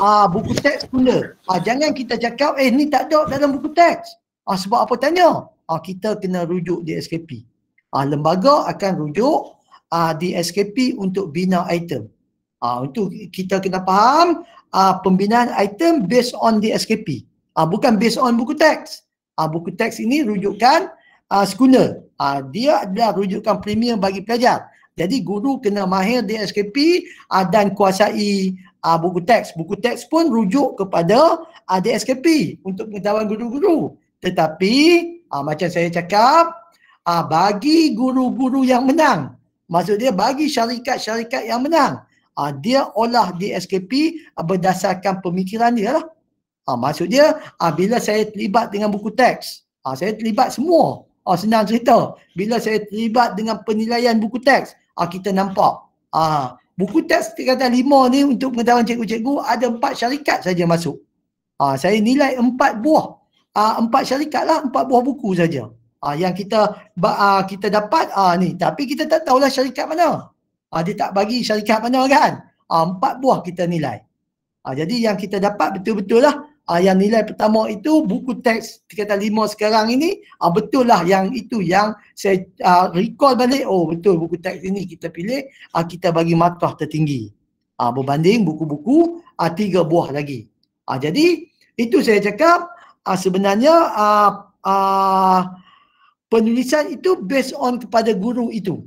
Ah buku teks pula. Ah jangan kita cakap eh ni tak ada dalam buku teks. Ah sebab apa tanya? Ah kita kena rujuk di SKP. Ah lembaga akan rujuk ah di SKP untuk bina item. Ah itu kita kena faham ah pembinaan item based on di SKP. Ah bukan based on buku teks. Ah buku teks ini rujukan ah skuna. Ah dia adalah rujukan premium bagi pelajar. Jadi guru kena mahir di SKP ah, dan kuasai uh, buku teks. Buku teks pun rujuk kepada uh, DSKP untuk pengetahuan guru-guru. Tetapi uh, macam saya cakap, uh, bagi guru-guru yang menang, maksud dia bagi syarikat-syarikat yang menang, uh, dia olah DSKP uh, berdasarkan pemikiran dia lah. Uh, maksud dia uh, bila saya terlibat dengan buku teks, uh, saya terlibat semua. Uh, senang cerita, bila saya terlibat dengan penilaian buku teks, uh, kita nampak uh, Buku teks kata lima ni untuk pengetahuan cikgu-cikgu ada empat syarikat saja masuk. Ha, saya nilai empat buah. Ha, empat syarikat lah empat buah buku saja. Ha, yang kita ha, kita dapat ha, ni. Tapi kita tak tahulah syarikat mana. Ha, dia tak bagi syarikat mana kan. Ha, empat buah kita nilai. Ha, jadi yang kita dapat betul-betul lah uh, yang nilai pertama itu buku teks tingkatan lima sekarang ini uh, ah, betul lah yang itu yang saya uh, recall balik oh betul buku teks ini kita pilih uh, kita bagi markah tertinggi uh, berbanding buku-buku uh, tiga buah lagi uh, jadi itu saya cakap uh, sebenarnya uh, uh, penulisan itu based on kepada guru itu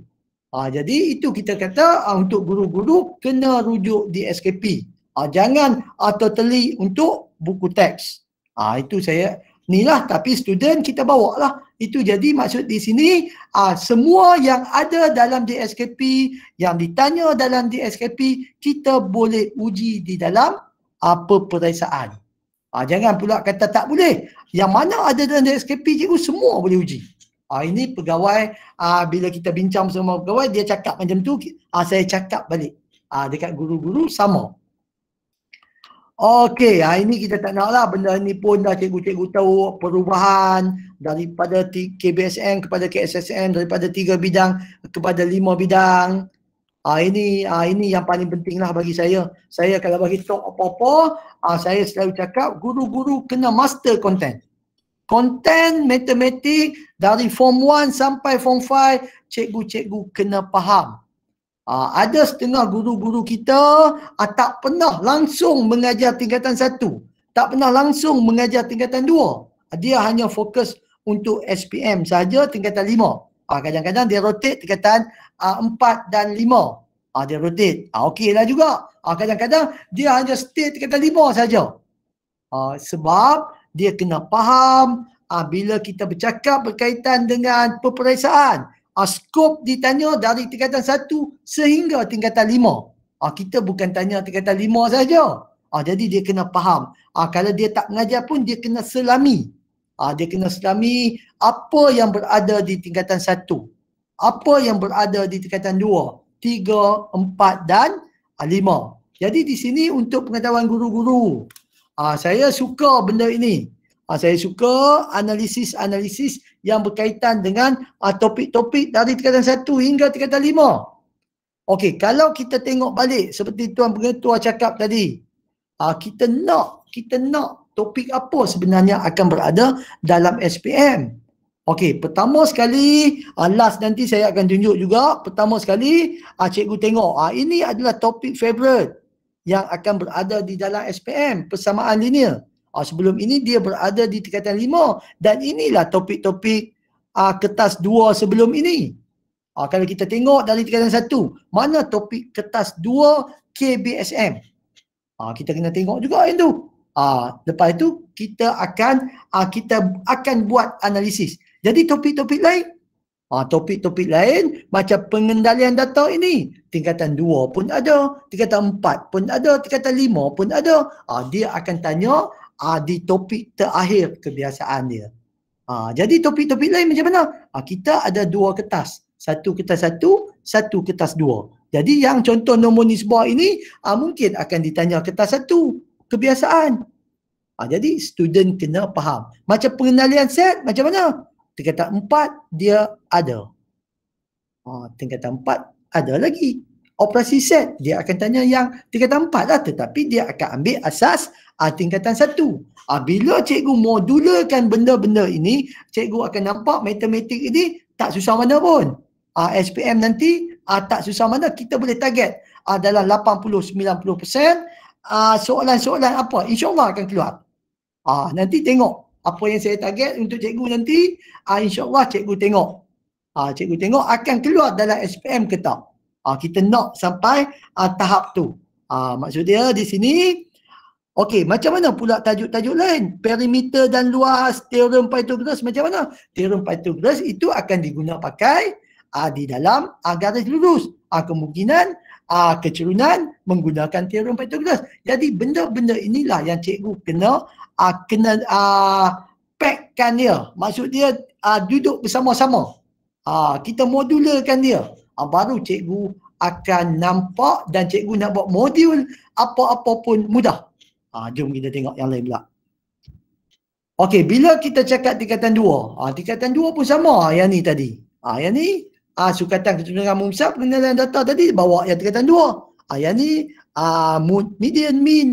uh, jadi itu kita kata uh, untuk guru-guru kena rujuk di SKP Uh, jangan uh, teli untuk buku teks. Ah ha, itu saya ni lah tapi student kita bawa lah. Itu jadi maksud di sini ha, semua yang ada dalam DSKP yang ditanya dalam DSKP kita boleh uji di dalam apa ha, ha, jangan pula kata tak boleh. Yang mana ada dalam DSKP cikgu semua boleh uji. Ha, ini pegawai ha, bila kita bincang semua pegawai dia cakap macam tu ha, saya cakap balik ha, dekat guru-guru sama Okey, ha, ini kita tak nak lah. Benda ni pun dah cikgu-cikgu tahu perubahan daripada KBSN kepada KSSN, daripada tiga bidang kepada lima bidang. Ah ini ah ini yang paling pentinglah bagi saya. Saya kalau bagi talk apa-apa, ha, saya selalu cakap guru-guru kena master content. Content matematik dari form 1 sampai form 5, cikgu-cikgu kena faham. Uh, ada setengah guru-guru kita uh, tak pernah langsung mengajar tingkatan satu. Tak pernah langsung mengajar tingkatan dua. Ah, dia hanya fokus untuk SPM saja tingkatan lima. kadang-kadang dia rotate tingkatan uh, empat dan lima. Uh, dia rotate. Uh, lah juga. kadang-kadang dia hanya stay tingkatan lima saja. Uh, sebab dia kena faham uh, bila kita bercakap berkaitan dengan peperiksaan uh, skop ditanya dari tingkatan satu sehingga tingkatan lima. Uh, kita bukan tanya tingkatan lima saja. Uh, jadi dia kena faham. Uh, kalau dia tak mengajar pun dia kena selami. Uh, dia kena selami apa yang berada di tingkatan satu, Apa yang berada di tingkatan dua, tiga, empat dan lima. Jadi di sini untuk pengetahuan guru-guru. Uh, saya suka benda ini. Ha, saya suka analisis-analisis yang berkaitan dengan ah, topik-topik dari tingkatan satu hingga tingkatan lima. Okey, kalau kita tengok balik seperti Tuan Pengetua cakap tadi, ha, kita nak, kita nak topik apa sebenarnya akan berada dalam SPM. Okey, pertama sekali, uh, last nanti saya akan tunjuk juga. Pertama sekali, uh, cikgu tengok. Uh, ini adalah topik favorite yang akan berada di dalam SPM, persamaan linear. Uh, sebelum ini dia berada di tingkatan lima dan inilah topik-topik uh, kertas dua sebelum ini. Uh, kalau kita tengok dari tingkatan satu, mana topik kertas dua KBSM? Uh, kita kena tengok juga yang tu. Uh, lepas itu kita akan uh, kita akan buat analisis. Jadi topik-topik lain, topik-topik lain macam pengendalian data ini tingkatan dua pun ada, tingkatan empat pun ada, tingkatan lima pun ada. Uh, dia akan tanya uh, di topik terakhir kebiasaan dia. Uh, jadi topik-topik lain macam mana? Uh, kita ada dua kertas. Satu kertas satu, satu kertas dua. Jadi yang contoh nombor nisbah ini uh, mungkin akan ditanya kertas satu kebiasaan. Uh, jadi student kena faham. Macam pengenalian set macam mana? Tingkatan empat dia ada. Uh, tingkatan empat ada lagi operasi set dia akan tanya yang tingkatan empat lah tetapi dia akan ambil asas uh, tingkatan satu uh, bila cikgu modularkan benda-benda ini cikgu akan nampak matematik ini tak susah mana pun uh, ah, SPM nanti uh, tak susah mana kita boleh target uh, dalam 80-90% uh, soalan-soalan apa insya Allah akan keluar uh, nanti tengok apa yang saya target untuk cikgu nanti uh, Allah cikgu tengok uh, cikgu tengok akan keluar dalam SPM ke tak Uh, kita nak sampai uh, tahap tu. Uh, maksud dia di sini, okey macam mana pula tajuk-tajuk lain? Perimeter dan luas, teorem Pythagoras macam mana? Teorem Pythagoras itu akan digunakan pakai uh, di dalam uh, garis lurus. Uh, kemungkinan uh, kecerunan menggunakan teorem Pythagoras. Jadi benda-benda inilah yang cikgu kena uh, kena uh, packkan dia. Maksud dia uh, duduk bersama-sama. Uh, kita modularkan dia ha, baru cikgu akan nampak dan cikgu nak buat modul apa-apa pun mudah. Ha, jom kita tengok yang lain pula. Okey, bila kita cakap tingkatan dua, ha, tingkatan dua pun sama yang ni tadi. Ha, yang ni, ha, sukatan kecenderungan mumsah pengenalan data tadi bawa yang tingkatan 2. Ha, yang ni, ha, median mean.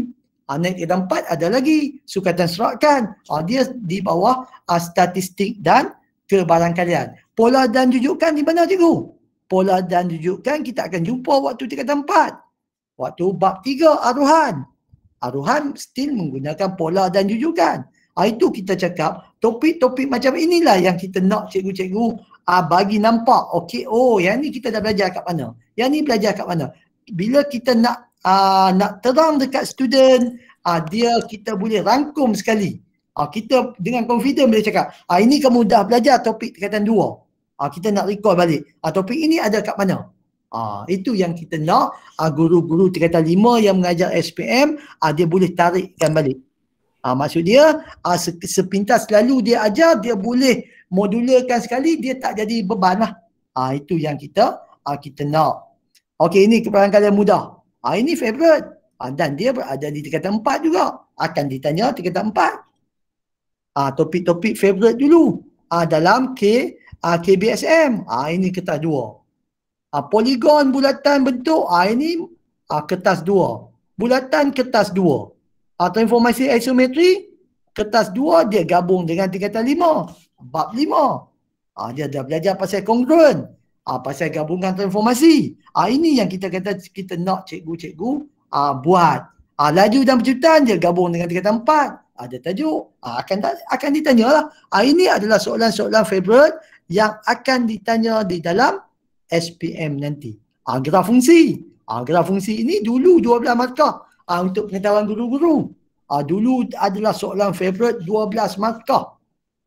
Ha, naik ke tempat ada lagi sukatan serakan. Ha, dia di bawah ha, statistik dan kebarangkalian. Pola dan jujukan di mana cikgu? pola dan rujukan kita akan jumpa waktu tiga tempat. Waktu bab tiga aruhan. Aruhan still menggunakan pola dan rujukan. Ha, ah, itu kita cakap topik-topik macam inilah yang kita nak cikgu-cikgu uh, bagi nampak. Okey, oh yang ni kita dah belajar kat mana? Yang ni belajar kat mana? Bila kita nak uh, nak terang dekat student, uh, dia kita boleh rangkum sekali. Uh, kita dengan confident boleh cakap, ah, ini kamu dah belajar topik kaitan dua. Ah kita nak recall balik. Ah uh, topik ini ada kat mana? Ah itu yang kita nak uh, guru-guru tingkat lima yang mengajar SPM uh, ah, dia boleh tarikkan balik. Ah maksud dia ah, se sepintas lalu dia ajar dia boleh modularkan sekali dia tak jadi beban lah. Ah itu yang kita uh, kita nak. Okey ini kepangkalan yang mudah. Ah ini favorite. Uh, dan dia berada di tingkat empat juga. Akan ditanya tingkat empat. Ah uh, topik-topik favorite dulu. Ah dalam K Ah KBSM. Ah ini kertas dua. Ah poligon bulatan bentuk. Ah ini ah kertas dua. Bulatan kertas dua. Atau ah, informasi isometri kertas dua dia gabung dengan tingkatan lima. Bab lima. Ah dia dah belajar pasal kongruen. Ah pasal gabungan transformasi. Ah ini yang kita kata kita nak cikgu-cikgu ah buat. Ah laju dan percutan dia gabung dengan tingkatan empat ada ah, tajuk ah, akan akan ditanyalah ah ini adalah soalan-soalan favorite yang akan ditanya di dalam SPM nanti. Ha, ah, graf fungsi. Ha, ah, graf fungsi ini dulu 12 markah ha, untuk pengetahuan guru-guru. Ha, dulu adalah soalan favorite 12 markah.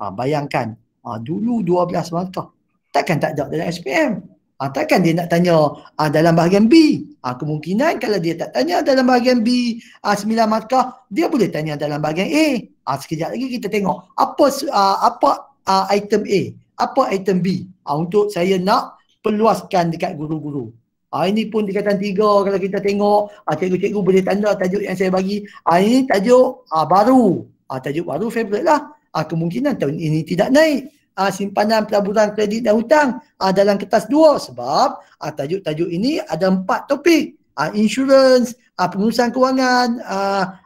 Ha, bayangkan ha, dulu 12 markah. Takkan tak ada dalam SPM. Ha, takkan dia nak tanya ha, dalam bahagian B. Ha, kemungkinan kalau dia tak tanya dalam bahagian B ha, 9 markah, dia boleh tanya dalam bahagian A. Ha, sekejap lagi kita tengok apa ha, apa ha, item A apa item B ha, untuk saya nak peluaskan dekat guru-guru. Ha, ini pun dikatakan tiga kalau kita tengok ha, cikgu-cikgu boleh tanda tajuk yang saya bagi. Ha, ini tajuk ha, baru. Ha, tajuk baru favorite lah. Ha, kemungkinan tahun ini tidak naik. Ha, simpanan pelaburan kredit dan hutang ha, dalam kertas dua sebab ha, tajuk-tajuk ini ada empat topik. Ha, insurance, ha, pengurusan kewangan, ha,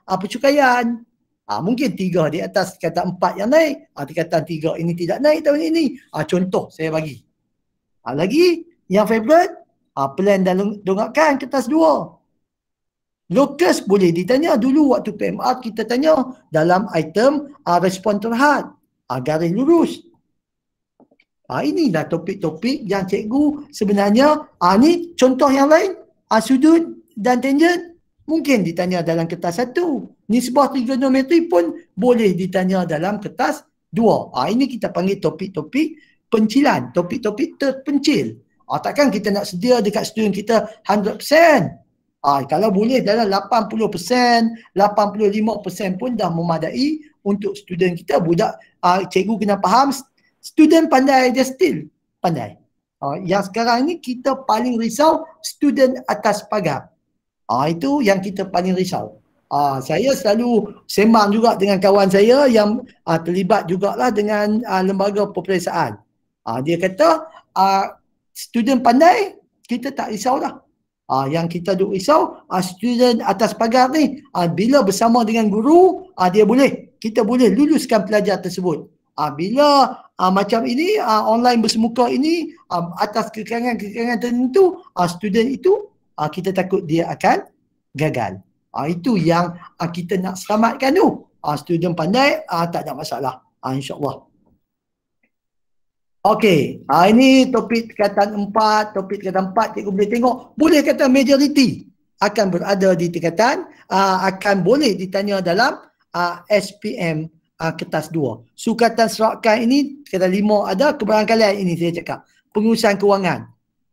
ha, percukaian Ha, mungkin tiga di atas tingkatan empat yang naik. Ha, tingkatan tiga ini tidak naik tahun ini. Ha, contoh saya bagi. Ha, lagi yang favorite. Ha, plan dan dongakan kertas dua. Lokus boleh ditanya dulu waktu PMR kita tanya dalam item ha, respon terhad. Ha, garis lurus. Ha, inilah topik-topik yang cikgu sebenarnya. Ha, ni contoh yang lain. Ha, sudut dan tangent mungkin ditanya dalam kertas satu nisbah trigonometri pun boleh ditanya dalam kertas dua. Ha, ini kita panggil topik-topik pencilan, topik-topik terpencil. Ha, takkan kita nak sedia dekat student kita 100%. Ha, ah, kalau boleh dalam 80%, 85% pun dah memadai untuk student kita budak uh, cikgu kena faham student pandai dia still pandai. Uh, yang sekarang ni kita paling risau student atas pagar. Uh, itu yang kita paling risau. Uh, saya selalu sembang juga dengan kawan saya yang uh, terlibat lah dengan uh, lembaga peperiksaan. Uh, dia kata, uh, student pandai, kita tak risau lah. Uh, yang kita duk risau, uh, student atas pagar ni, uh, bila bersama dengan guru, uh, dia boleh, kita boleh luluskan pelajar tersebut. Uh, bila uh, macam ini, uh, online bersemuka ini, uh, atas kekangan-kekangan tertentu, uh, student itu, uh, kita takut dia akan gagal. Ha, itu yang ha, kita nak selamatkan tu. Ha, ah, student pandai ha, tak ada masalah. Ha, InsyaAllah. Okey, ha, ini topik tingkatan empat, topik tingkatan empat cikgu boleh tengok. Boleh kata majoriti akan berada di tingkatan, uh, akan boleh ditanya dalam uh, SPM uh, kertas dua. Sukatan serakan ini, kertas lima ada kebarangkalian ini saya cakap. Pengurusan kewangan.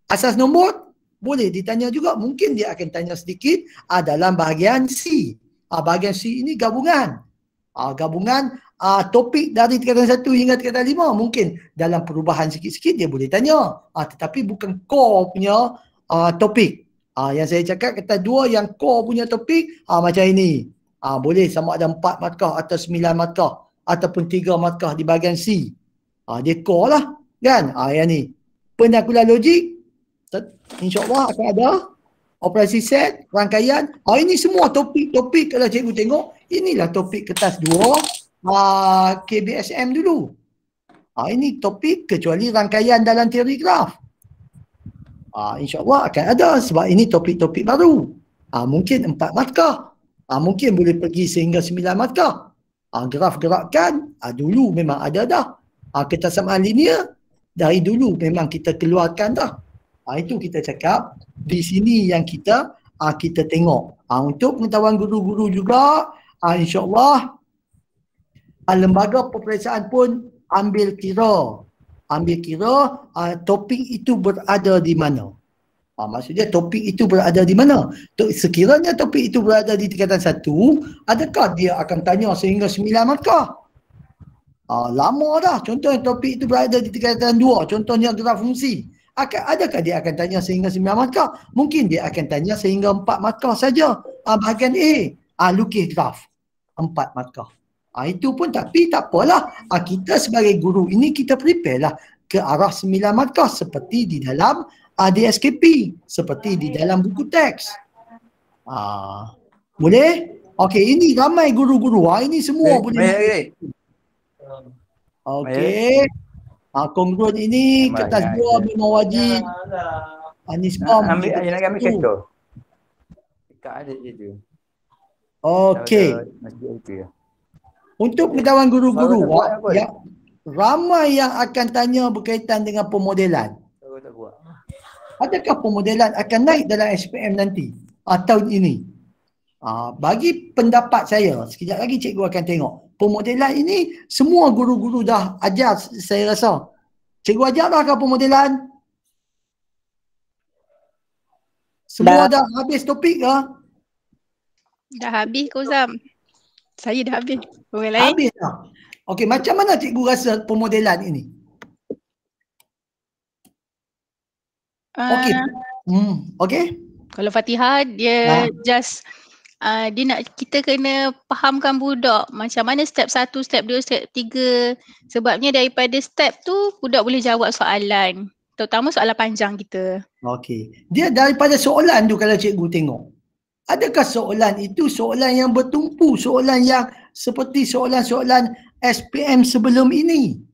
Asas nombor boleh ditanya juga mungkin dia akan tanya sedikit uh, dalam bahagian C. Uh, bahagian C ini gabungan. Uh, gabungan uh, topik dari tingkatan satu hingga tingkatan lima mungkin dalam perubahan sikit-sikit dia boleh tanya. Uh, tetapi bukan core punya uh, topik. Uh, yang saya cakap kata dua yang core punya topik uh, macam ini. Uh, boleh sama ada empat markah atau sembilan markah ataupun tiga markah di bahagian C. Uh, dia core lah kan uh, yang ni. Penakulan logik InsyaAllah akan ada operasi set, rangkaian. Oh, ini semua topik-topik kalau cikgu tengok. Inilah topik kertas dua uh, ah, KBSM dulu. Ah, ini topik kecuali rangkaian dalam teori graf. Ah, InsyaAllah akan ada sebab ini topik-topik baru. Ah, mungkin empat markah. Ah, mungkin boleh pergi sehingga sembilan markah. Ah, graf gerakkan ah, dulu memang ada dah. Ah, kertas sama linear dari dulu memang kita keluarkan dah. Ha, itu kita cakap di sini yang kita ha, kita tengok. Ha, untuk pengetahuan guru-guru juga, ha, insyaAllah ha, lembaga peperiksaan pun ambil kira. Ambil kira ha, topik itu berada di mana. Ha, maksudnya topik itu berada di mana. Sekiranya topik itu berada di tingkatan satu, adakah dia akan tanya sehingga sembilan markah? Ha, lama dah. Contohnya topik itu berada di tingkatan dua. Contohnya graf fungsi akan adakah dia akan tanya sehingga sembilan markah mungkin dia akan tanya sehingga empat markah saja ah bahagian A ah lukis graf 4 markah ah itu pun tapi tak apalah ah kita sebagai guru ini kita prepare lah ke arah sembilan markah seperti di dalam ah DSKP seperti di dalam buku teks ah boleh okey ini ramai guru-guru ah ini semua boleh okey okay. okay. Ha, ah, kongruen ini Amat kertas ya, dua ya. memang wajib. Ya, ya. Anis ya. ah, Pam. Ambil nak ambil kertas. Dekat ada je tu. Okey. Ya. Untuk pengetahuan guru-guru, ya, ramai yang akan tanya berkaitan dengan pemodelan. Adakah pemodelan akan naik dalam SPM nanti? atau ah, tahun ini? Uh, bagi pendapat saya, sekejap lagi cikgu akan tengok pemodelan ini semua guru-guru dah ajar saya rasa. Cikgu ajar dah ke pemodelan? Semua dah, dah habis topik ke? Dah habis ke Uzam? Saya dah habis. Orang lain? Habis dah. Okey, macam mana cikgu rasa pemodelan ini? Uh, okey. Ah. Hmm, okey. Kalau Fatihah dia nah. just Ah, dia nak kita kena fahamkan budak macam mana step satu step dua step tiga sebabnya daripada step tu budak boleh jawab soalan terutama soalan panjang kita. Okey. Dia daripada soalan tu kalau cikgu tengok. Adakah soalan itu soalan yang bertumpu, soalan yang seperti soalan-soalan SPM sebelum ini?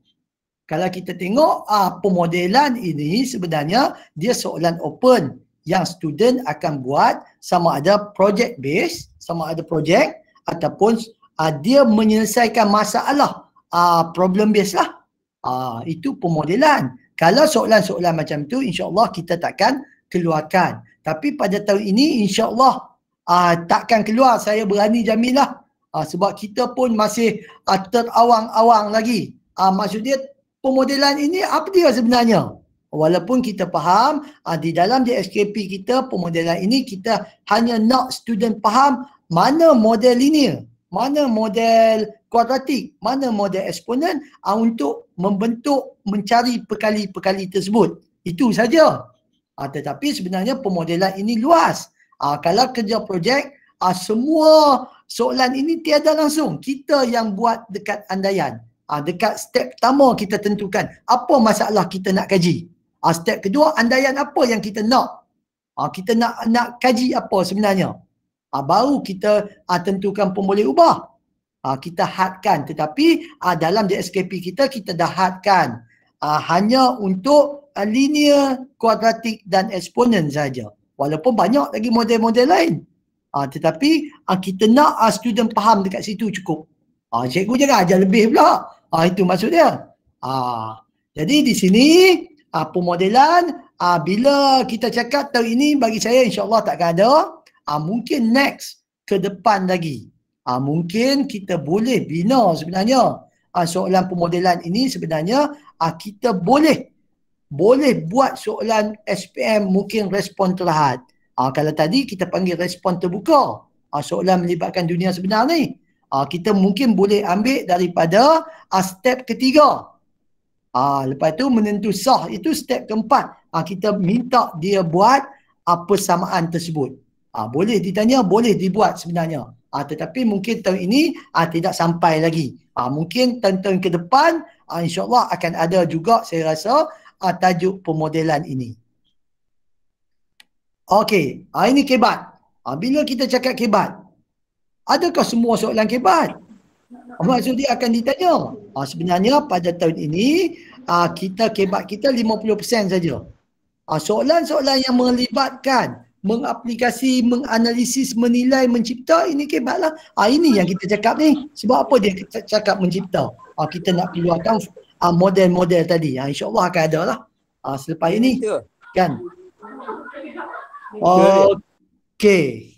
Kalau kita tengok ah pemodelan ini sebenarnya dia soalan open yang student akan buat sama ada project based sama ada project ataupun uh, dia menyelesaikan masalah uh, problem based lah uh, itu pemodelan kalau soalan-soalan macam tu insyaallah kita takkan keluarkan tapi pada tahun ini insyaallah uh, takkan keluar saya berani jamin lah uh, sebab kita pun masih uh, terawang-awang lagi uh, maksud pemodelan ini apa dia sebenarnya Walaupun kita faham uh, di dalam SKP kita pemodelan ini kita hanya nak student faham mana model linear, mana model kuadratik, mana model eksponen uh, untuk membentuk mencari perkali-perkali tersebut. Itu saja. Uh, tetapi sebenarnya pemodelan ini luas. Uh, kalau kerja projek, uh, semua soalan ini tiada langsung. Kita yang buat dekat andaian. Uh, dekat step pertama kita tentukan apa masalah kita nak kaji. Ah, step kedua, andaian apa yang kita nak? Ah, kita nak nak kaji apa sebenarnya? Ah, baru kita ah, tentukan pun boleh ubah. Ah, kita hadkan tetapi ah, dalam DSKP kita, kita dah hadkan ah, hanya untuk ah, linear, kuadratik dan eksponen saja. Walaupun banyak lagi model-model lain. Ah, tetapi ah, kita nak ah, student faham dekat situ cukup. Ah, cikgu jangan ajar lebih pula. Ah, itu maksudnya. dia. Ah, jadi di sini apa modelan? uh, bila kita cakap tahun ini bagi saya insyaallah tak ada uh, mungkin next ke depan lagi uh, mungkin kita boleh bina sebenarnya uh, soalan pemodelan ini sebenarnya uh, kita boleh boleh buat soalan SPM mungkin respon terhad uh, kalau tadi kita panggil respon terbuka uh, soalan melibatkan dunia sebenar ni uh, kita mungkin boleh ambil daripada uh, step ketiga Ah ha, lepas tu menentu sah itu step keempat. Ah ha, kita minta dia buat apa samaan tersebut. Ah ha, boleh ditanya, boleh dibuat sebenarnya. Ah ha, tetapi mungkin tahun ini ah ha, tidak sampai lagi. Ah ha, mungkin tahun-tahun ke depan ah ha, insya akan ada juga saya rasa ah ha, tajuk pemodelan ini. Okey, ah ha, ini kebat. Ah ha, bila kita cakap kebat, adakah semua soalan kebat? Maksud dia akan ditanya. Ha, sebenarnya pada tahun ini ha, kita kebat kita 50% saja. Ha, soalan-soalan yang melibatkan mengaplikasi, menganalisis, menilai, mencipta ini kebatlah. ah ini yang kita cakap ni. Sebab apa dia cakap mencipta? ah kita nak keluarkan ha, model-model tadi. Ha, InsyaAllah akan ada lah. Ha, selepas ini. Kan? Okay.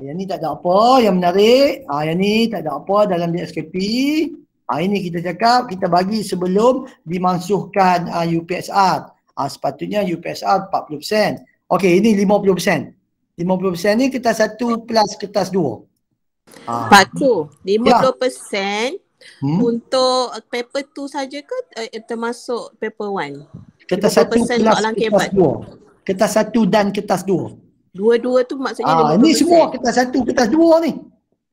Yang ni tak ada apa yang menarik. Ah yang ni tak ada apa dalam DSKP. Ah ini kita cakap kita bagi sebelum dimansuhkan ah UPSR. Ah sepatutnya UPSR 40%. Okey ini 50%. 50% ni kertas 1 plus kertas 2. Ah. Pakcu, 50% ya. hmm? untuk paper 2 saja ke eh, termasuk paper 1? Kertas 1 plus kertas 2. Kertas 1 dan kertas 2. Dua-dua tu maksudnya ah, Ini semua kita satu, kita dua ni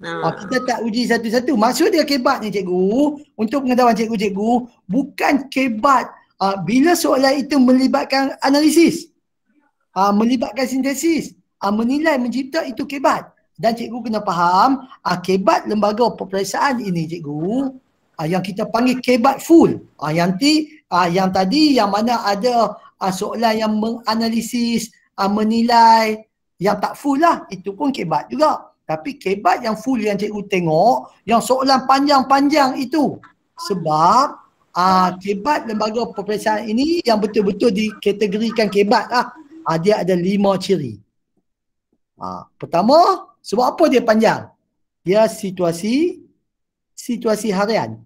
ah. Ah, Kita tak uji satu-satu Maksud dia kebat ni cikgu Untuk pengetahuan cikgu-cikgu Bukan kebat ah, Bila soalan itu melibatkan analisis ah, Melibatkan sintesis ah, Menilai, mencipta itu kebat Dan cikgu kena faham ah, Kebat lembaga peperiksaan ini cikgu ah, Yang kita panggil kebat full ah, yang, ti, ah, yang tadi yang mana ada ah, soalan yang menganalisis Uh, menilai yang tak full lah itu pun kebat juga tapi kebat yang full yang cikgu tengok yang soalan panjang-panjang itu sebab aa, ah, kebat lembaga peperiksaan ini yang betul-betul dikategorikan kebat lah aa, ah, dia ada lima ciri aa, ah, pertama sebab apa dia panjang dia situasi situasi harian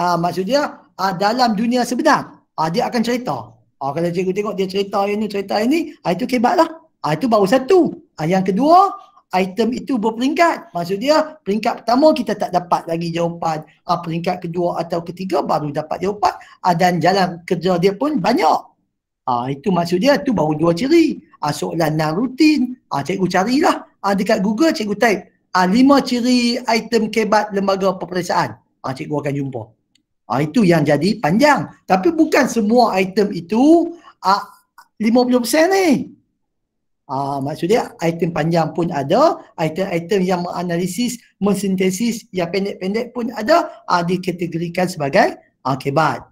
aa, maksudnya aa, dalam dunia sebenar aa, dia akan cerita aa, kalau cikgu tengok dia cerita ini cerita ini aa, itu kebat lah Ah itu baru satu. Ah yang kedua, item itu berperingkat. Maksud dia peringkat pertama kita tak dapat lagi jawapan. Ah peringkat kedua atau ketiga baru dapat jawapan. Ah dan jalan kerja dia pun banyak. Ah itu maksud dia tu baru dua ciri. Ah soalan non rutin. Ah cikgu carilah. Ah dekat Google cikgu type ah lima ciri item kebat lembaga peperiksaan. Ah cikgu akan jumpa. Ah itu yang jadi panjang. Tapi bukan semua item itu ah 50% ni. Eh. Uh, ah, maksudnya item panjang pun ada, item-item yang menganalisis, mensintesis yang pendek-pendek pun ada uh, dikategorikan sebagai akibat.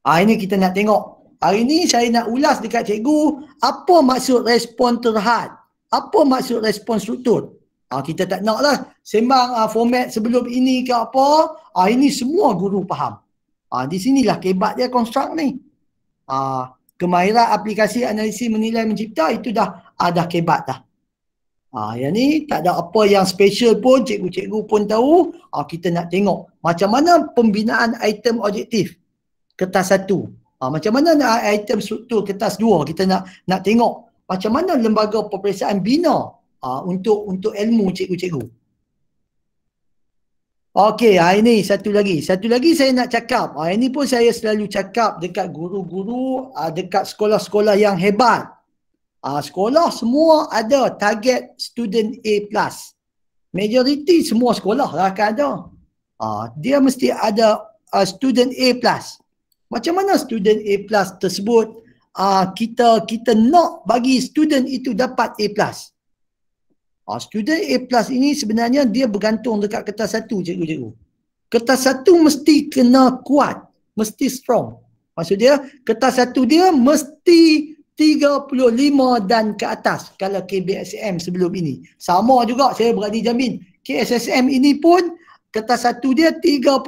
Ah, uh, ini kita nak tengok. Hari ini saya nak ulas dekat cikgu apa maksud respon terhad. Apa maksud respon struktur? Ah, kita tak nak lah sembang ah, format sebelum ini ke apa. Ah, ini semua guru faham. Ah, di sinilah kebat dia konstruk ni. Ah, kemahiran aplikasi analisis menilai mencipta itu dah ah, kebat dah. Ah, yang ni tak ada apa yang special pun cikgu-cikgu pun tahu ah, kita nak tengok macam mana pembinaan item objektif kertas satu. Ah, macam mana nak item struktur kertas dua kita nak nak tengok macam mana lembaga peperiksaan bina ah, untuk untuk ilmu cikgu-cikgu. Okey, ha, ini satu lagi. Satu lagi saya nak cakap. Ha, ini pun saya selalu cakap dekat guru-guru, ha, dekat sekolah-sekolah yang hebat. Ha, sekolah semua ada target student A+. Majoriti semua sekolah lah akan ada. Ha, dia mesti ada uh, student A+. Macam mana student A+, tersebut uh, kita kita nak bagi student itu dapat A+. Ha, student A plus ini sebenarnya dia bergantung dekat kertas satu cikgu-cikgu. Kertas satu mesti kena kuat. Mesti strong. Maksud dia kertas satu dia mesti 35 dan ke atas kalau KBSM sebelum ini. Sama juga saya berani jamin. KSSM ini pun kertas satu dia 35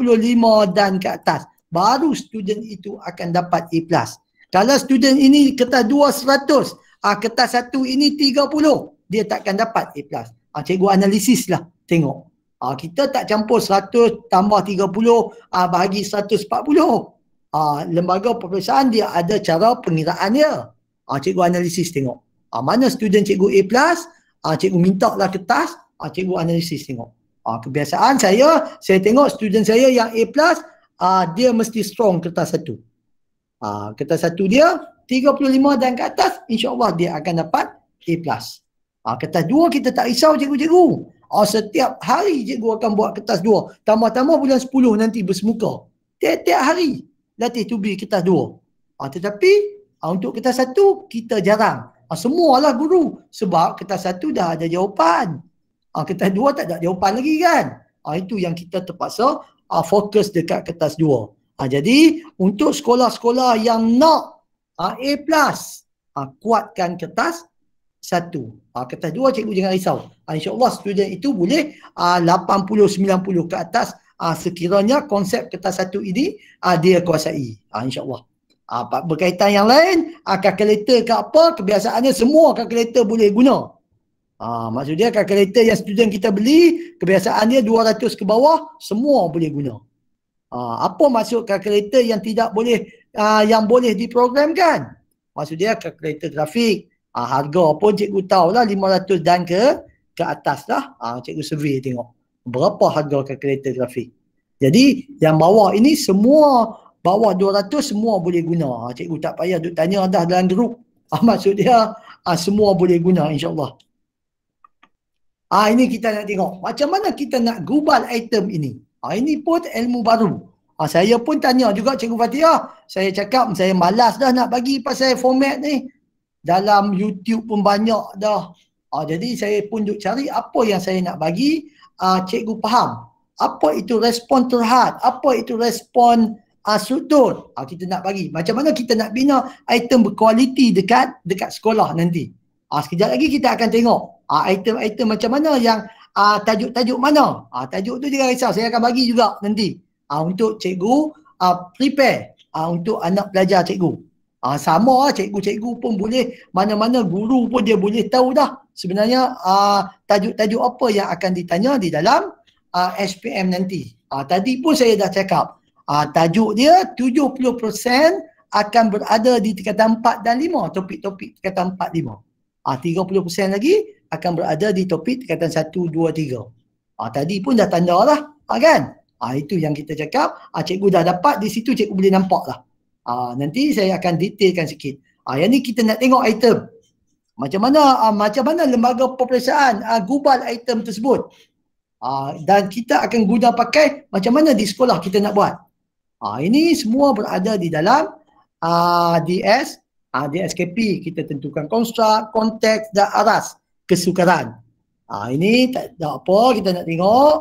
dan ke atas. Baru student itu akan dapat A plus. Kalau student ini kertas 200, ah kertas satu ini 30 dia takkan dapat A+. Ah ha, cikgu analisis lah tengok. ha, kita tak campur 100 tambah 30 ah ha, bahagi 140. ha, lembaga peperiksaan dia ada cara pengiraan dia. Ah ha, cikgu analisis tengok. ha, mana student cikgu A+, ah ha, cikgu minta lah kertas, ah ha, cikgu analisis tengok. ha, kebiasaan saya saya tengok student saya yang A+ ah ha, dia mesti strong kertas satu. ha, kertas satu dia 35 dan ke atas insyaallah dia akan dapat A+. Ha, kertas dua kita tak risau cikgu-cikgu. Ha, setiap hari cikgu akan buat kertas dua. Tambah-tambah bulan sepuluh nanti bersemuka. Tiap-tiap hari latih tubi kertas dua. Ha, tetapi ha, untuk kertas satu kita jarang. Ha, semualah guru. Sebab kertas satu dah ada jawapan. Ha, kertas dua tak ada jawapan lagi kan. Ha, itu yang kita terpaksa ha, fokus dekat kertas dua. Ha, jadi untuk sekolah-sekolah yang nak ha, A+, ha, kuatkan kertas 2 satu. Ah, kertas dua cikgu jangan risau. Ah, InsyaAllah student itu boleh ah, 80-90 ke atas ah, sekiranya konsep kertas satu ini ah, dia kuasai. Ah, InsyaAllah. Ah, berkaitan yang lain, ah, kalkulator ke apa, kebiasaannya semua kalkulator boleh guna. Ah, maksud kalkulator yang student kita beli, kebiasaannya dia 200 ke bawah, semua boleh guna. Ah, apa maksud kalkulator yang tidak boleh, ah, yang boleh diprogramkan? Maksudnya kalkulator grafik, Ha, harga pun cikgu tahulah 500 dan ke ke atas lah. Ha, cikgu survey tengok berapa harga ke grafik. Jadi yang bawah ini semua bawah 200 semua boleh guna. Ah, cikgu tak payah duk tanya dah dalam grup. Ha, maksud dia ha, semua boleh guna insyaAllah. Ha, ini kita nak tengok. Macam mana kita nak gubal item ini? Ha, ini pun ilmu baru. Ha, saya pun tanya juga Cikgu Fatihah. Saya cakap saya malas dah nak bagi pasal format ni dalam YouTube pun banyak dah. Uh, jadi saya pun duk cari apa yang saya nak bagi uh, cikgu faham. Apa itu respon terhad? Apa itu respon uh, ah, sudut? Uh, kita nak bagi. Macam mana kita nak bina item berkualiti dekat dekat sekolah nanti. Uh, sekejap lagi kita akan tengok uh, item-item macam mana yang uh, tajuk-tajuk mana. Uh, tajuk tu juga risau. Saya akan bagi juga nanti uh, untuk cikgu uh, prepare uh, untuk anak pelajar cikgu. Ah ha, sama lah cikgu-cikgu pun boleh, mana-mana guru pun dia boleh tahu dah sebenarnya ah uh, tajuk-tajuk apa yang akan ditanya di dalam ah uh, SPM nanti. Ah uh, tadi pun saya dah cakap. Ah uh, tajuk dia 70% akan berada di tingkatan 4 dan 5, topik-topik tingkatan 4 5. Ah uh, 30% lagi akan berada di topik tingkatan 1 2 3. Ah uh, tadi pun dah tandalah, ah uh, kan? Ah uh, itu yang kita cakap, ah uh, cikgu dah dapat di situ cikgu boleh nampaklah. Uh, nanti saya akan detailkan sikit. Uh, yang ni kita nak tengok item. Macam mana uh, macam mana lembaga peperiksaan uh, gubal item tersebut. Uh, dan kita akan guna pakai macam mana di sekolah kita nak buat. Uh, ini semua berada di dalam uh, DS, uh, DSKP. Kita tentukan konstruk, konteks dan aras kesukaran. Uh, ini tak, tak apa kita nak tengok.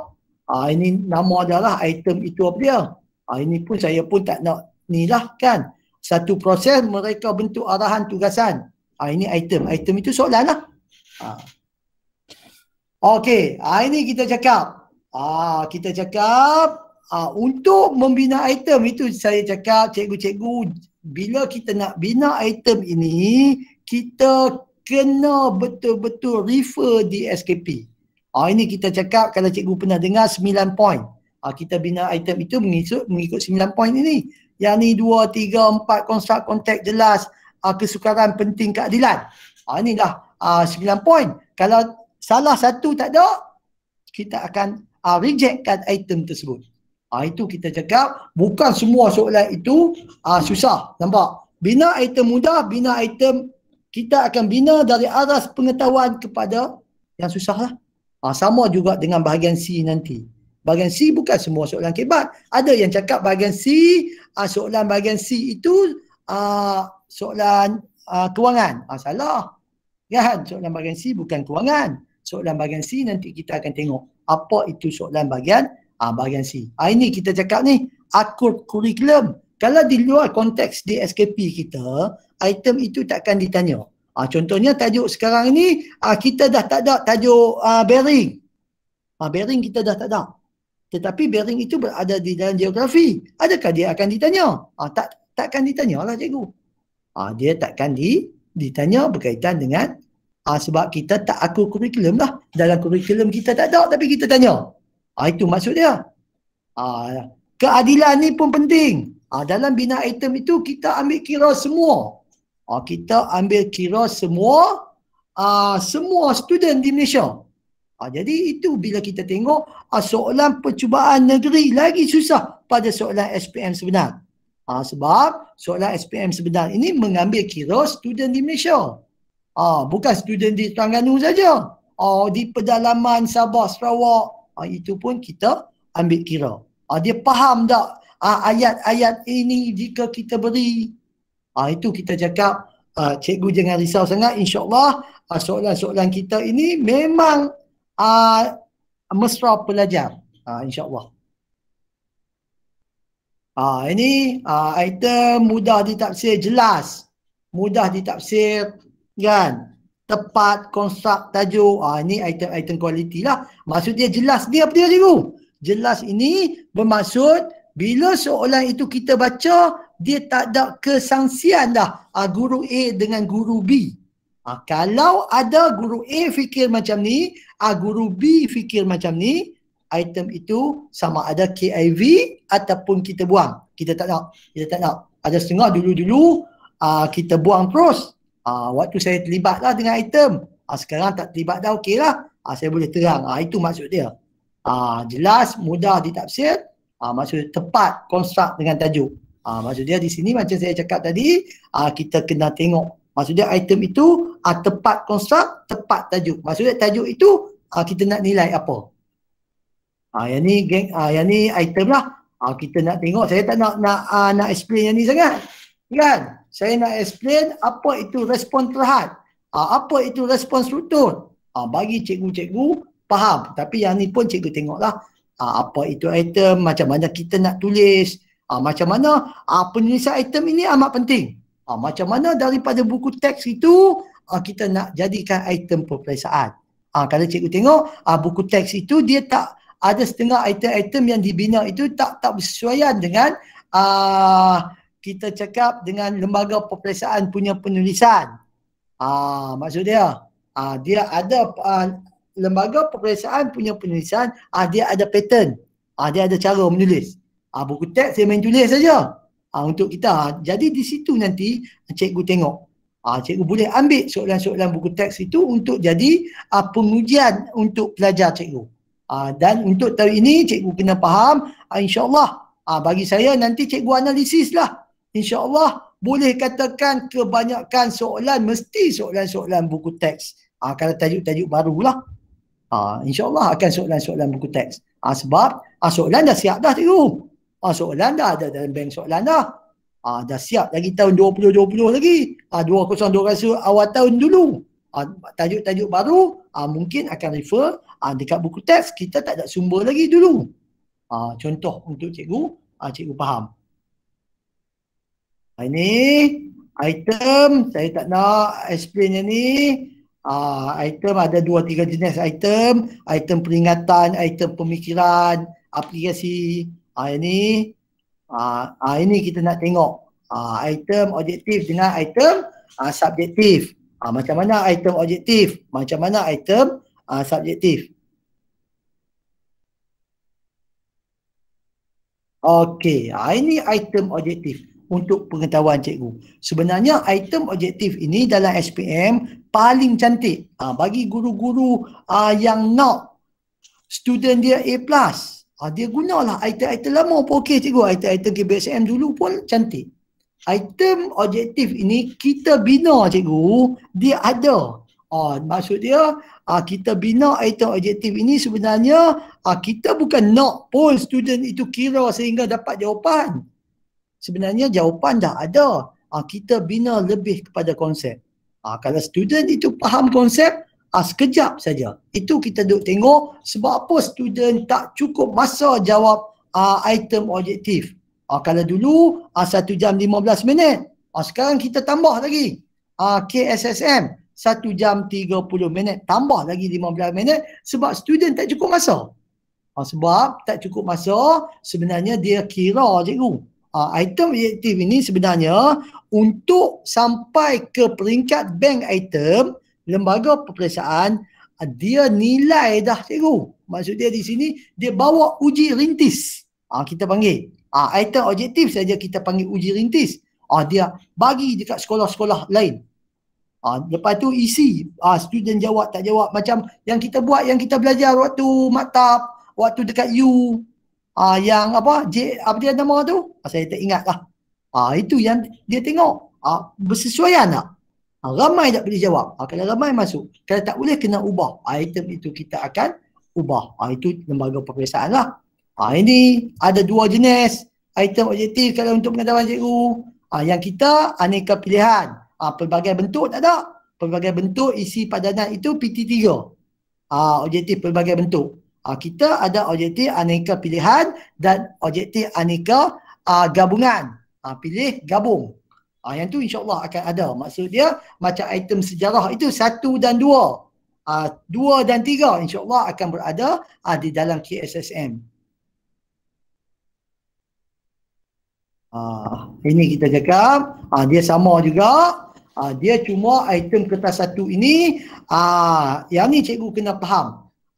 Uh, ini nama adalah item itu apa dia. Uh, ini pun saya pun tak nak inilah kan satu proses mereka bentuk arahan tugasan. Ha, ini item. Item itu soalan lah. Ha. Okey. Ha, ini kita cakap. Ha, kita cakap ha, untuk membina item itu saya cakap cikgu-cikgu bila kita nak bina item ini kita kena betul-betul refer di SKP. Ha, ini kita cakap kalau cikgu pernah dengar 9 point. Ha, kita bina item itu mengikut, mengikut 9 point ini yang ni dua, tiga, empat konstruk kontak jelas uh, kesukaran penting keadilan. Ha, uh, inilah sembilan uh, poin. Kalau salah satu tak ada, kita akan uh, rejectkan item tersebut. Uh, itu kita cakap bukan semua soalan itu uh, susah. Nampak? Bina item mudah, bina item kita akan bina dari aras pengetahuan kepada yang susah lah. Uh, sama juga dengan bahagian C nanti. Bahagian C bukan semua soalan kebat. Ada yang cakap bahagian C uh, soalan bahagian C itu uh, soalan uh, kewangan. Ah uh, salah. Kan? Soalan bahagian C bukan kewangan. Soalan bahagian C nanti kita akan tengok apa itu soalan bahagian uh, bahagian C. Uh, ini kita cakap ni akur kurikulum. Kalau di luar konteks di SKP kita, item itu takkan ditanya. Ha, contohnya tajuk sekarang ini ha, kita dah tak ada tajuk ha, bearing. Ha, bearing kita dah tak ada tetapi bearing itu berada di dalam geografi. Adakah dia akan ditanya? Ah, tak takkan ditanya lah cikgu. Ah, dia takkan di, ditanya berkaitan dengan ah, sebab kita tak akur kurikulum lah. Dalam kurikulum kita tak ada tapi kita tanya. Ah, itu maksud dia. Ah, keadilan ni pun penting. Ah, dalam bina item itu kita ambil kira semua. Ah, kita ambil kira semua ah, semua student di Malaysia. Ha, jadi itu bila kita tengok ha, soalan percubaan negeri lagi susah pada soalan SPM sebenar. Ha, sebab soalan SPM sebenar ini mengambil kira student di Malaysia. Ha, bukan student di Terengganu saja. Ha, di pedalaman Sabah, Sarawak. Ha, itu pun kita ambil kira. Ha, dia faham tak ha, ayat-ayat ini jika kita beri? Ha, itu kita cakap ha, cikgu jangan risau sangat. InsyaAllah ha, soalan-soalan kita ini memang uh, mesra pelajar uh, insyaallah uh, ini uh, item mudah ditafsir jelas mudah ditafsir kan tepat konstruk tajuk uh, ini item-item kualiti lah dia jelas dia apa dia cikgu jelas ini bermaksud bila soalan itu kita baca dia tak ada kesangsian dah uh, guru A dengan guru B Ha, kalau ada guru A fikir macam ni, ha, guru B fikir macam ni, item itu sama ada KIV ataupun kita buang. Kita tak nak. Kita tak nak. Ada setengah dulu-dulu uh, kita buang terus. Uh, waktu saya terlibatlah dengan item. Uh, sekarang tak terlibat dah okey lah. Uh, saya boleh terang. Uh, itu maksud dia. Uh, jelas, mudah ditafsir. Uh, maksud tepat konstruk dengan tajuk. Uh, maksud dia di sini macam saya cakap tadi, uh, kita kena tengok Maksudnya item itu uh, tepat konstruk, tepat tajuk. Maksudnya tajuk itu uh, kita nak nilai apa. Ah uh, yang ni geng uh, yang ni item lah. Ah uh, kita nak tengok saya tak nak nak uh, nak explain yang ni sangat. Kan? Saya nak explain apa itu respon terhad. Uh, apa itu respon struktur. Ah uh, bagi cikgu-cikgu faham. Tapi yang ni pun cikgu lah. uh, apa itu item, macam mana kita nak tulis, uh, macam mana uh, penulisan item ini amat penting. Ha, macam mana daripada buku teks itu ha, kita nak jadikan item peperiksaan. Ha, kalau cikgu tengok ha, buku teks itu dia tak ada setengah item-item yang dibina itu tak tak bersesuaian dengan uh, kita cakap dengan lembaga peperiksaan punya penulisan. Uh, maksud dia, uh, dia ada uh, lembaga peperiksaan punya penulisan, uh, dia ada pattern, uh, dia ada cara menulis. Uh, buku teks saya main tulis saja uh, untuk kita. Jadi di situ nanti cikgu tengok. Uh, cikgu boleh ambil soalan-soalan buku teks itu untuk jadi uh, pengujian untuk pelajar cikgu. Uh, dan untuk tahun ini cikgu kena faham uh, insyaAllah uh, bagi saya nanti cikgu analisis lah. InsyaAllah boleh katakan kebanyakan soalan mesti soalan-soalan buku teks. Uh, kalau tajuk-tajuk barulah. Uh, InsyaAllah akan soalan-soalan buku teks. Uh, sebab uh, soalan dah siap dah cikgu. Ah, so Belanda ada dalam bank so Belanda. Ah, dah siap lagi tahun 2020 lagi. Ah, 2020 awal tahun dulu. Ah, tajuk-tajuk baru ah, mungkin akan refer ah, dekat buku teks kita tak ada sumber lagi dulu. Ah, contoh untuk cikgu, ah, cikgu faham. Ah, ini item saya tak nak explain yang ni. Ah, item ada dua tiga jenis item. Item peringatan, item pemikiran, aplikasi, Ha, ini ah, ha, ini kita nak tengok ha, item objektif dengan item ha, subjektif. Ha, macam mana item objektif? Macam mana item ha, subjektif? Okey, ha, ini item objektif untuk pengetahuan cikgu. Sebenarnya item objektif ini dalam SPM paling cantik. Ha, bagi guru-guru ha, yang nak student dia A+. plus. Ah, dia guna lah item-item lama pun okey cikgu. Item-item KBSM dulu pun cantik. Item objektif ini kita bina cikgu, dia ada. Ah, maksud dia ah, kita bina item objektif ini sebenarnya ah, kita bukan nak poll student itu kira sehingga dapat jawapan. Sebenarnya jawapan dah ada. Ah, kita bina lebih kepada konsep. Ah, kalau student itu faham konsep, ha, sekejap saja. Itu kita duduk tengok sebab apa student tak cukup masa jawab uh, item objektif. Uh, kalau dulu uh, 1 jam 15 minit. Uh, sekarang kita tambah lagi. Uh, KSSM 1 jam 30 minit. Tambah lagi 15 minit sebab student tak cukup masa. Uh, sebab tak cukup masa sebenarnya dia kira cikgu. Uh, item objektif ini sebenarnya untuk sampai ke peringkat bank item lembaga peperiksaan ah, dia nilai dah cikgu. Maksud dia di sini dia bawa uji rintis. Ah kita panggil. Ah item objektif saja kita panggil uji rintis. Ah dia bagi dekat sekolah-sekolah lain. Ah lepas tu isi ah student jawab tak jawab macam yang kita buat yang kita belajar waktu maktab, waktu dekat U. Ah yang apa J, apa dia nama tu? Ah, saya tak lah, Ah itu yang dia tengok. Ah bersesuaian tak? Lah. Ha, ramai tak boleh jawab. Ha, kalau ramai masuk. Kalau tak boleh kena ubah. Ha, item itu kita akan ubah. Ha, itu lembaga peperiksaan lah. Ha, ini ada dua jenis item objektif kalau untuk pengetahuan cikgu. Ha, yang kita aneka pilihan. Ha, pelbagai bentuk tak ada. Pelbagai bentuk isi padanan itu PT3. Ha, objektif pelbagai bentuk. Ha, kita ada objektif aneka pilihan dan objektif aneka uh, gabungan. Ha, pilih gabung. Ah yang tu insya-Allah akan ada. Maksud dia macam item sejarah itu satu dan dua. Ah dua dan tiga insya-Allah akan berada ah di dalam KSSM. Ah ini kita cakap ah dia sama juga ah dia cuma item kertas satu ini ah yang ni cikgu kena faham.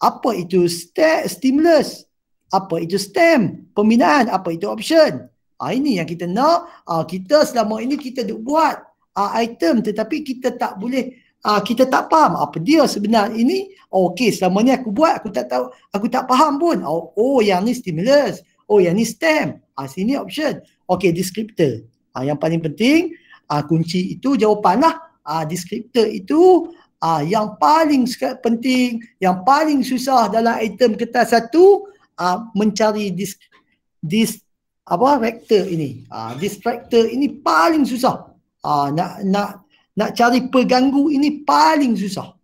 Apa itu st- stimulus? Apa itu stem? Pembinaan apa itu option? Ha, ini yang kita nak. Ha, kita selama ini kita duk buat uh, item tetapi kita tak boleh uh, kita tak faham apa dia sebenarnya ini. Oh, okey, selama ni aku buat aku tak tahu aku tak faham pun. Oh, oh yang ni stimulus. Oh, yang ni stem. Ah ha, sini option. Okey, descriptor. Ah ha, yang paling penting uh, kunci itu jawapanlah. Ah uh, descriptor itu uh, yang paling penting, yang paling susah dalam item kertas satu uh, mencari descriptor apa vektor ini uh, ah, distractor ini paling susah uh, nak nak nak cari peganggu ini paling susah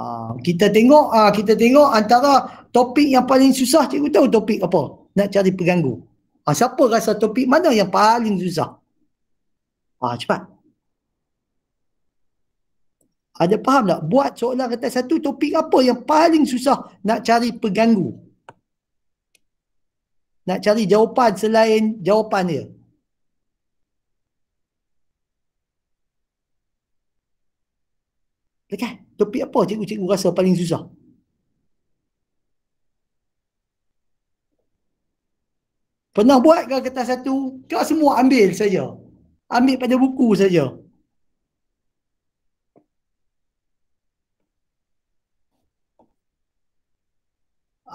uh, kita tengok uh, kita tengok antara topik yang paling susah cikgu tahu topik apa nak cari peganggu uh, siapa rasa topik mana yang paling susah uh, cepat ada faham tak? Buat soalan kertas satu topik apa yang paling susah nak cari peganggu? nak cari jawapan selain jawapan dia. Dekat, topik apa cikgu-cikgu rasa paling susah? Pernah buat ke kertas satu? Kau semua ambil saja. Ambil pada buku saja.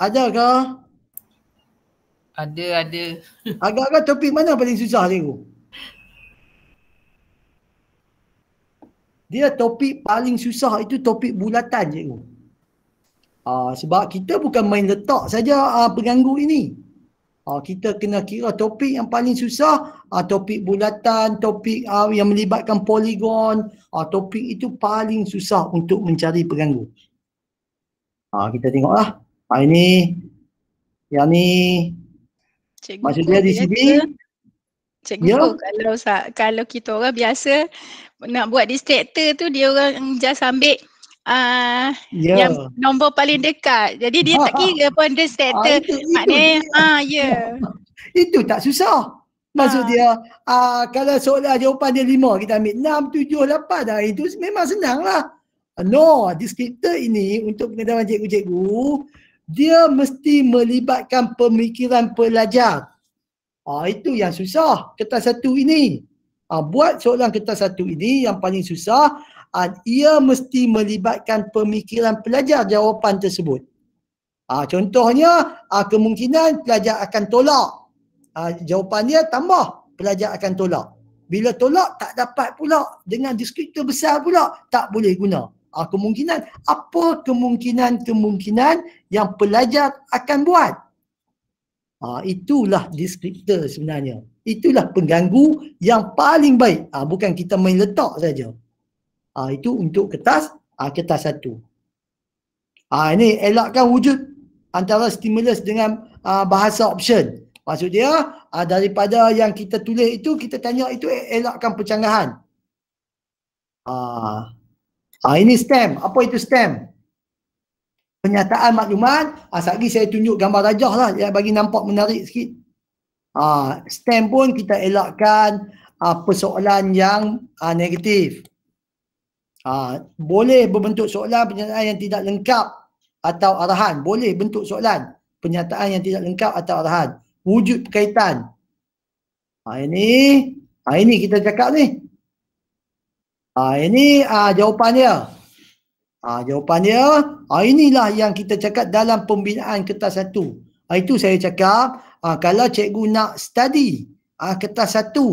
Adakah ada, ada. Agak-agak topik mana paling susah cikgu? Dia topik paling susah itu topik bulatan cikgu. Uh, sebab kita bukan main letak saja uh, ah, penganggu ini. Uh, kita kena kira topik yang paling susah, uh, topik bulatan, topik uh, yang melibatkan poligon, uh, topik itu paling susah untuk mencari penganggu. Uh, kita tengoklah. Uh, ini, yang ni, Cikgu Maksud dia di sini Cikgu ya. kalau kalau kita orang biasa nak buat distractor tu dia orang just ambil Uh, ah, yeah. yang nombor paling dekat. Jadi dia tak ah, ah. kira pun dia setter. Maknanya, ah, ya. Itu tak susah. Maksud ha. dia, uh, kalau soalan jawapan dia lima, kita ambil enam, tujuh, lapan dah. Itu memang senang lah. No, descriptor ini untuk pengetahuan cikgu-cikgu, dia mesti melibatkan pemikiran pelajar. Ah, itu yang susah kertas satu ini. Ah, buat soalan kertas satu ini yang paling susah, ah, ia mesti melibatkan pemikiran pelajar jawapan tersebut. Ah, contohnya, ah, kemungkinan pelajar akan tolak. Ah, jawapan dia tambah, pelajar akan tolak. Bila tolak, tak dapat pula. Dengan deskriptor besar pula, tak boleh guna uh, kemungkinan apa kemungkinan-kemungkinan yang pelajar akan buat uh, itulah descriptor sebenarnya itulah pengganggu yang paling baik uh, bukan kita main letak saja uh, itu untuk kertas uh, kertas satu uh, ini elakkan wujud antara stimulus dengan uh, bahasa option maksud dia uh, daripada yang kita tulis itu kita tanya itu elakkan percanggahan Ah, Ha, ini stem. Apa itu stem? Pernyataan maklumat. Ha, ah, Sekejap lagi saya tunjuk gambar rajah lah. Yang bagi nampak menarik sikit. Ha, ah, stem pun kita elakkan ha, persoalan yang ha, negatif. Ha, boleh berbentuk soalan pernyataan yang tidak lengkap atau arahan. Boleh bentuk soalan pernyataan yang tidak lengkap atau arahan. Wujud perkaitan. Ha, ini, ha, ini kita cakap ni. Ah ini ah jawapannya. Ah jawapannya ah inilah yang kita cakap dalam pembinaan kertas satu. Ah itu saya cakap ah kalau cikgu nak study ah kertas satu,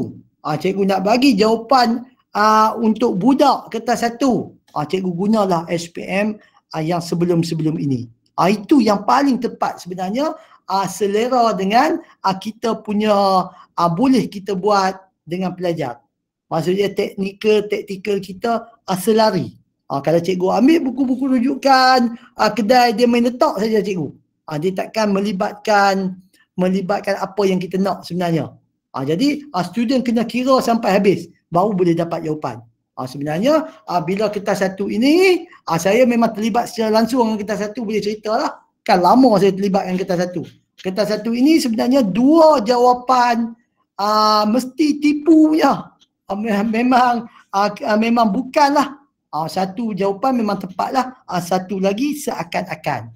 ah cikgu nak bagi jawapan ah untuk budak kertas satu, ah cikgu gunalah SPM ah, yang sebelum-sebelum ini. Ah itu yang paling tepat sebenarnya ah selera dengan ah kita punya ah boleh kita buat dengan pelajar. Maksudnya teknikal taktikal kita asal lari. Ha, kalau cikgu ambil buku-buku rujukan uh, kedai dia main letak saja cikgu. Ha, dia takkan melibatkan melibatkan apa yang kita nak sebenarnya. Ha, jadi uh, student kena kira sampai habis baru boleh dapat jawapan. Ha, sebenarnya uh, bila kita satu ini uh, saya memang terlibat secara langsung dengan kita satu boleh cerita lah, Kan lama saya terlibat dengan kita satu. Kita satu ini sebenarnya dua jawapan uh, mesti tipunya uh, memang uh, memang bukanlah uh, satu jawapan memang tepatlah uh, satu lagi seakan-akan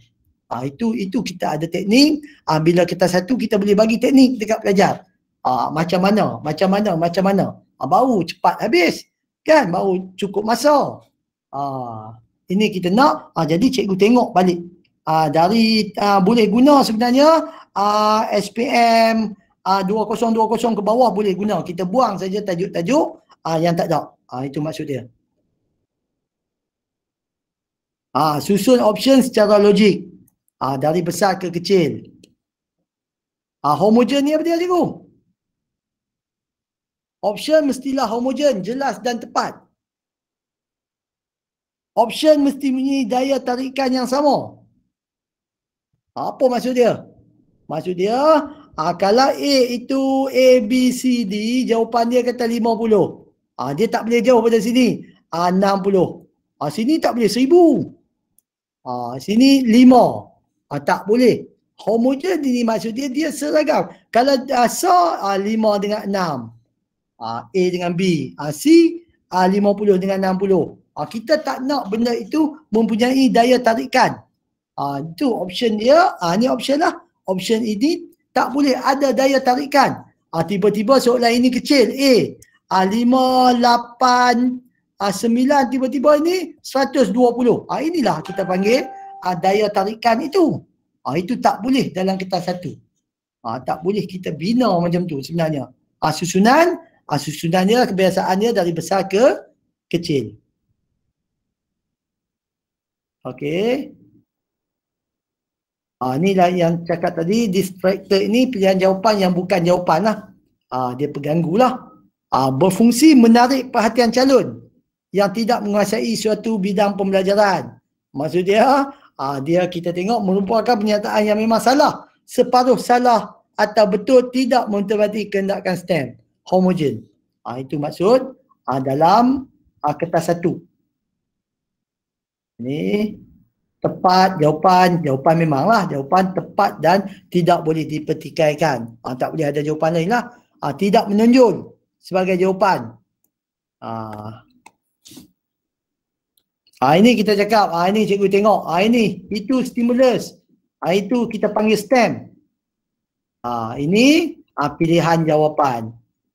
uh, itu itu kita ada teknik uh, bila kita satu kita boleh bagi teknik dekat pelajar uh, macam mana macam mana macam mana uh, baru cepat habis kan baru cukup masa uh, ini kita nak uh, jadi cikgu tengok balik uh, dari uh, boleh guna sebenarnya uh, SPM uh, ah, 2020 ke bawah boleh guna. Kita buang saja tajuk-tajuk uh, ah, yang tak ada. Uh, itu maksud dia. Uh, susun option secara logik. Uh, dari besar ke kecil. Uh, homogen ni apa dia cikgu? Option mestilah homogen, jelas dan tepat. Option mesti mempunyai daya tarikan yang sama. Apa maksud dia? Maksud dia, Ha, kalau A itu A, B, C, D, jawapan dia kata 50. Ha, ah, dia tak boleh jauh pada sini. Ha, 60. Ha, sini tak boleh 1000. Ha, ah, sini 5. Ha, tak boleh. Homogen ini maksud dia, dia seragam. Kalau asal ha, 5 dengan 6. Ha, A dengan B. Ha, C ha, 50 dengan 60. Ha, kita tak nak benda itu mempunyai daya tarikan. Ha, itu option dia. Ha, ini option lah. Option ini tak boleh ada daya tarikan. Ah, tiba-tiba soalan ini kecil. A. Ah, 5, 8, ah, Tiba-tiba ini 120. Ah, inilah kita panggil ah, daya tarikan itu. Ah, itu tak boleh dalam kita satu. Ah, tak boleh kita bina macam tu sebenarnya. Ah, susunan, ah, susunannya kebiasaannya dari besar ke kecil. Okey. Uh, lah yang cakap tadi, distractor ini pilihan jawapan yang bukan jawapan lah. Uh, dia pengganggu lah. Uh, berfungsi menarik perhatian calon yang tidak menguasai suatu bidang pembelajaran. Maksud dia, uh, dia kita tengok merupakan pernyataan yang memang salah. Separuh salah atau betul tidak menerbati kehendakkan STEM. Homogen. ah itu maksud uh, dalam uh, kertas satu. Ini tepat jawapan jawapan memanglah jawapan tepat dan tidak boleh dipertikaikan ha, tak boleh ada jawapan lain lah ha, tidak menunjuk sebagai jawapan ha. Ha, ini kita cakap ha, ini cikgu tengok ha, ini itu stimulus ha, itu kita panggil stem ha, ini ha, pilihan jawapan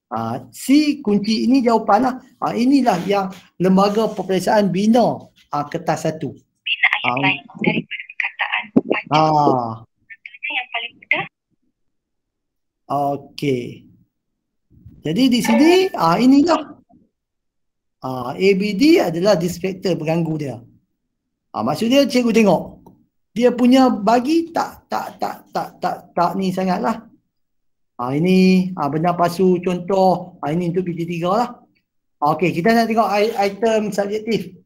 ha, si kunci ini jawapan lah ha, inilah yang lembaga peperiksaan bina ha, kertas satu um, lain daripada perkataan pacu. Ah. yang paling mudah. Okey. Jadi di sini ah uh, inilah ah uh, ABD adalah dispekter pengganggu dia. Ah uh, maksud dia cikgu tengok dia punya bagi tak tak tak tak tak tak, tak ni sangatlah. Ah uh, ini ah uh, benda pasu contoh ah uh, ini untuk PT3 lah. Okey kita nak tengok item subjektif.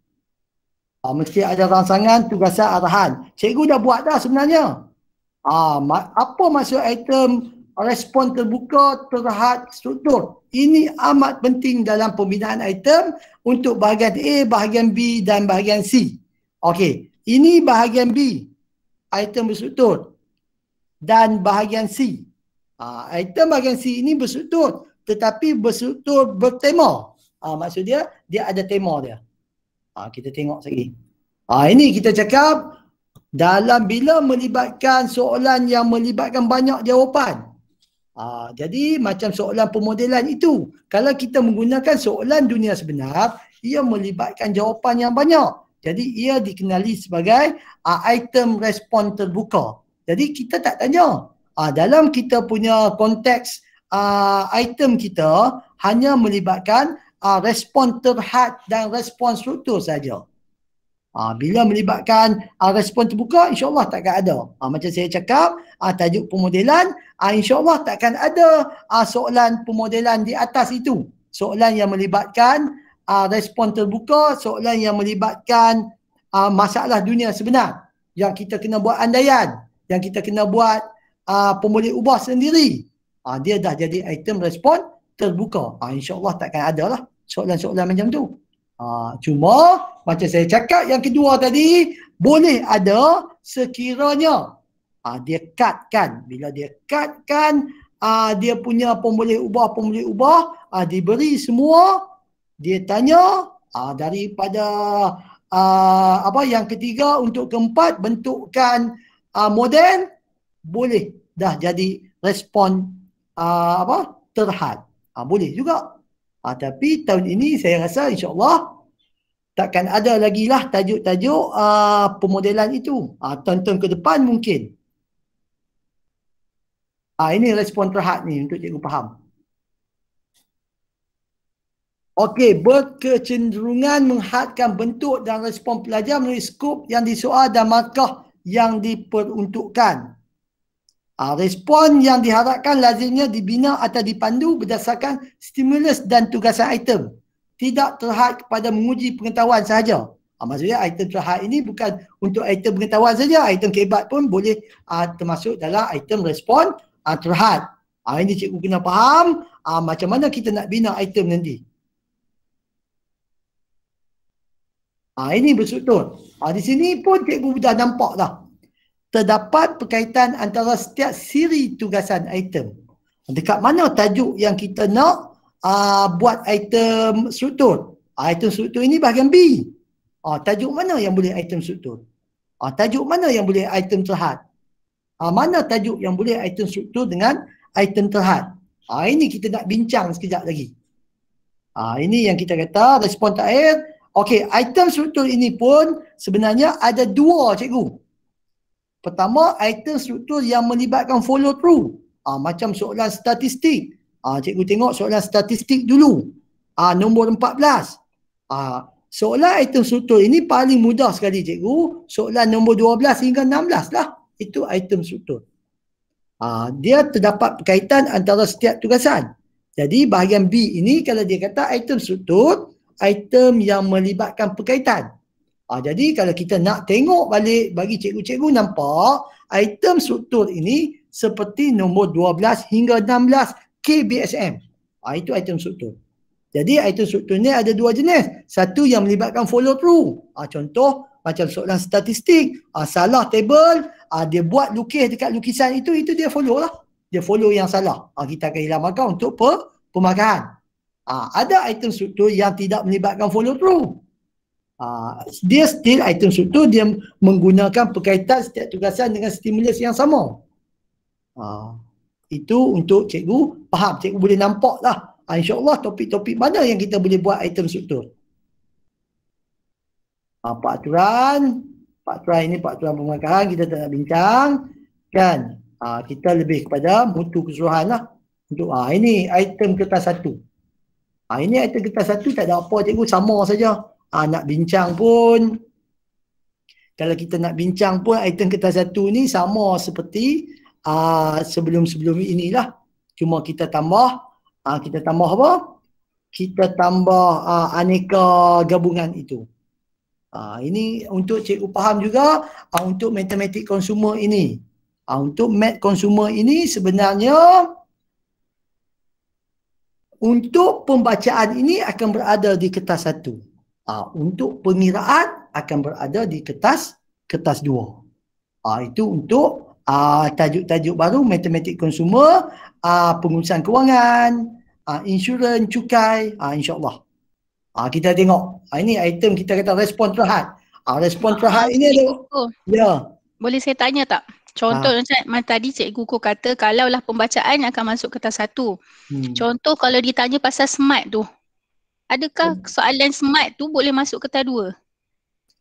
Ha, mesti ada rangsangan tugasan arahan. Cikgu dah buat dah sebenarnya. Ha, ma- apa maksud item respon terbuka terhad struktur? Ini amat penting dalam pembinaan item untuk bahagian A, bahagian B dan bahagian C. Okey, ini bahagian B item berstruktur dan bahagian C. Ha, item bahagian C ini berstruktur tetapi berstruktur bertema. Ha, maksud dia dia ada tema dia. Ha, kita tengok sekali. Ha, ah, ini kita cakap dalam bila melibatkan soalan yang melibatkan banyak jawapan. Ha, jadi macam soalan pemodelan itu. Kalau kita menggunakan soalan dunia sebenar, ia melibatkan jawapan yang banyak. Jadi ia dikenali sebagai uh, item respon terbuka. Jadi kita tak tanya. Uh, dalam kita punya konteks uh, item kita hanya melibatkan uh, respon terhad dan respon struktur saja. Uh, bila melibatkan uh, respon terbuka, insya insyaAllah takkan ada. Uh, macam saya cakap, uh, tajuk pemodelan, uh, insyaAllah takkan ada uh, soalan pemodelan di atas itu. Soalan yang melibatkan uh, respon terbuka, soalan yang melibatkan uh, masalah dunia sebenar yang kita kena buat andaian, yang kita kena buat uh, pemboleh ubah sendiri. Uh, dia dah jadi item respon terbuka. Ha, InsyaAllah takkan ada lah soalan-soalan macam tu. Ha, cuma macam saya cakap yang kedua tadi, boleh ada sekiranya ha, dia cut kan. Bila dia cut kan, ha, dia punya pemboleh ubah, pemboleh ubah, ha, diberi semua, dia tanya ha, daripada ha, apa yang ketiga untuk keempat, bentukkan ha, model, boleh dah jadi respon uh, apa terhad Ha, boleh juga. Ha, tapi tahun ini saya rasa insyaAllah takkan ada lagi lah tajuk-tajuk uh, ah, pemodelan itu. Ha, tonton ke depan mungkin. Ha, ini respon terhad ni untuk cikgu faham. Okey, berkecenderungan menghadkan bentuk dan respon pelajar melalui skop yang disoal dan markah yang diperuntukkan. Ha, respon yang diharapkan lazimnya dibina atau dipandu berdasarkan stimulus dan tugasan item. Tidak terhad kepada menguji pengetahuan sahaja. Ha, maksudnya item terhad ini bukan untuk item pengetahuan saja. Item kebat pun boleh ha, termasuk dalam item respon ha, terhad. Ha, ini cikgu kena faham ha, macam mana kita nak bina item nanti. Ha, ini bersudut. Ha, di sini pun cikgu dah nampak dah terdapat perkaitan antara setiap siri tugasan item. Dekat mana tajuk yang kita nak uh, buat item struktur? Uh, item struktur ini bahagian B. Uh, tajuk mana yang boleh item struktur? Uh, tajuk mana yang boleh item terhad? Uh, mana tajuk yang boleh item struktur dengan item terhad? Uh, ini kita nak bincang sekejap lagi. Uh, ini yang kita kata respon tak air. Okey, item struktur ini pun sebenarnya ada dua cikgu. Pertama, item struktur yang melibatkan follow through. Ha, macam soalan statistik. Ha, cikgu tengok soalan statistik dulu. Ha, nombor 14. Ha, soalan item struktur ini paling mudah sekali cikgu. Soalan nombor 12 hingga 16 lah. Itu item struktur. Ha, dia terdapat perkaitan antara setiap tugasan. Jadi bahagian B ini kalau dia kata item struktur, item yang melibatkan perkaitan. Ha, jadi kalau kita nak tengok balik bagi cikgu-cikgu nampak item struktur ini seperti nombor 12 hingga 16 KBSM. Ha, itu item struktur. Jadi item struktur ni ada dua jenis. Satu yang melibatkan follow through. Ha, contoh macam soalan statistik, ha, salah table, ha, dia buat lukis dekat lukisan itu, itu dia follow lah. Dia follow yang salah. Ha, kita akan hilang untuk pe- pemakaian. Ha, ada item struktur yang tidak melibatkan follow through. Ha, dia still item struktur dia menggunakan perkaitan setiap tugasan dengan stimulus yang sama. Ha, itu untuk cikgu faham. Cikgu boleh nampak lah. Ha, InsyaAllah topik-topik mana yang kita boleh buat item struktur. Ha, peraturan. Peraturan ini peraturan pemakaian kita tak nak bincang. Kan? Ha, kita lebih kepada mutu keseluruhan lah. Untuk, ha, ini item kertas satu. Ha, ini item kertas satu tak ada apa cikgu. Sama saja. Ha, nak bincang pun kalau kita nak bincang pun item kertas satu ni sama seperti sebelum ah, sebelum-sebelum inilah cuma kita tambah uh, kita tambah apa kita tambah uh, aneka gabungan itu uh, ini untuk cikgu faham juga uh, untuk matematik consumer ini uh, untuk mat consumer ini sebenarnya untuk pembacaan ini akan berada di kertas satu Uh, untuk pengiraan akan berada di kertas kertas dua. Uh, itu untuk uh, tajuk-tajuk baru matematik konsumer, uh, pengurusan kewangan, uh, insurans, cukai, uh, insyaAllah. Uh, kita tengok. Uh, ini item kita kata respon terhad. Uh, respon terhad ini ada. Oh. Ya. Boleh saya tanya tak? Contoh ha. macam tadi Cik Ko kata kalaulah pembacaan akan masuk kertas satu. Hmm. Contoh kalau ditanya pasal smart tu, Adakah soalan smart tu boleh masuk ke tahap dua?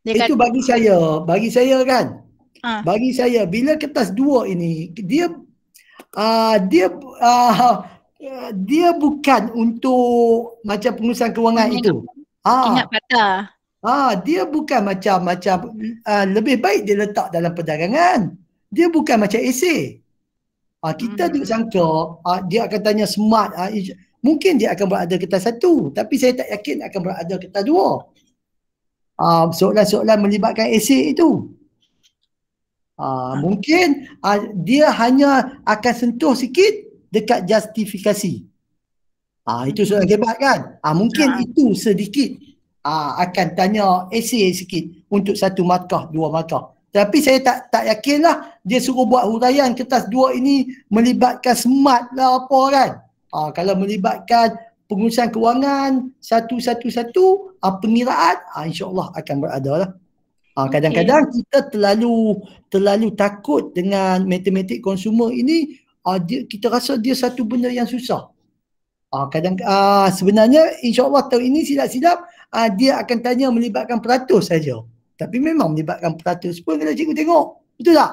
Dia itu bagi saya, bagi saya kan. Ha. Bagi saya bila kertas dua ini dia uh, dia uh, dia bukan untuk macam pengurusan kewangan ingat, itu. Ingat ha. Ingat kata. Ha, dia bukan macam macam uh, lebih baik dia letak dalam perdagangan. Dia bukan macam esei. Ha, kita hmm. juga sangka uh, dia akan tanya smart uh, mungkin dia akan berada kita satu tapi saya tak yakin akan berada kita dua uh, soalan-soalan melibatkan esei itu uh, mungkin uh, dia hanya akan sentuh sikit dekat justifikasi Ah itu soalan hebat kan? Ah mungkin ya. itu sedikit ah akan tanya essay sikit untuk satu markah, dua markah. Tapi saya tak tak yakinlah dia suruh buat huraian kertas dua ini melibatkan smart lah apa kan? Ha, kalau melibatkan pengurusan kewangan satu-satu-satu, ha, ah, pengiraan ha, insyaAllah akan berada lah. Ha, kadang-kadang okay. kita terlalu terlalu takut dengan matematik konsumer ini, ha, dia, kita rasa dia satu benda yang susah. Ha, kadang ha, Sebenarnya insyaAllah tahun ini silap-silap ha, dia akan tanya melibatkan peratus saja. Tapi memang melibatkan peratus pun kalau cikgu tengok. Betul tak?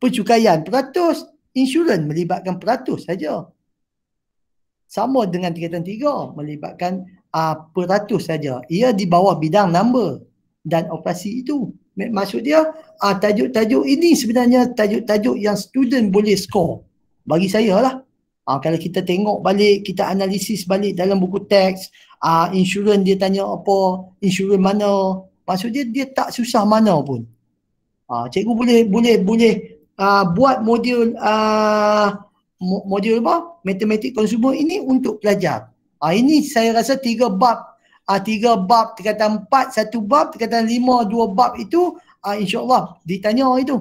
Percukaian peratus, insurans melibatkan peratus saja sama dengan tingkatan tiga melibatkan uh, peratus saja. Ia di bawah bidang number dan operasi itu. Maksud dia uh, tajuk-tajuk ini sebenarnya tajuk-tajuk yang student boleh score. Bagi saya lah. Uh, kalau kita tengok balik, kita analisis balik dalam buku teks, uh, insurans dia tanya apa, insurans mana. Maksud dia, dia tak susah mana pun. Uh, cikgu boleh boleh boleh uh, buat modul uh, modul apa? Matematik consumer ini untuk pelajar. Ha, ini saya rasa tiga bab ha, tiga bab tingkatan empat satu bab tingkatan lima dua bab itu ha, insyaallah ditanya orang itu.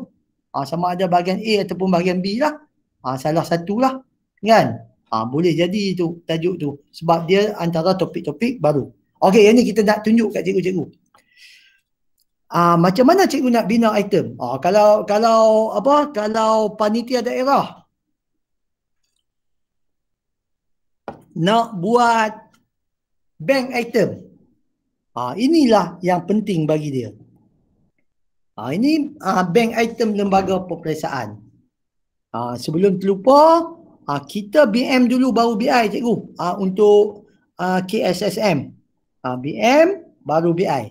Ha, sama ada bahagian A ataupun bahagian B lah. Ha, salah lah. kan. Ha, boleh jadi itu tajuk tu sebab dia antara topik-topik baru. Okey, yang ni kita nak tunjuk kat cikgu-cikgu. Ah uh, macam mana cikgu nak bina item? Oh, kalau kalau apa kalau panitia daerah nak buat bank item. Ha, inilah yang penting bagi dia. Ha, ini ha, bank item lembaga peperiksaan. Ha, sebelum terlupa, ha, kita BM dulu baru BI cikgu ha, untuk ha, KSSM. Ha, BM baru BI.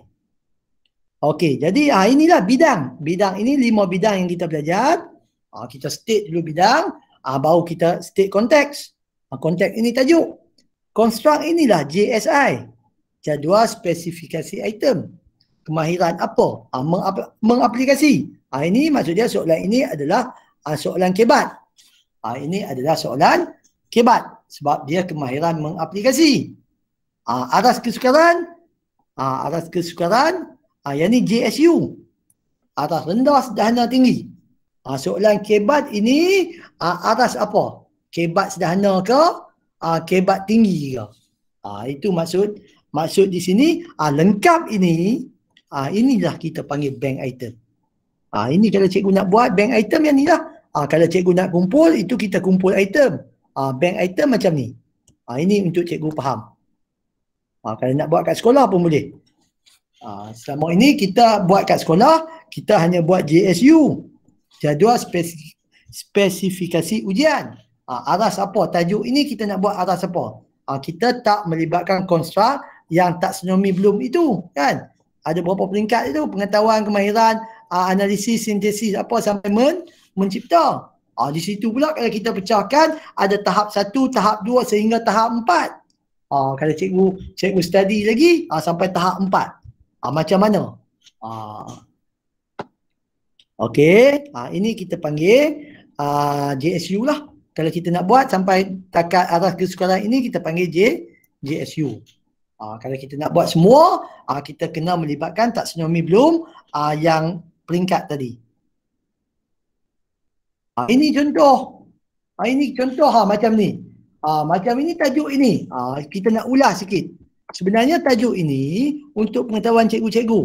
Okey, jadi ha, inilah bidang. Bidang ini lima bidang yang kita belajar. Ha, kita state dulu bidang, ha, baru kita state konteks konteks ah, ini tajuk. konstruk inilah JSI. Jadual spesifikasi item. Kemahiran apa? Uh, mengaplikasi. Uh, ini maksudnya soalan ini adalah uh, soalan kebat. Uh, ini adalah soalan kebat. Sebab dia kemahiran mengaplikasi. Uh, aras kesukaran. Uh, aras kesukaran. Uh, yang ni JSU. Aras rendah, sederhana, tinggi. Uh, soalan kebat ini uh, aras apa? kebat sederhana ke uh, kebat tinggi ke uh, itu maksud maksud di sini uh, lengkap ini uh, inilah kita panggil bank item uh, ini kalau cikgu nak buat bank item yang ni lah uh, kalau cikgu nak kumpul itu kita kumpul item uh, bank item macam ni uh, ini untuk cikgu faham uh, kalau nak buat kat sekolah pun boleh uh, selama ini kita buat kat sekolah kita hanya buat JSU jadual spesifikasi ujian Ha, ah, aras apa? Tajuk ini kita nak buat aras apa? Ha, kita tak melibatkan konstruk yang tak senyumi belum itu kan? Ada beberapa peringkat itu? Pengetahuan, kemahiran, uh, analisis, sintesis apa sampai men mencipta. Ha, di situ pula kalau kita pecahkan ada tahap satu, tahap dua sehingga tahap empat. Ha, kalau cikgu cikgu study lagi ha, sampai tahap empat. Ha, macam mana? Ha. Okey, ha, ini kita panggil uh, JSU lah kalau kita nak buat sampai takat arah ke sekolah ini kita panggil J JSU. Uh, ah, kalau kita nak buat semua, uh, kita kena melibatkan taksonomi belum uh, yang peringkat tadi. Uh, ini contoh. Uh, ini contoh uh, macam ni. Uh, macam ini tajuk ini. Uh, kita nak ulas sikit. Sebenarnya tajuk ini untuk pengetahuan cikgu-cikgu.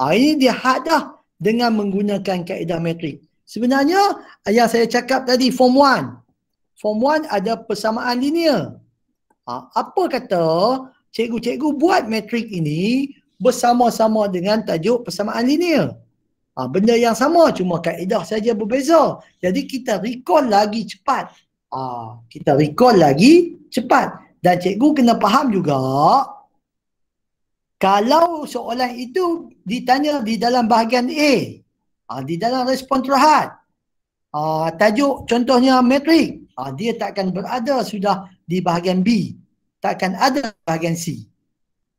Uh, ini dia hak dah dengan menggunakan kaedah metrik. Sebenarnya yang saya cakap tadi form 1 form 1 ada persamaan linear. Ha, apa kata cikgu-cikgu buat matrik ini bersama-sama dengan tajuk persamaan linear. Ha, benda yang sama cuma kaedah saja berbeza. Jadi kita recall lagi cepat. Ha, kita recall lagi cepat. Dan cikgu kena faham juga kalau soalan itu ditanya di dalam bahagian A. Ha, di dalam respon terhad. Ha, tajuk contohnya matrik ha, dia akan berada sudah di bahagian B tak akan ada bahagian C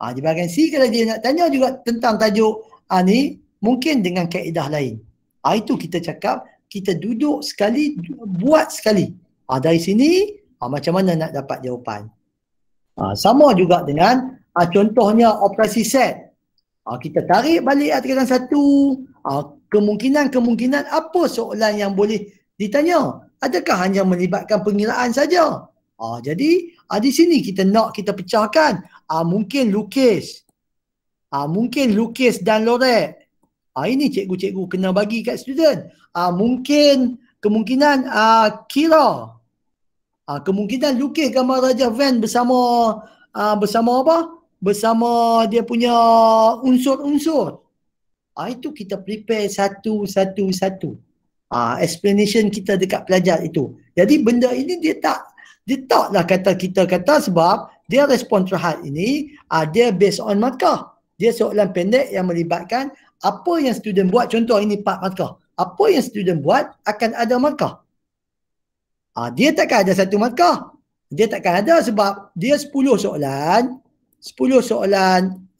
ha, di bahagian C kalau dia nak tanya juga tentang tajuk ha, ni mungkin dengan kaedah lain ha, itu kita cakap kita duduk sekali buat sekali ha, dari sini ha, macam mana nak dapat jawapan ha, sama juga dengan ha, contohnya operasi set ha, kita tarik balik atas satu ha, kemungkinan-kemungkinan apa soalan yang boleh ditanya adakah hanya melibatkan pengiraan saja? Ah, jadi ah, di sini kita nak kita pecahkan. Ah, mungkin lukis. Ah, mungkin lukis dan loret. Ah, ini cikgu-cikgu kena bagi kat student. Ah, mungkin kemungkinan ah, kira. Ah, kemungkinan lukis gambar Raja Van bersama ah, bersama apa? Bersama dia punya unsur-unsur. Ah, itu kita prepare satu-satu-satu uh, explanation kita dekat pelajar itu. Jadi benda ini dia tak dia lah kata kita kata sebab dia respon terhad ini uh, dia based on markah. Dia soalan pendek yang melibatkan apa yang student buat contoh ini part markah. Apa yang student buat akan ada markah. Uh, dia takkan ada satu markah. Dia takkan ada sebab dia 10 soalan, 10 soalan 40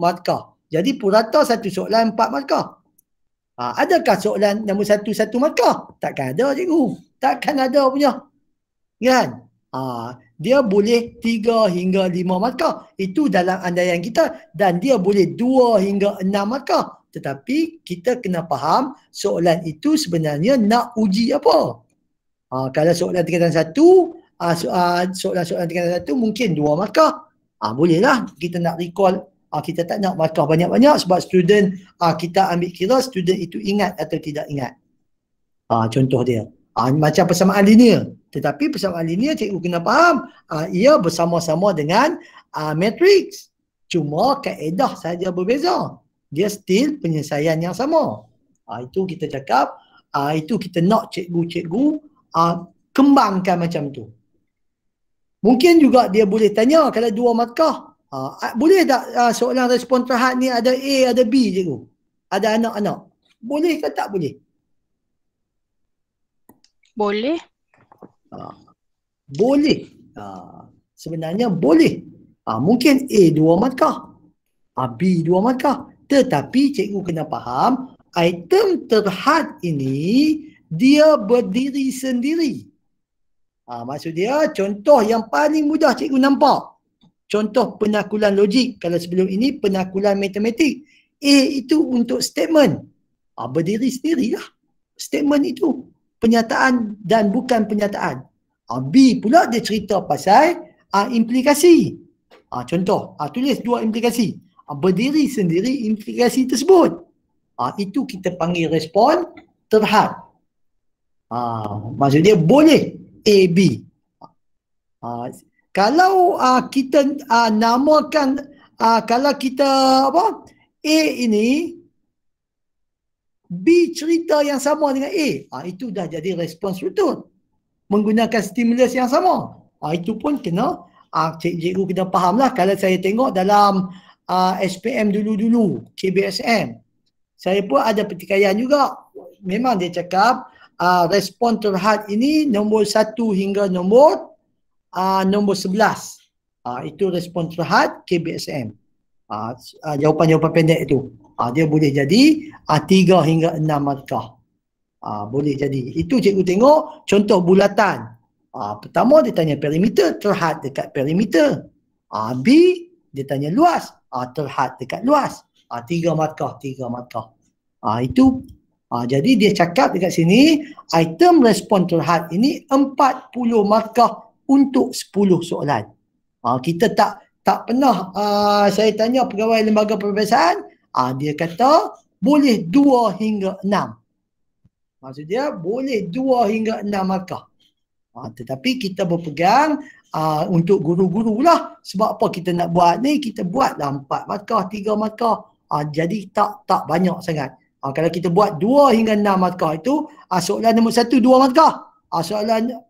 markah. Jadi purata satu soalan 4 markah. Ha, adakah soalan nombor satu-satu markah? Takkan ada cikgu. Takkan ada punya. Kan? Ha, dia boleh tiga hingga lima markah. Itu dalam andaian kita. Dan dia boleh dua hingga enam markah. Tetapi kita kena faham soalan itu sebenarnya nak uji apa. Ha, kalau soalan tingkatan satu, ha, soalan-soalan tingkatan satu mungkin dua markah. Ha, bolehlah kita nak recall Ah kita tak nak markah banyak-banyak sebab student ah kita ambil kira student itu ingat atau tidak ingat. ah contoh dia. ah macam persamaan linear. Tetapi persamaan linear cikgu kena faham ah ia bersama-sama dengan ah matrix. Cuma kaedah saja berbeza. Dia still penyelesaian yang sama. ah itu kita cakap, ah itu kita nak cikgu-cikgu ah kembangkan macam tu. Mungkin juga dia boleh tanya kalau dua markah, Ha, boleh tak ha, soalan respon terhad ni ada A, ada B je tu? Ada anak-anak? Boleh ke tak boleh? Boleh. Ha, boleh. Ha, sebenarnya boleh. Ha, mungkin A dua markah. Ha, B dua markah. Tetapi cikgu kena faham item terhad ini dia berdiri sendiri. Ha, maksud dia contoh yang paling mudah cikgu nampak. Contoh penakulan logik, kalau sebelum ini penakulan matematik. A itu untuk statement. Ha, berdiri sendiri lah. Statement itu penyataan dan bukan penyataan. Ha, B pula dia cerita pasal ha, implikasi. Ha, contoh, ha, tulis dua implikasi. Ha, berdiri sendiri implikasi tersebut. Ha, itu kita panggil respon terhad. Ha, maksudnya boleh A, B. Ha, kalau uh, kita uh, namakan uh, kalau kita apa A ini B cerita yang sama dengan A uh, itu dah jadi respons betul menggunakan stimulus yang sama uh, itu pun kena uh, cikgu kena faham lah kalau saya tengok dalam uh, SPM dulu-dulu KBSM saya pun ada pertikaian juga memang dia cakap uh, respon terhad ini nombor satu hingga nombor uh, nombor 11. Uh, ah, itu respon terhad KBSM. Uh, ah, jawapan-jawapan pendek itu. Uh, dia boleh jadi uh, hingga enam markah. Uh, boleh jadi. Itu cikgu tengok contoh bulatan. Uh, pertama dia tanya perimeter, terhad dekat perimeter. Uh, B dia tanya luas, uh, terhad dekat luas. Uh, tiga markah, tiga markah. Uh, itu Uh, jadi dia cakap dekat sini item respon terhad ini 40 markah untuk 10 soalan. Ha, kita tak tak pernah uh, saya tanya pegawai lembaga perbebasan, uh, ah, dia kata boleh 2 hingga 6. Maksud dia boleh 2 hingga 6 markah. Ha, tetapi kita berpegang uh, untuk guru-guru lah sebab apa kita nak buat ni kita buat lah 4 markah, 3 markah uh, jadi tak tak banyak sangat uh, kalau kita buat dua hingga enam markah itu uh, soalan nombor 1 2 markah uh, soalan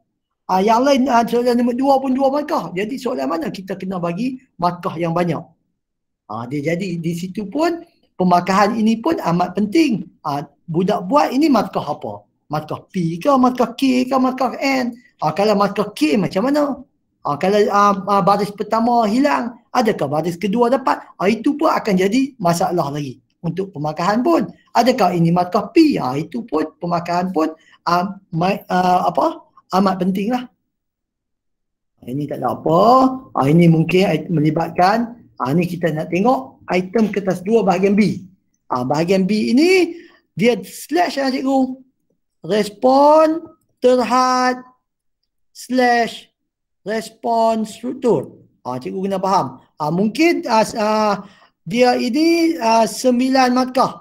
Ha, yang lain ha, soalan nombor dua pun dua markah. Jadi soalan mana kita kena bagi markah yang banyak. Ha, dia jadi di situ pun pemakahan ini pun amat penting. Ha, budak buat ini markah apa? Markah P ke markah K ke markah N? Ha, kalau markah K macam mana? Ha, kalau ha, baris pertama hilang, adakah baris kedua dapat? Ha, itu pun akan jadi masalah lagi untuk pemakahan pun. Adakah ini markah P? Ha, itu pun pemakahan pun ha, my, ha, apa? amat penting lah. Ah, ini tak ada apa. Ah, ini mungkin melibatkan. Ah, ini kita nak tengok item kertas dua bahagian B. Ah, bahagian B ini dia slash lah cikgu. Respon terhad slash respon struktur. Ah, cikgu kena faham. Ah, mungkin ah, ah, dia ini ah, sembilan markah.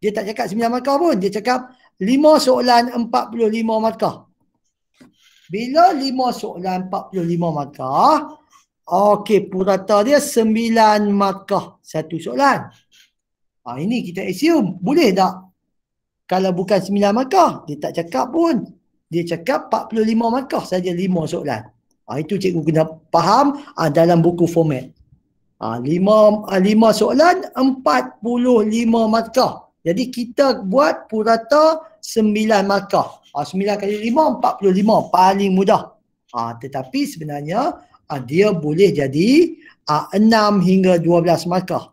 Dia tak cakap sembilan markah pun. Dia cakap lima soalan empat puluh lima markah. Bila lima soalan empat puluh lima markah, okey purata dia sembilan markah satu soalan. Ha, ini kita assume. Boleh tak? Kalau bukan sembilan markah, dia tak cakap pun. Dia cakap empat puluh lima markah saja lima soalan. Ha, itu cikgu kena faham ha, dalam buku format. Ha, lima, ha, lima soalan, empat puluh lima markah. Jadi kita buat purata sembilan markah. 9 ah, kali 5, 45. Paling mudah. Ha, tetapi sebenarnya ha, dia boleh jadi ha, 6 hingga 12 markah.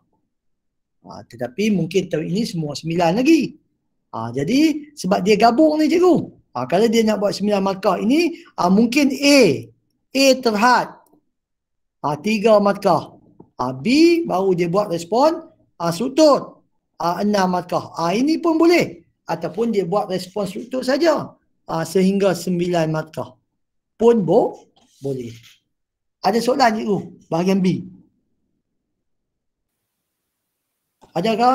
Ha, tetapi mungkin tahun ini semua 9 lagi. Ha, jadi sebab dia gabung ni cikgu. Ha, kalau dia nak buat 9 markah ini ha, mungkin A. A terhad. Ha, 3 markah. Ha, B baru dia buat respon ha, sutut. Ha, 6 markah. Ha, ini pun boleh ataupun dia buat respons struktur saja uh, sehingga sembilan markah pun bo boleh. Ada soalan cikgu bahagian B? Ada ke?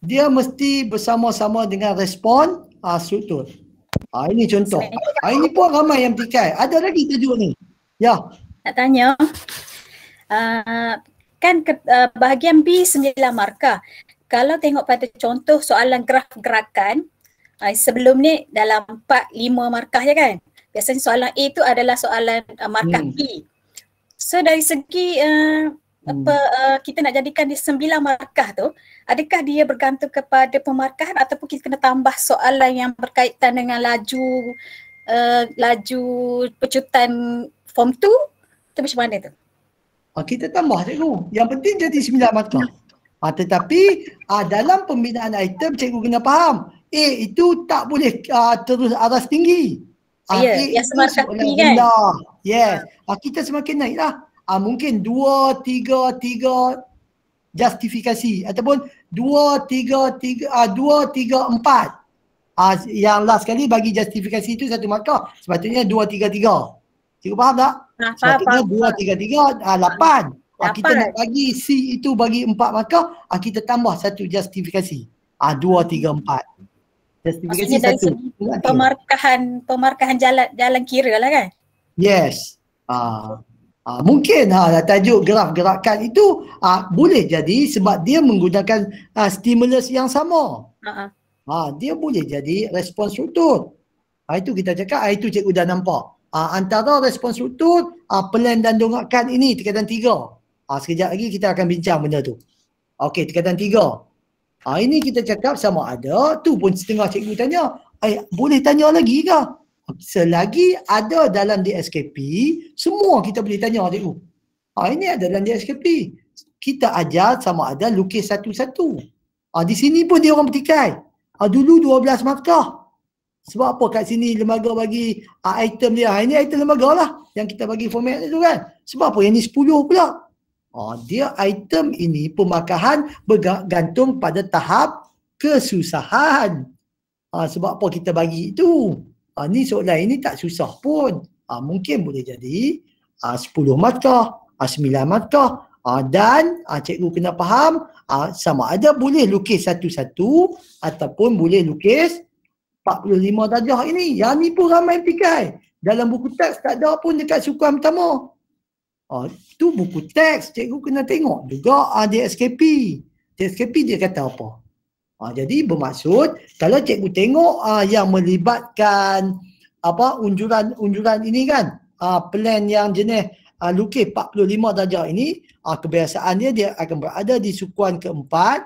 Dia mesti bersama-sama dengan respon uh, struktur. Ah, ini contoh. Ah, ini pun ramai yang petikai. Ada lagi tajuk ni? Ya. Nak tanya. Uh, kan ke, uh, bahagian B sembilan markah kalau tengok pada contoh soalan graf gerakan uh, sebelum ni dalam 4 5 markah je kan biasanya soalan A tu adalah soalan uh, markah hmm. B so dari segi uh, hmm. apa uh, kita nak jadikan di 9 markah tu adakah dia bergantung kepada pemarkahan ataupun kita kena tambah soalan yang berkaitan dengan laju uh, laju pecutan form 2 tu macam mana tu Ah, kita tambah cikgu. Yang penting jadi 9 markah. Ha, tetapi ha, dalam pembinaan item cikgu kena faham A itu tak boleh ha, terus aras tinggi. Ha, ya, yeah, yang semar kan? Benda. Yes. Ha, kita semakin naik lah. Ha, mungkin dua, tiga, tiga justifikasi ataupun dua, tiga, tiga, ha, dua, tiga, empat. Ha, yang last sekali bagi justifikasi itu satu markah. Sepatutnya dua, tiga, tiga. Cikgu faham tak? Nah, Sepatutnya dua, tiga, tiga, lapan. Ha, Ah, kita nak bagi C itu bagi empat maka ah, kita tambah satu justifikasi. Ah, dua, tiga, empat. Justifikasi Maksudnya satu. Dari pemarkahan, pemarkahan jalan, jalan kira lah kan? Yes. Ah, ah, mungkin ah, tajuk graf gerakan itu ah, boleh jadi sebab dia menggunakan ah, stimulus yang sama. uh dia boleh jadi respon struktur. Ah, itu kita cakap, ah, itu cikgu dah nampak. Uh, antara respons lutut, uh, ah, plan dan dongakan ini terkaitan tiga. Ha, sekejap lagi kita akan bincang benda tu. Okey, tingkatan tiga. Ha, ini kita cakap sama ada, tu pun setengah cikgu tanya, eh, boleh tanya lagi ke? Selagi ada dalam DSKP, semua kita boleh tanya cikgu. Ha, ini ada dalam DSKP. Kita ajar sama ada lukis satu-satu. Ha, di sini pun dia orang petikai. Ha, dulu 12 markah. Sebab apa kat sini lembaga bagi uh, item dia. Ini item lembaga lah yang kita bagi format tu kan. Sebab apa yang ni 10 pula. Oh, dia item ini pemakaian bergantung pada tahap kesusahan. Ah, sebab apa kita bagi itu? Ah, ni soalan ini tak susah pun. Ah, mungkin boleh jadi ah, 10 markah, ah, 9 markah. Ah, dan ah, cikgu kena faham ah, sama ada boleh lukis satu-satu ataupun boleh lukis 45 darjah ini. Yang ni pun ramai pikai Dalam buku teks tak ada pun dekat sukuan pertama. Oh, tu buku teks cikgu kena tengok juga uh, di SKP. Di SKP dia kata apa? Uh, jadi bermaksud kalau cikgu tengok uh, yang melibatkan apa unjuran-unjuran ini kan Ah, plan yang jenis uh, lukis 45 darjah ini ah kebiasaan dia dia akan berada di sukuan keempat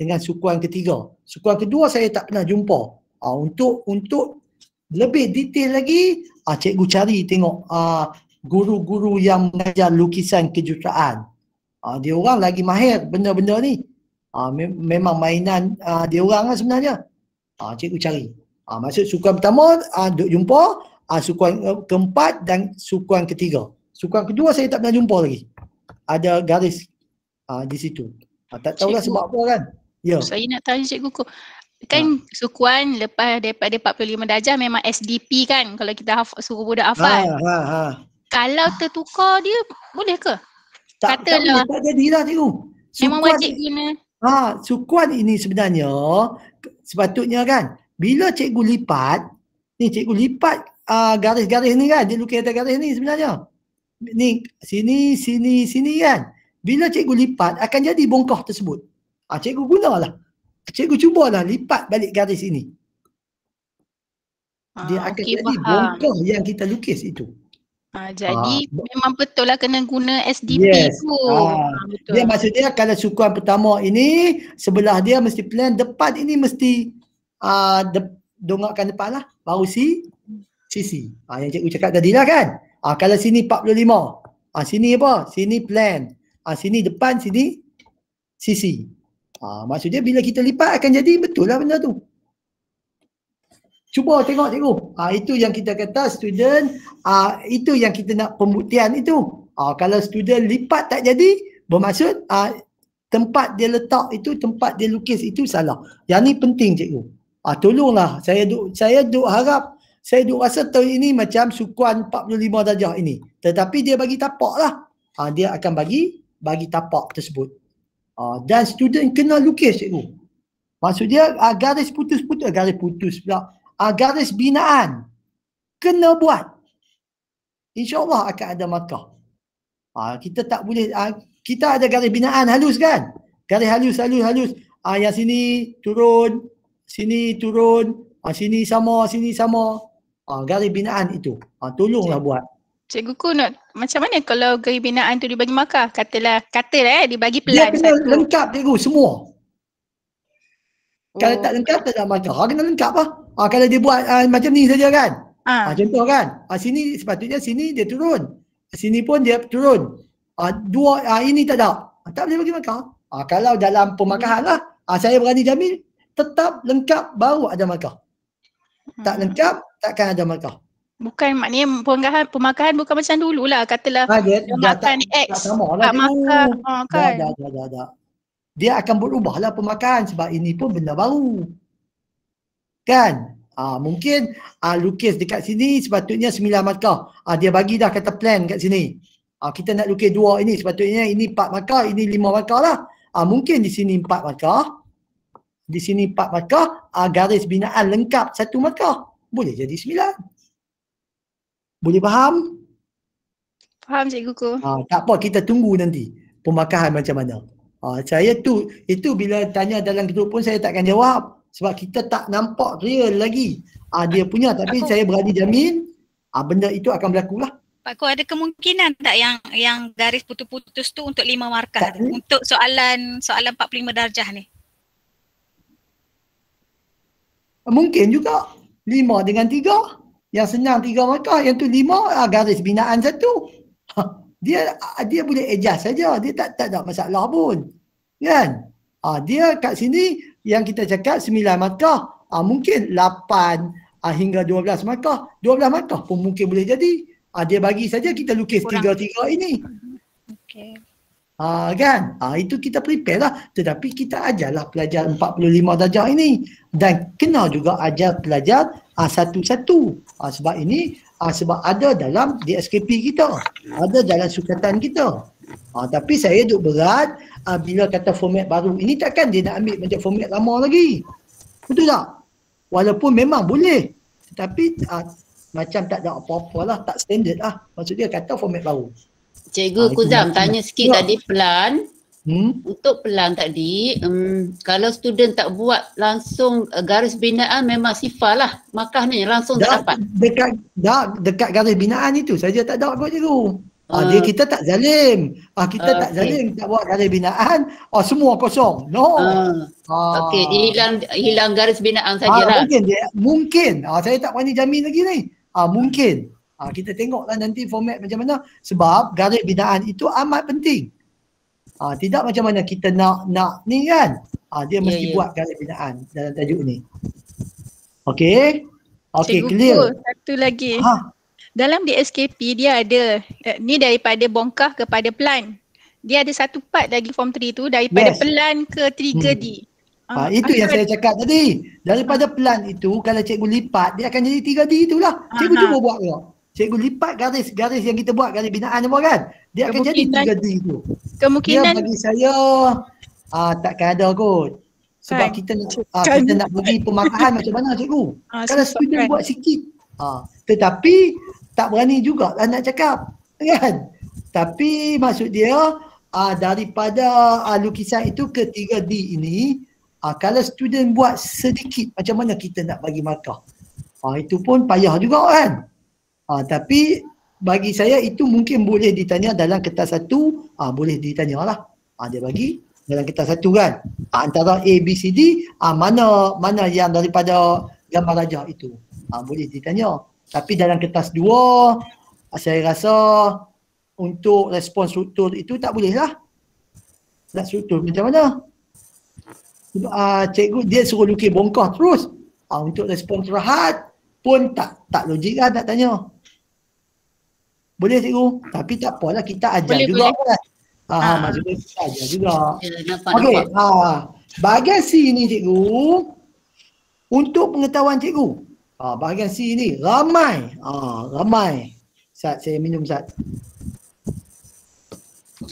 dengan sukuan ketiga. Sukuan kedua saya tak pernah jumpa. Ah, untuk untuk lebih detail lagi uh, cikgu cari tengok uh, guru-guru yang mengajar lukisan kejutaan. Uh, ah, dia orang lagi mahir benda-benda ni. Uh, me- memang mainan uh, dia orang lah sebenarnya. Uh, cikgu cari. Uh, maksud sukuan pertama, uh, duk jumpa. Uh, sukuan eh, keempat dan sukuan ketiga. Sukuan kedua saya tak pernah jumpa lagi. Ada garis uh, di situ. Uh, tak tahulah cikgu, sebab apa kan. Yeah. Saya nak tanya cikgu kok. Kan ha. sukuan lepas daripada 45 darjah memang SDP kan kalau kita haf- suruh budak hafal. Ha, ha, ha kalau ah. tertukar dia boleh ke? Tak, Katalah. Tak, tak jadilah tu. Memang wajib guna. Ha, sukuan ini sebenarnya sepatutnya kan bila cikgu lipat ni cikgu lipat uh, garis-garis ni kan dia lukis atas garis ni sebenarnya ni sini sini sini kan bila cikgu lipat akan jadi bongkah tersebut ha, cikgu gunalah cikgu cubalah lipat balik garis ini dia akan okay, jadi bongkah yang kita lukis itu Ha, ah, jadi uh, memang betul lah kena guna SDP yes. tu. Uh, betul. Dia maksudnya kalau sukuan pertama ini sebelah dia mesti plan depan ini mesti uh, de- dongakkan depan lah. Baru si sisi. Uh, yang cikgu cakap tadi lah kan. Uh, kalau sini 45. Uh, sini apa? Sini plan. Uh, sini depan, sini sisi. Uh, maksudnya bila kita lipat akan jadi betul lah benda tu. Cuba tengok cikgu. Ha, itu yang kita kata student, ha, itu yang kita nak pembuktian itu. Ha, kalau student lipat tak jadi, bermaksud ha, tempat dia letak itu, tempat dia lukis itu salah. Yang ni penting cikgu. Ha, tolonglah, saya duk, saya duk harap, saya duk rasa tahun ini macam sukuan 45 darjah ini. Tetapi dia bagi tapak lah. Ha, dia akan bagi bagi tapak tersebut. Ha, dan student kena lukis cikgu. Maksud dia ha, garis putus-putus, garis putus pula uh, garis binaan kena buat insyaallah akan ada markah uh, ah, kita tak boleh uh, kita ada garis binaan halus kan garis halus halus halus uh, yang sini turun sini turun uh, sini sama sini sama uh, garis binaan itu uh, tolonglah Cik. buat Cikgu Ku nak macam mana kalau garis binaan tu dibagi markah katalah katalah eh dibagi pelan dia kena satu. lengkap cikgu semua kalau oh. tak lengkap tak ada markah. Ha kena lengkap lah. Ah kalau dia buat ah, macam ni saja kan? Ah. ah contoh kan? Ah sini sepatutnya sini dia turun. Sini pun dia turun. Ah dua ah ini tak ada. Ah, tak boleh bagi makar. Ah kalau dalam pemakahan lah, ah saya berani jamin tetap lengkap baru ada makar. Tak hmm. lengkap takkan ada makar. Bukan maknanya pemakahan, pemakahan bukan macam dulu lah katalah ha, dia, makan X tak lah makan ha, kan. Dah, dah, dah, dah, dah. Dia akan berubah lah pemakaian sebab ini pun benda baru. Kan? Uh, mungkin uh, lukis dekat sini sepatutnya sembilan markah. Uh, dia bagi dah kata plan kat sini. Uh, kita nak lukis dua ini sepatutnya ini 4 markah, ini 5 markah lah. Uh, mungkin di sini 4 markah. Di sini empat markah, uh, garis binaan lengkap 1 markah. Boleh jadi sembilan. Boleh faham? Faham cikgu ku. Uh, tak apa, kita tunggu nanti pemakahan macam mana. Uh, saya tu, itu bila tanya dalam grup pun saya takkan jawab sebab kita tak nampak real lagi uh, dia punya tapi Aku. saya berani jamin uh, benda itu akan berlaku lah Pak Ku ada kemungkinan tak yang yang garis putus-putus tu untuk lima markah tak untuk soalan soalan 45 darjah ni? Mungkin juga lima dengan tiga yang senang tiga markah yang tu lima ah, garis binaan satu dia ah, dia boleh adjust saja dia tak tak ada masalah pun kan ah, dia kat sini yang kita cakap 9 markah uh, mungkin 8 uh, ah, hingga 12 markah 12 markah pun mungkin boleh jadi uh, dia bagi saja kita lukis tiga-tiga ini okay. uh, kan uh, itu kita prepare lah tetapi kita ajarlah pelajar 45 darjah ini dan kena juga ajar pelajar uh, satu-satu uh, sebab ini uh, sebab ada dalam DSKP kita ada dalam sukatan kita uh, tapi saya duduk berat uh, bila kata format baru ini takkan dia nak ambil macam format lama lagi betul tak walaupun memang boleh tapi uh, macam tak ada apa-apa lah tak standard lah Maksudnya kata format baru Cikgu uh, Kuzam tanya sikit ya. tadi pelan Hmm? Untuk pelan tadi, um, kalau student tak buat langsung uh, garis binaan memang sifar lah. Makah ni langsung dah, tak dapat. Dekat, dah dekat garis binaan itu saja tak dapat kot cikgu. Ah, ah, dia kita tak zalim. Ah, kita uh, tak ah, okay. zalim. Tak buat garis binaan. Ah, semua kosong. No. Uh, ah. Okey, hilang hilang garis binaan sajalah. Ah, mungkin. Dia, mungkin. Ah, saya tak berani jamin lagi ni. Ah, mungkin. Ah, kita tengoklah nanti format macam mana. Sebab garis binaan itu amat penting. Ha, tidak macam mana kita nak nak ni kan. Ha, dia yeah, mesti yeah. buat kali binaan dalam tajuk ni. Okay, Okey clear. Satu lagi. Ha. Dalam DSKP dia ada eh, ni daripada bongkah kepada plan. Dia ada satu part lagi form 3 tu daripada yes. plan ke trigger hmm. D. Ha, itu yang saya cakap tadi. Daripada ha. plan itu kalau cikgu lipat dia akan jadi 3D itulah. Cikgu Aha. cuba buat ke cikgu lipat garis-garis yang kita buat, garis binaan semua kan. Dia akan jadi tiga d tu. Kemungkinan. Dia bagi saya uh, takkan ada kot. Sebab kan. kita, uh, kita nak bagi pemakaian macam mana cikgu. Uh, ah, Kalau student kan. buat sikit. Uh, tetapi tak berani juga lah nak cakap. Kan? Tapi maksud dia uh, daripada uh, lukisan itu ke tiga d ini Uh, kalau student buat sedikit macam mana kita nak bagi markah? Uh, itu pun payah juga kan? Ha, tapi bagi saya itu mungkin boleh ditanya dalam kertas satu, ha, boleh ditanya lah. Ha, dia bagi dalam kertas satu kan. Ha, antara A, B, C, D, ha, mana mana yang daripada gambar raja itu. Ha, boleh ditanya. Tapi dalam kertas dua, ha, saya rasa untuk respon struktur itu tak boleh lah. Tak struktur macam mana? Uh, cikgu dia suruh lukis bongkah terus. Uh, untuk respon terhad pun tak tak logik lah tak tanya. Boleh cikgu? Tapi tak apalah kita ajar boleh, juga. Boleh. Kan? Ha, ah, ha. maksudnya kita ajar juga. Ya, Okey, ha. Bahagian C ni cikgu untuk pengetahuan cikgu. Ha, bahagian C ni ramai. Ha, ramai. Sat, saya minum sat.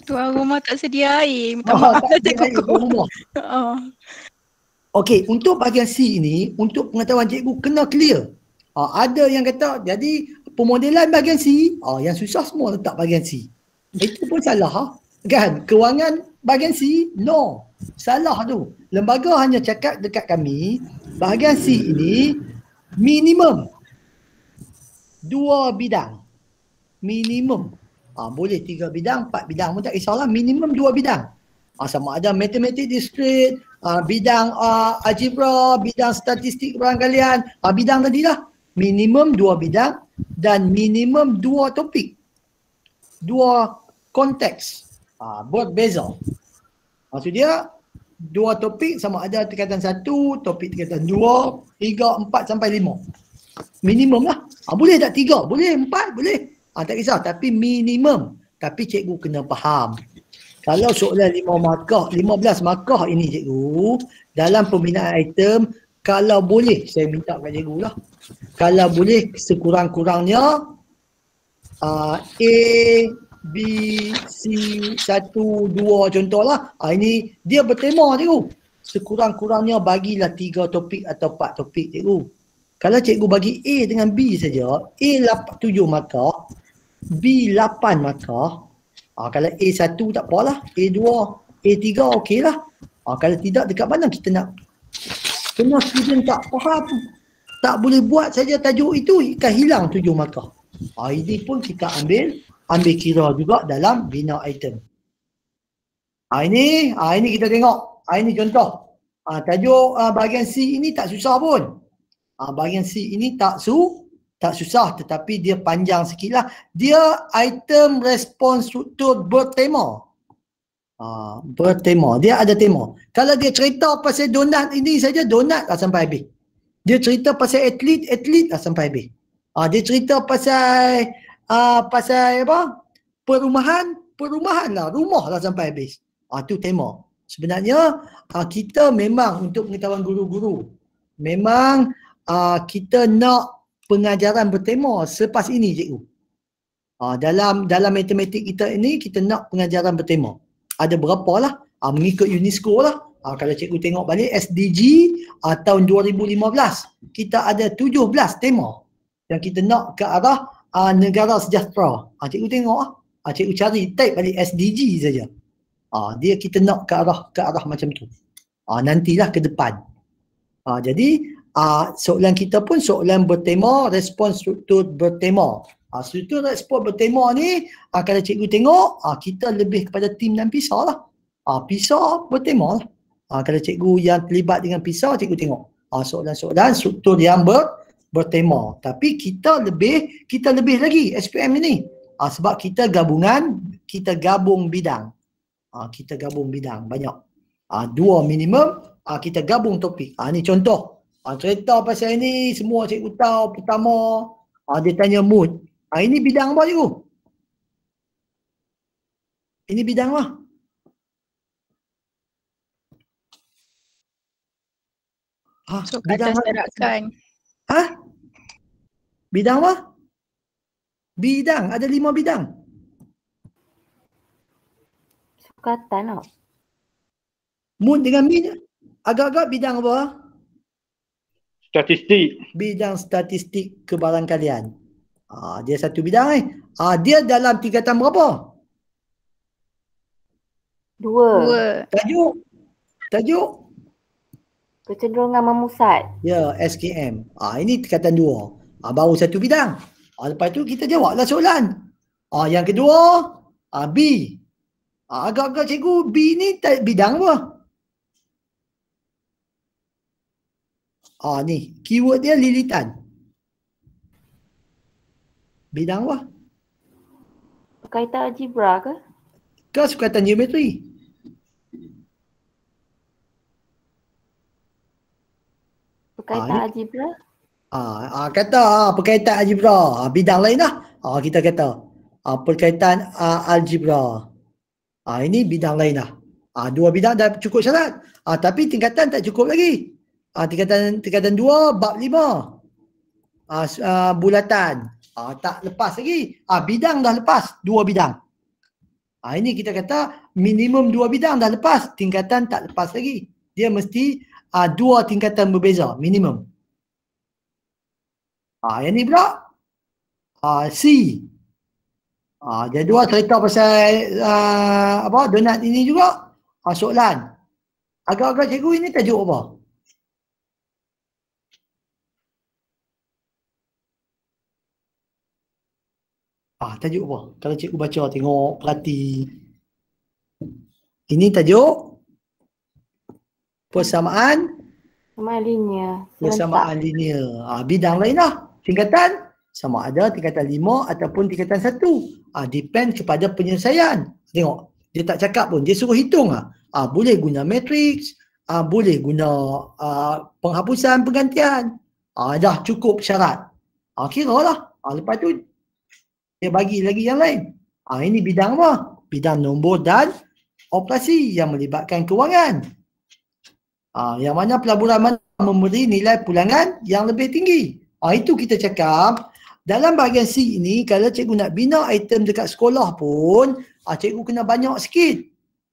Tuan rumah tak sedia air. Minta oh, maaf tak cikgu. Air, rumah. oh. Okey, untuk bahagian C ini, untuk pengetahuan cikgu kena clear. Ha, ada yang kata, jadi pemodelan bahagian C, Oh, yang susah semua letak bahagian C. Itu pun salah ah. Kan? Kewangan bahagian C, no. Salah tu. Lembaga hanya cakap dekat kami, bahagian C ini minimum dua bidang. Minimum. Ah boleh tiga bidang, empat bidang pun tak kisahlah. Minimum dua bidang. Ah, sama ada matematik discrete, ah, bidang ah, algebra, bidang statistik barangkalian, ah, bidang tadi lah minimum dua bidang dan minimum dua topik. Dua konteks. Ha, buat beza. Maksud dia, dua topik sama ada tingkatan satu, topik tingkatan dua, tiga, empat sampai lima. Minimum lah. Ha, boleh tak tiga? Boleh empat? Boleh. Ha, tak kisah. Tapi minimum. Tapi cikgu kena faham. Kalau soalan lima markah, lima belas markah ini cikgu, dalam pembinaan item, kalau boleh saya minta kat cikgu lah kalau boleh sekurang-kurangnya uh, A B C 1 2 contohlah uh, ini dia bertema cikgu sekurang-kurangnya bagilah 3 topik atau 4 topik cikgu kalau cikgu bagi A dengan B saja A 8, 7 maka B 8 maka uh, kalau A 1 tak apa lah, A 2 A 3 okeylah uh, kalau tidak dekat mana kita nak Kena student tak faham Tak boleh buat saja tajuk itu Ikan hilang tujuh markah ha, Ini pun kita ambil Ambil kira juga dalam bina item ha, Ini ha, ini kita tengok ha, Ini contoh ha, Tajuk ha, bahagian C ini tak susah pun ha, Bahagian C ini tak su tak susah tetapi dia panjang sekilah. Dia item response struktur bertema. Uh, ha, bertema. Dia ada tema. Kalau dia cerita pasal donat ini saja, donat lah sampai habis. Dia cerita pasal atlet, atlet lah sampai habis. Uh, dia cerita pasal uh, pasal apa? Perumahan, perumahan lah. Rumah lah sampai habis. Itu uh, tema. Sebenarnya uh, kita memang untuk pengetahuan guru-guru memang uh, kita nak pengajaran bertema selepas ini cikgu. Uh, dalam dalam matematik kita ini kita nak pengajaran bertema ada berapa lah uh, mengikut UNESCO lah uh, kalau cikgu tengok balik SDG uh, ah, tahun 2015 kita ada 17 tema yang kita nak ke arah uh, negara sejahtera uh, cikgu tengok lah uh, cikgu cari type balik SDG saja uh, dia kita nak ke arah ke arah macam tu uh, nantilah ke depan uh, jadi uh, soalan kita pun soalan bertema respon struktur bertema Ha, itu nak sport bertema ni, ha, kalau cikgu tengok, ha, kita lebih kepada tim dan pisau lah. Ha, pisau bertema lah. Ha, kalau cikgu yang terlibat dengan pisau, cikgu tengok. Ha, soalan-soalan struktur yang ber, bertema. Tapi kita lebih, kita lebih lagi SPM ni. Ha, sebab kita gabungan, kita gabung bidang. Ha, kita gabung bidang banyak. Ha, dua minimum, ha, kita gabung topik. Ha, ni contoh. Ha, cerita pasal ni semua cikgu tahu pertama. Ha, dia tanya mood. Ha, ini bidang apa cikgu? Ini bidang apa? Ha, ah, so, bidang apa? Terakan. Ha? Bidang apa? Bidang. Ada lima bidang. Sukatan tak? Mun dengan min. Agak-agak bidang apa? Statistik. Bidang statistik kebarangkalian. Ha, dia satu bidang eh. Ha, dia dalam tiga tahun berapa? Dua. Dua. Tajuk? Tajuk? Kecenderungan memusat. Ya, SKM. Ha, ah, ini tingkatan dua. Ha, baru satu bidang. Ha, lepas tu kita jawablah soalan. Ha, yang kedua, ha, B. Ha, agak-agak cikgu, B ni bidang apa? Ha, ni, keyword dia lilitan bidang apa? Berkaitan algebra ke? Ke berkaitan geometri. Berkaitan ha, algebra? Ah, ha, kata ha, algebra. Bidang lain lah. Ha, kita kata. Ah perkaitan uh, algebra. Ah ini bidang lain lah. Ha, dua bidang dah cukup syarat. Ah tapi tingkatan tak cukup lagi. Ah tingkatan, tingkatan dua, bab lima. Ah uh, Bulatan. Ah, tak lepas lagi. Ah, bidang dah lepas. Dua bidang. Ah, ini kita kata minimum dua bidang dah lepas. Tingkatan tak lepas lagi. Dia mesti ah, dua tingkatan berbeza. Minimum. Ah, yang ni pula. Ah, C. Ah, dia dua cerita pasal ah, apa donat ini juga. Ah, Agak-agak cikgu ini tajuk apa? Ah, tajuk apa? Kalau cikgu baca, tengok, perhati. Ini tajuk persamaan persamaan linear. Persamaan linear. Ah, bidang lain lah. Tingkatan sama ada tingkatan lima ataupun tingkatan satu. Ah, depend kepada penyelesaian. Tengok, dia tak cakap pun. Dia suruh hitung lah. Ah, boleh guna matrix, ah, boleh guna ah, penghapusan penggantian. Ah, dah cukup syarat. Ah, kira lah. Ah, lepas tu dia bagi lagi yang lain. Ha, ini bidang apa? Bidang nombor dan operasi yang melibatkan kewangan. Ha, yang mana pelaburan mana memberi nilai pulangan yang lebih tinggi. Ha, itu kita cakap dalam bahagian C ini kalau cikgu nak bina item dekat sekolah pun ha, cikgu kena banyak sikit.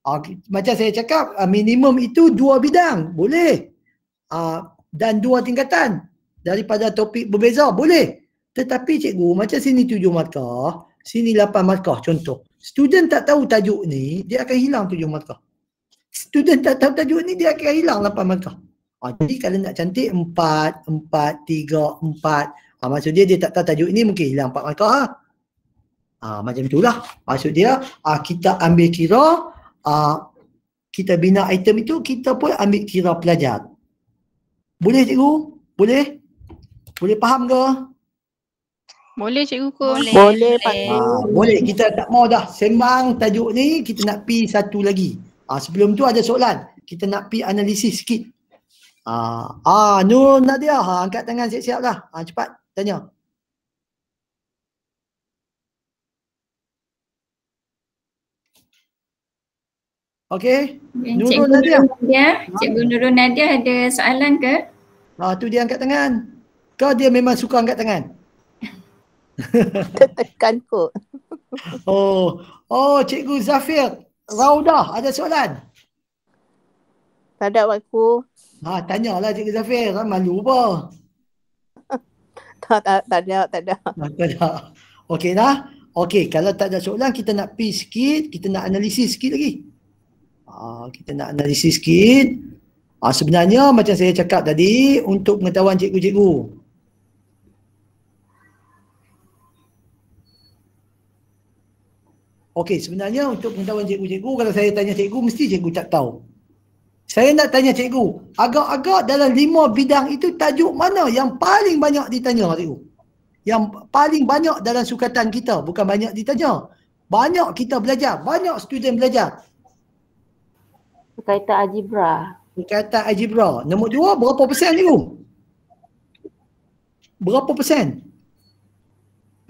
Ha, macam saya cakap ha, minimum itu dua bidang boleh. Ha, dan dua tingkatan daripada topik berbeza boleh. Tetapi cikgu macam sini tujuh markah, sini lapan markah contoh. Student tak tahu tajuk ni, dia akan hilang tujuh markah. Student tak tahu tajuk ni, dia akan hilang lapan markah. Ha, jadi kalau nak cantik, empat, empat, tiga, empat. Ha, maksud dia dia tak tahu tajuk ni mungkin hilang empat markah lah. Ha, macam itulah. Maksud dia ha, kita ambil kira, ha, kita bina item itu, kita pun ambil kira pelajar. Boleh cikgu? Boleh? Boleh faham ke? Boleh cikgu Kun. Boleh. Boleh. Pak. Ha, boleh. Kita tak mau dah sembang tajuk ni kita nak pi satu lagi. Ah ha, sebelum tu ada soalan. Kita nak pi analisis sikit. Ah, ah Nur Nadia, ha, angkat tangan siap-siap lah. Ha, cepat tanya. Okey. Nur Nadia. Nadia. Ha? Cikgu Nur Nadia ada soalan ke? Ah ha, tu dia angkat tangan. Kau dia memang suka angkat tangan. Tertekan kot. Oh, oh Cikgu Zafir. Raudah ada soalan? Tak ada waktu. Ha, tanyalah Cikgu Zafir. Ha, malu apa? tak, tak, tak ada, tak ada. Ha, tak ada. Okey dah. Okey, kalau tak ada soalan, kita nak pi sikit. Kita nak analisis sikit lagi. Ha, kita nak analisis sikit. Ha, sebenarnya macam saya cakap tadi, untuk pengetahuan cikgu-cikgu. Okey, sebenarnya untuk pengetahuan cikgu-cikgu, kalau saya tanya cikgu, mesti cikgu tak tahu. Saya nak tanya cikgu, agak-agak dalam lima bidang itu tajuk mana yang paling banyak ditanya cikgu? Yang paling banyak dalam sukatan kita, bukan banyak ditanya. Banyak kita belajar, banyak student belajar. Berkaitan algebra. Berkaitan algebra. Nombor dua, berapa persen cikgu? Berapa persen?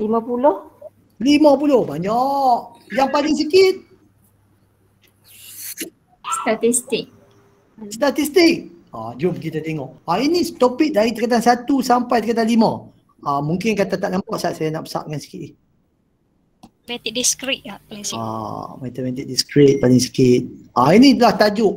50? Lima puluh banyak. Yang paling sikit? Statistik. Statistik. Ha, jom kita tengok. Ha, ini topik dari tingkatan satu sampai tingkatan lima. Ha, mungkin kata tak nampak saat saya nak besarkan sikit. Matematik discrete lah paling sikit. Ha, matematik discrete paling sikit. Ha, ini adalah tajuk.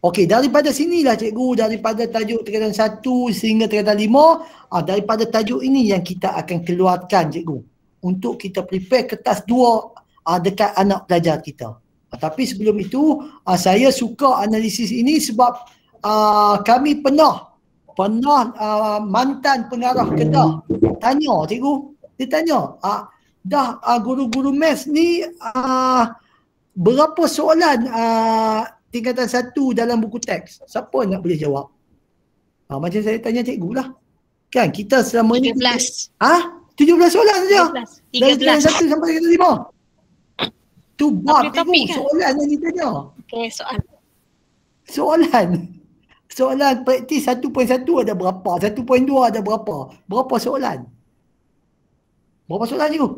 Okey, daripada sinilah cikgu, daripada tajuk tingkatan satu sehingga tingkatan lima, ha, daripada tajuk ini yang kita akan keluarkan cikgu untuk kita prepare kertas dua uh, dekat anak pelajar kita. Uh, tapi sebelum itu uh, saya suka analisis ini sebab uh, kami pernah pernah uh, mantan pengarah Kedah tanya cikgu dia tanya uh, dah uh, guru-guru mes ni uh, berapa soalan uh, tingkatan satu dalam buku teks siapa nak boleh jawab uh, macam saya tanya cikgu lah kan kita selama 17. ni 17 ha? tujuh belas soalan saja. Dari tiga satu sampai tiga lima. Tu bab tu kan? soalan yang kita ada. Okay, soalan. Soalan. Soalan praktis satu ada berapa? Poin dua ada berapa? Berapa soalan? Berapa soalan tu?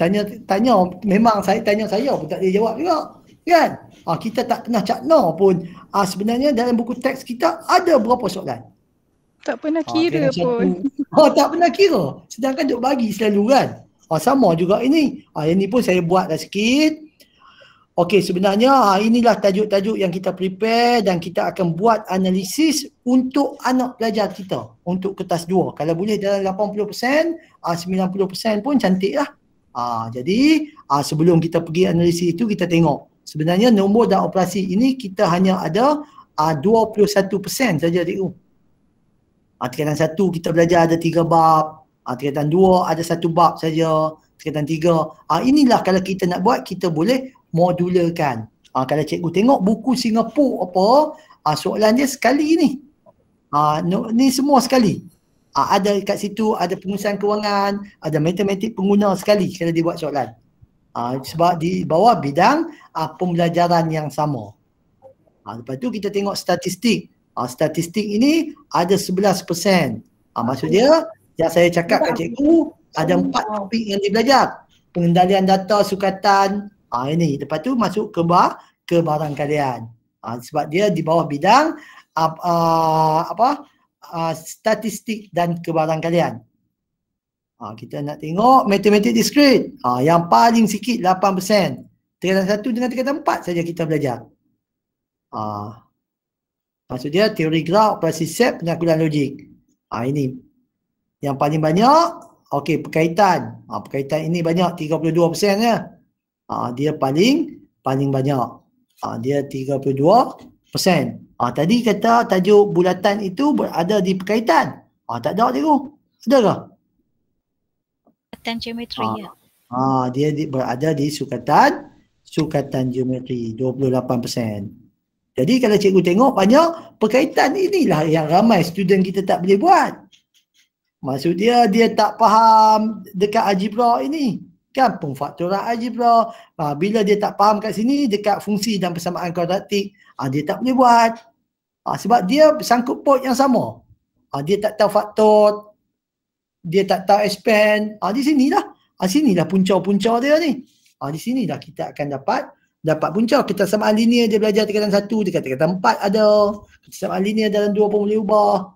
Tanya tanya memang saya tanya saya pun tak dia jawab juga. Kan? Ah, kita tak pernah cakna pun ah, sebenarnya dalam buku teks kita ada berapa soalan? Tak pernah ah, kira ha, pun. Oh tak pernah kira. Sedangkan duk bagi selalu kan. Oh sama juga ini. Ah yang ni pun saya buat dah sikit. Okey sebenarnya ha, inilah tajuk-tajuk yang kita prepare dan kita akan buat analisis untuk anak pelajar kita untuk kertas dua. Kalau boleh dalam 80%, ha, 90% pun cantiklah. Ah jadi ah sebelum kita pergi analisis itu kita tengok sebenarnya nombor dan operasi ini kita hanya ada ha, 21% saja cikgu. Ha, tingkatan satu kita belajar ada tiga bab. Ha, tingkatan dua ada satu bab saja. Tingkatan tiga. Ha, inilah kalau kita nak buat kita boleh modularkan. Ha, kalau cikgu tengok buku Singapura apa, ha, soalan dia sekali ni. Ha, ni semua sekali. Ha, ada kat situ, ada pengurusan kewangan, ada matematik pengguna sekali kalau dia buat soalan. Ha, sebab di bawah bidang ha, pembelajaran yang sama. Ha, lepas tu kita tengok statistik uh, statistik ini ada 11%. Ah maksud dia yang saya cakap kat cikgu ada empat topik yang dibelajar. Pengendalian data sukatan, ah ini. Lepas tu masuk ke bar, ke barang kalian. Uh, sebab dia di bawah bidang uh, uh, apa? Uh, statistik dan kebarang kalian. Uh, kita nak tengok matematik discrete. Ah uh, yang paling sikit 8%. Tingkatan satu dengan tingkatan empat saja kita belajar. Ah. Maksudnya teori grau, persisep, penyakulan logik. Ha, ini yang paling banyak. Okey, perkaitan. Ha, perkaitan ini banyak, 32% ya. Ha, dia paling paling banyak. Ha, dia 32%. Ha, tadi kata tajuk bulatan itu berada di perkaitan. Ha, tak ada cikgu. Ada ke? Sukatan geometri ha, ya. Ha, dia di, berada di sukatan sukatan geometri 28%. Jadi kalau cikgu tengok banyak perkaitan inilah yang ramai student kita tak boleh buat. Maksud dia dia tak faham dekat algebra ini. Kan pengfaktoran algebra. Ha, bila dia tak faham kat sini dekat fungsi dan persamaan kuadratik ha, dia tak boleh buat. Ha, sebab dia sangkut pot yang sama. Ha, dia tak tahu faktor. Dia tak tahu expand. Ha, di sinilah. Ha, sinilah punca-punca dia ni. Ha, di sinilah kita akan dapat dapat punca. Kita sama linear dia belajar tingkatan satu, dekat tingkatan empat ada. Kita sama linear dalam dua pun boleh ubah.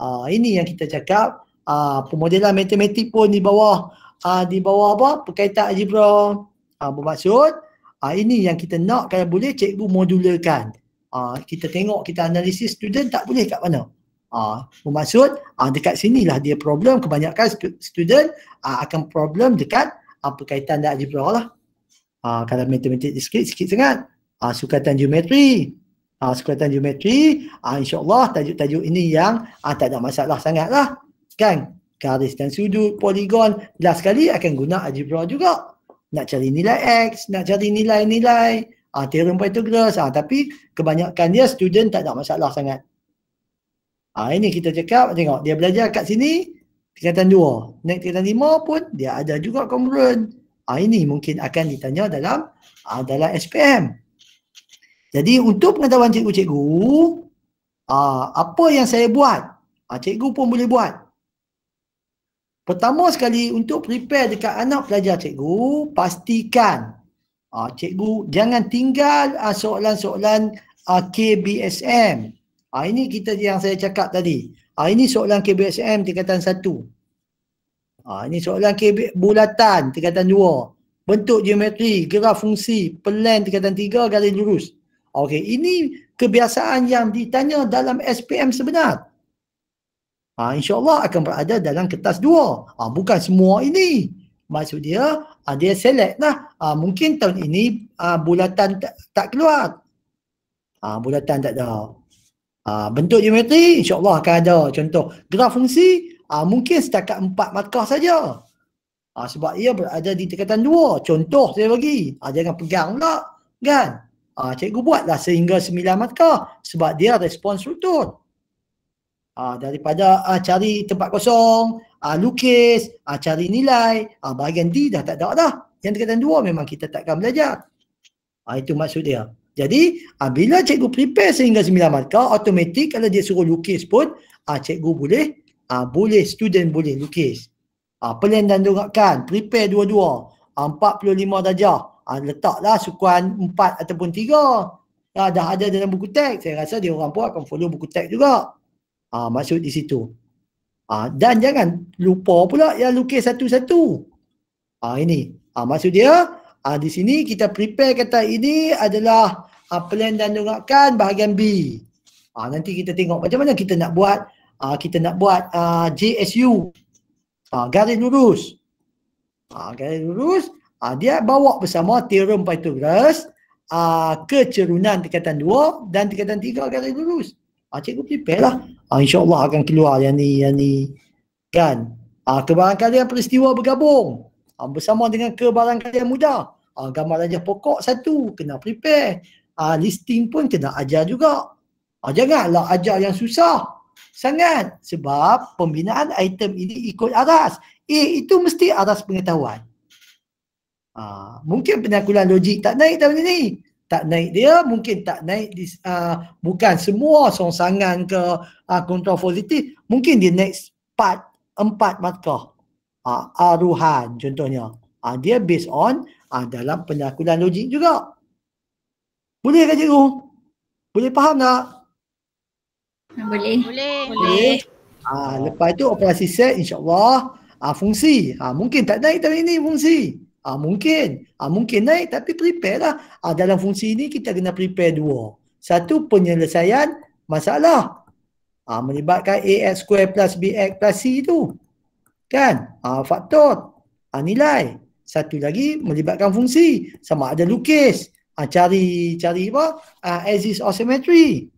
Uh, ini yang kita cakap uh, ah, pemodelan matematik pun di bawah uh, di bawah apa? Perkaitan algebra. Uh, bermaksud uh, ini yang kita nak kalau boleh cikgu modularkan. Uh, kita tengok kita analisis student tak boleh kat mana. Uh, bermaksud uh, dekat sinilah dia problem kebanyakan student uh, akan problem dekat apa uh, kaitan dengan algebra lah uh, kalau matematik sikit sikit sangat uh, sukatan geometri uh, sukatan geometri uh, insyaallah tajuk-tajuk ini yang uh, tak ada masalah sangatlah kan garis dan sudut poligon last sekali akan guna algebra juga nak cari nilai x nak cari nilai-nilai uh, theorem pythagoras uh, tapi kebanyakan dia student tak ada masalah sangat uh, ini kita cakap tengok dia belajar kat sini tingkatan 2 naik tingkatan 5 pun dia ada juga congruent Ah, ini mungkin akan ditanya dalam adalah ah, SPM. Jadi untuk pengetahuan cikgu-cikgu, ah, apa yang saya buat? Uh, cikgu pun boleh buat. Pertama sekali untuk prepare dekat anak pelajar cikgu, pastikan uh, cikgu jangan tinggal soalan-soalan KBSM. Uh, ini kita yang saya cakap tadi. Uh, ini soalan KBSM tingkatan satu. Ha, ini soalan bulatan tingkatan dua Bentuk geometri, graf fungsi, plan tingkatan tiga garis lurus. Okey, ini kebiasaan yang ditanya dalam SPM sebenar. Ha, InsyaAllah akan berada dalam kertas dua Ha, bukan semua ini. Maksud dia, ha, dia select lah. Ha, mungkin tahun ini ha, bulatan tak, tak keluar. Ha, bulatan tak ada. Ha, bentuk geometri, insyaAllah akan ada. Contoh, graf fungsi, Ah, mungkin setakat empat markah saja. Ah, sebab ia berada di tingkatan dua. Contoh saya bagi. Ah, jangan pegang pula. Kan? Ah, cikgu buatlah sehingga sembilan markah. Sebab dia respon struktur. Ah, daripada ah, cari tempat kosong, ah, lukis, ah, cari nilai, ah, bahagian D dah tak ada dah. Yang tingkatan dua memang kita takkan belajar. Ah, itu maksud dia. Jadi ah, bila cikgu prepare sehingga sembilan markah, automatik kalau dia suruh lukis pun, ah, cikgu boleh uh, boleh student boleh lukis. Uh, ah, plan dan dorakkan, prepare dua-dua. Ah, uh, 45 darjah, uh, letaklah sukuan 4 ataupun 3. Uh, dah ada dalam buku teks, saya rasa dia orang pun akan follow buku teks juga. Uh, maksud di situ. Uh, dan jangan lupa pula yang lukis satu-satu. Uh, ini, uh, maksud dia uh, di sini kita prepare kata ini adalah uh, plan dan dorakkan bahagian B. Ah, nanti kita tengok macam mana kita nak buat uh, kita nak buat uh, ah, JSU uh, ah, garis lurus uh, garis lurus uh, dia bawa bersama teorem Pythagoras uh, kecerunan tingkatan 2 dan tingkatan 3 garis lurus uh, cikgu prepare lah uh, insyaAllah akan keluar yang ni yang ni kan uh, kebarangkalian peristiwa bergabung uh, bersama dengan kebarangkalian muda uh, gambar rajah pokok satu kena prepare uh, listing pun kena ajar juga uh, janganlah ajar yang susah sangat sebab pembinaan item ini ikut aras. A itu mesti aras pengetahuan. Ha, mungkin penakulan logik tak naik tahun ini. Tak naik dia, mungkin tak naik di, uh, bukan semua songsangan ke uh, ha, kontrol positif. Mungkin dia naik part, empat markah. Uh, aruhan contohnya. Uh, dia based on uh, dalam penakulan logik juga. Boleh kan cikgu? Boleh faham tak? Ah, boleh. Boleh. Ah ha, lepas tu operasi set insyaallah, ah ha, fungsi. Ah ha, mungkin tak naik tahun ini fungsi. Ah ha, mungkin. Ah ha, mungkin naik tapi prepare lah. ha, dalam fungsi ini kita kena prepare dua. Satu penyelesaian masalah. Ah ha, melibatkan AX square plus BX plus C tu. Kan? Ah ha, faktor. Ah ha, nilai. Satu lagi melibatkan fungsi. Sama ada lukis. Ah ha, cari cari apa? Ah ha, axis or symmetry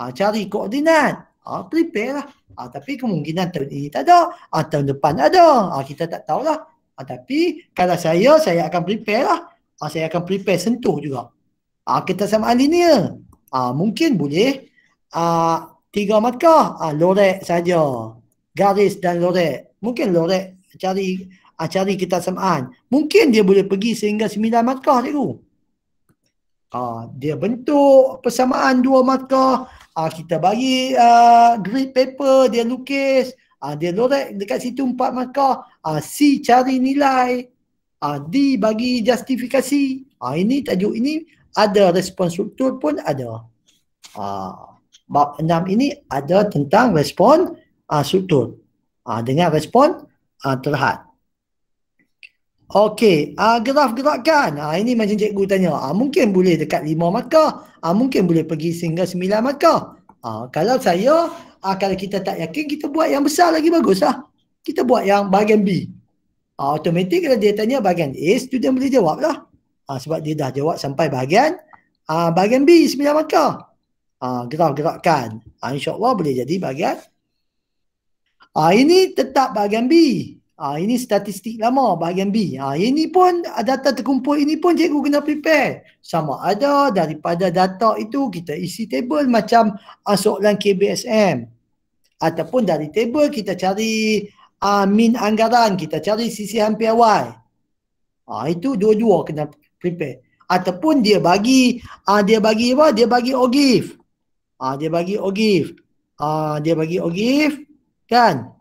ha, cari koordinat. Ha, ah, prepare lah. Ha, tapi kemungkinan tahun ini tak ada. Ha, tahun depan ada. Ha, kita tak tahulah. Ha, tapi kalau saya, saya akan prepare lah. Ha, saya akan prepare sentuh juga. Ha, kita sama linear. Ha, mungkin boleh ha, tiga markah. Ha, lorek saja. Garis dan lorek. Mungkin lorek cari ha, cari kita samaan. Mungkin dia boleh pergi sehingga sembilan markah cikgu. Ha, dia bentuk persamaan dua markah uh, kita bagi uh, ah, grid paper dia lukis uh, dia lorek dekat situ empat markah uh, C cari nilai uh, D bagi justifikasi uh, ini tajuk ini ada respon struktur pun ada uh, bab enam ini ada tentang respon uh, struktur uh, dengan respon uh, terhad Okey, uh, ah, graf gerakan. Uh, ah, ini macam cikgu tanya. Uh, mungkin boleh dekat lima maka. Uh, mungkin boleh pergi sehingga sembilan maka. Uh, kalau saya, uh, kalau kita tak yakin, kita buat yang besar lagi bagus lah. Kita buat yang bahagian B. Uh, automatik kalau dia tanya bahagian A, student boleh jawab lah. Uh, sebab dia dah jawab sampai bahagian uh, bahagian B, sembilan maka. Uh, gerak-gerakkan. Uh, InsyaAllah boleh jadi bahagian. Uh, ini tetap bahagian B. Ah ini statistik lama bahagian B. Ah ini pun data terkumpul ini pun cikgu kena prepare. Sama ada daripada data itu kita isi table macam ah, soalan KBSM ataupun dari table kita cari ah, min anggaran, kita cari sisi sisihan PY. Ah ha, itu dua-dua kena prepare. Ataupun dia bagi ah, dia bagi apa? Dia bagi ogif. Ah dia bagi ogif. Ah dia bagi ogif kan?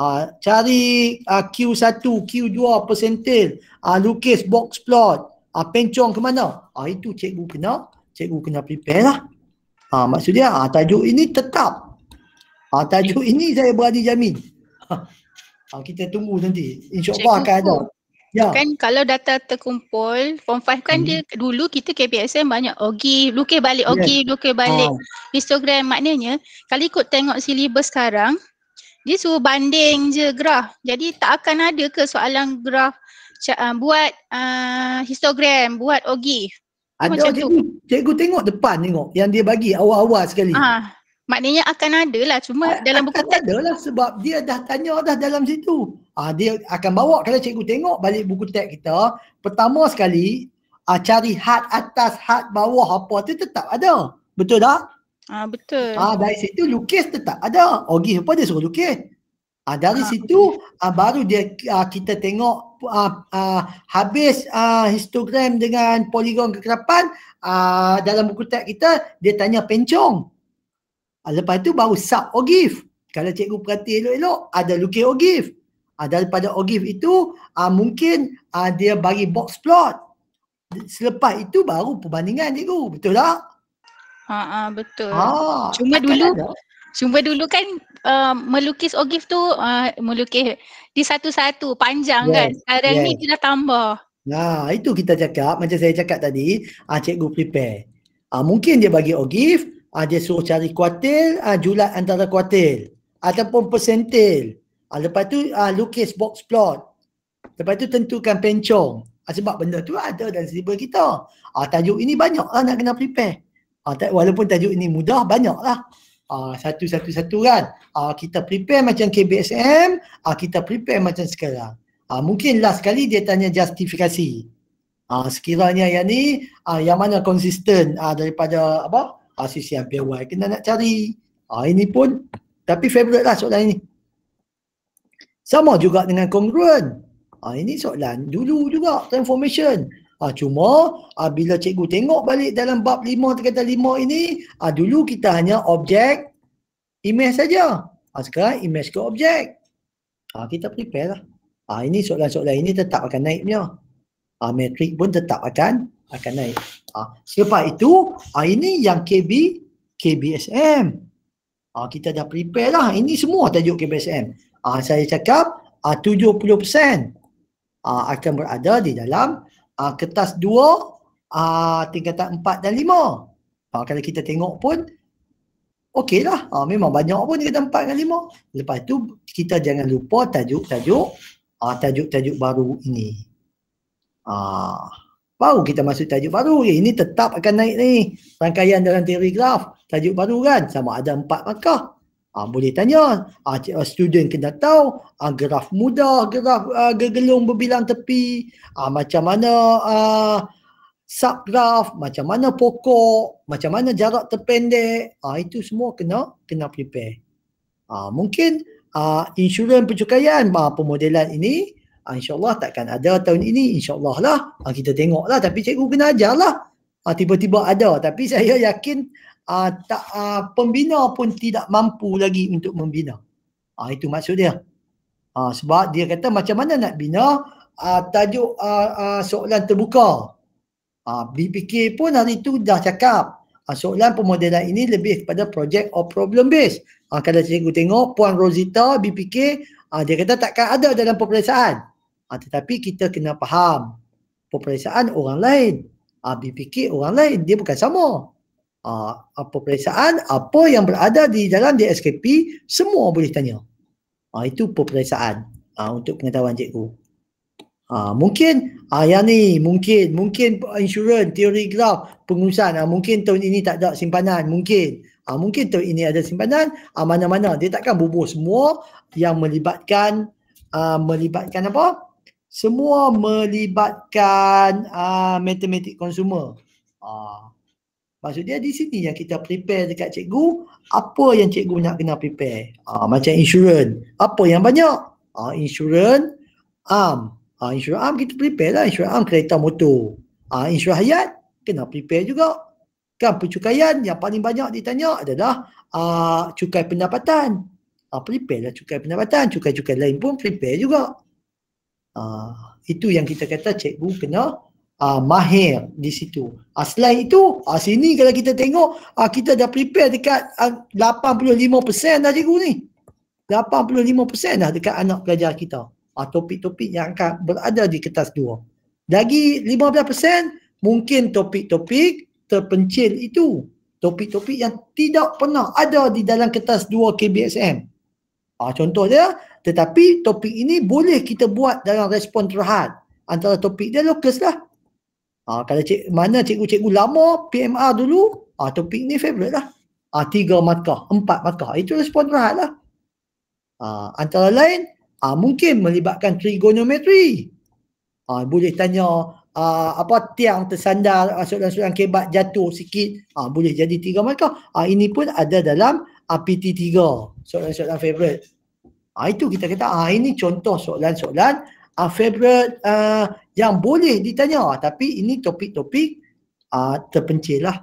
Ha, cari uh, Q1, Q2 persentil, uh, lukis box plot, uh, pencong ke mana. Uh, itu cikgu kena, cikgu kena prepare lah. Uh, maksudnya uh, tajuk ini tetap. Uh, tajuk ini saya berani jamin. Uh, kita tunggu nanti. InsyaAllah akan ada. Ya. Kan kalau data terkumpul, form 5 kan hmm. dia dulu kita KPSM banyak ogi, lukis balik ogi, yes. lukis balik ha. histogram maknanya kalau ikut tengok silibus sekarang dia suruh banding je graf. Jadi tak akan ada ke soalan graf uh, ah, buat uh, histogram, buat ogi. Ada macam cikgu, cikgu tengok depan tengok yang dia bagi awal-awal sekali. Ha, maknanya akan ada lah cuma A- dalam buku teks. Ada lah sebab dia dah tanya dah dalam situ. Ha, dia akan bawa kalau cikgu tengok balik buku teks kita. Pertama sekali ha, cari had atas, had bawah apa tu tetap ada. Betul tak? Ah betul. Ah dari situ lukis tetap ada. Ogi apa dia suruh lukis? Ah dari ah, situ ah, baru dia ah, kita tengok ah, ah, habis ah, histogram dengan poligon kekerapan ah, dalam buku teks kita dia tanya pencong. Ah, lepas tu baru sub ogif. Kalau cikgu perhati elok-elok ada lukis ogif. Ah, daripada ogif itu ah, mungkin ah, dia bagi box plot. Selepas itu baru perbandingan cikgu. Betul tak? Haa betul. Ha, cuma dulu ada. cuma dulu kan uh, melukis ogif tu uh, melukis di satu-satu panjang yes. kan. Sekarang yes. ni dia tambah. Nah, itu kita cakap macam saya cakap tadi, ah uh, cikgu prepare. Ah uh, mungkin dia bagi ogif, ah uh, dia suruh cari kuartil, ah uh, julat antara kuartil ataupun persentil. Ah uh, lepas tu ah uh, lukis box plot. Lepas tu tentukan pencong. Uh, sebab benda tu ada dalam silibus kita. Ah uh, tajuk ini banyak lah nak kena prepare. Ha, walaupun tajuk ini mudah, banyaklah. Ah, satu-satu-satu ha, kan. Ha, kita prepare macam KBSM, ha, kita prepare macam sekarang. Ha, mungkin last sekali dia tanya justifikasi. Ha, sekiranya yang ni, ha, yang mana konsisten ha, daripada apa? Ha, sisi yang PY kena nak cari. Ha, ini pun, tapi favorite lah soalan ini. Sama juga dengan congruent. Ha, ini soalan dulu juga, transformation. Ha, cuma ha, bila cikgu tengok balik dalam bab lima terkata lima ini, ha, dulu kita hanya objek image saja. Ha, sekarang image ke objek. Ha, kita prepare lah. Ha, ini soalan-soalan ini tetap akan naik punya. Ha, metrik pun tetap akan akan naik. Ha, selepas itu, ha, ini yang KB, KBSM. Ha, kita dah prepare lah. Ini semua tajuk KBSM. Ha, saya cakap ha, 70% ha, akan berada di dalam uh, kertas 2 uh, ah, tingkatan 4 dan 5 uh, ah, kalau kita tengok pun okeylah. uh, memang banyak pun tingkatan 4 dan 5 lepas tu kita jangan lupa tajuk-tajuk uh, tajuk-tajuk baru ini uh, baru kita masuk tajuk baru eh, ini tetap akan naik ni rangkaian dalam teori graf tajuk baru kan sama ada 4 markah Ha, boleh tanya ha, student kena tahu ha, graf mudah graf ha, gergelung berbilang tepi ha, macam mana ha, subgraf macam mana pokok macam mana jarak terpendek ha, itu semua kena kena prepare ha, mungkin ha, insurans percukaian ha, pemodelan ini ha, insyaallah takkan ada tahun ini insyaallah lah ha, kita tengoklah tapi cikgu kena ajarlah ha, tiba-tiba ada tapi saya yakin uh, tak uh, pembina pun tidak mampu lagi untuk membina. uh, itu maksud dia. uh, sebab dia kata macam mana nak bina uh, tajuk uh, uh, soalan terbuka. uh, BPK pun hari itu dah cakap uh, soalan pemodelan ini lebih kepada project or problem based. Uh, kalau cikgu tengok puan Rosita BPK uh, dia kata takkan ada dalam peperiksaan. Uh, tetapi kita kena faham peperiksaan orang lain. Uh, BPK orang lain dia bukan sama. Ah, apa periksaan, apa yang berada di dalam DSKP, semua boleh tanya. Ha, itu peperiksaan ha, untuk pengetahuan cikgu. Ha, mungkin ha, yang ni, mungkin, mungkin insurans, teori graf, pengurusan, ha, mungkin tahun ini tak ada simpanan, mungkin. Ha, mungkin tahun ini ada simpanan, ha, mana-mana. Dia takkan bubuh semua yang melibatkan, ha, melibatkan apa? Semua melibatkan ha, matematik konsumer. Ha, Maksudnya di sini yang kita prepare dekat cikgu, apa yang cikgu nak kena prepare? Ah, macam insurans. Apa yang banyak? Ah, insurans am. Ah, insurans am kita prepare lah. Insurans am kereta motor. Ah, insurans hayat kena prepare juga. Kan pencukaian yang paling banyak ditanya adalah ah, cukai pendapatan. Ah, prepare lah cukai pendapatan. Cukai-cukai lain pun prepare juga. Ah, itu yang kita kata cikgu kena uh, mahir di situ. Uh, selain itu, uh, sini kalau kita tengok, uh, kita dah prepare dekat uh, 85% dah cikgu ni. 85% dah dekat anak pelajar kita. Uh, topik-topik yang akan berada di kertas dua. Lagi 15% mungkin topik-topik terpencil itu. Topik-topik yang tidak pernah ada di dalam kertas dua KBSM. Uh, contoh dia, tetapi topik ini boleh kita buat dalam respon terhad. Antara topik dia lokus lah. Ha, kalau cik, mana cikgu-cikgu lama PMR dulu, ha, ah, topik ni favorite lah. Ha, tiga markah, empat markah. Itu respon rahat lah. Ha, antara lain, ha, mungkin melibatkan trigonometri. Ha, boleh tanya ha, apa tiang tersandar ha, soalan-soalan kebat jatuh sikit. Ha, boleh jadi tiga markah. Ha, ini pun ada dalam APT 3, soalan-soalan favorite. Ha, itu kita kata, ha, ini contoh soalan-soalan ha, favorite uh, yang boleh ditanya ah, tapi ini topik-topik uh, terpencil lah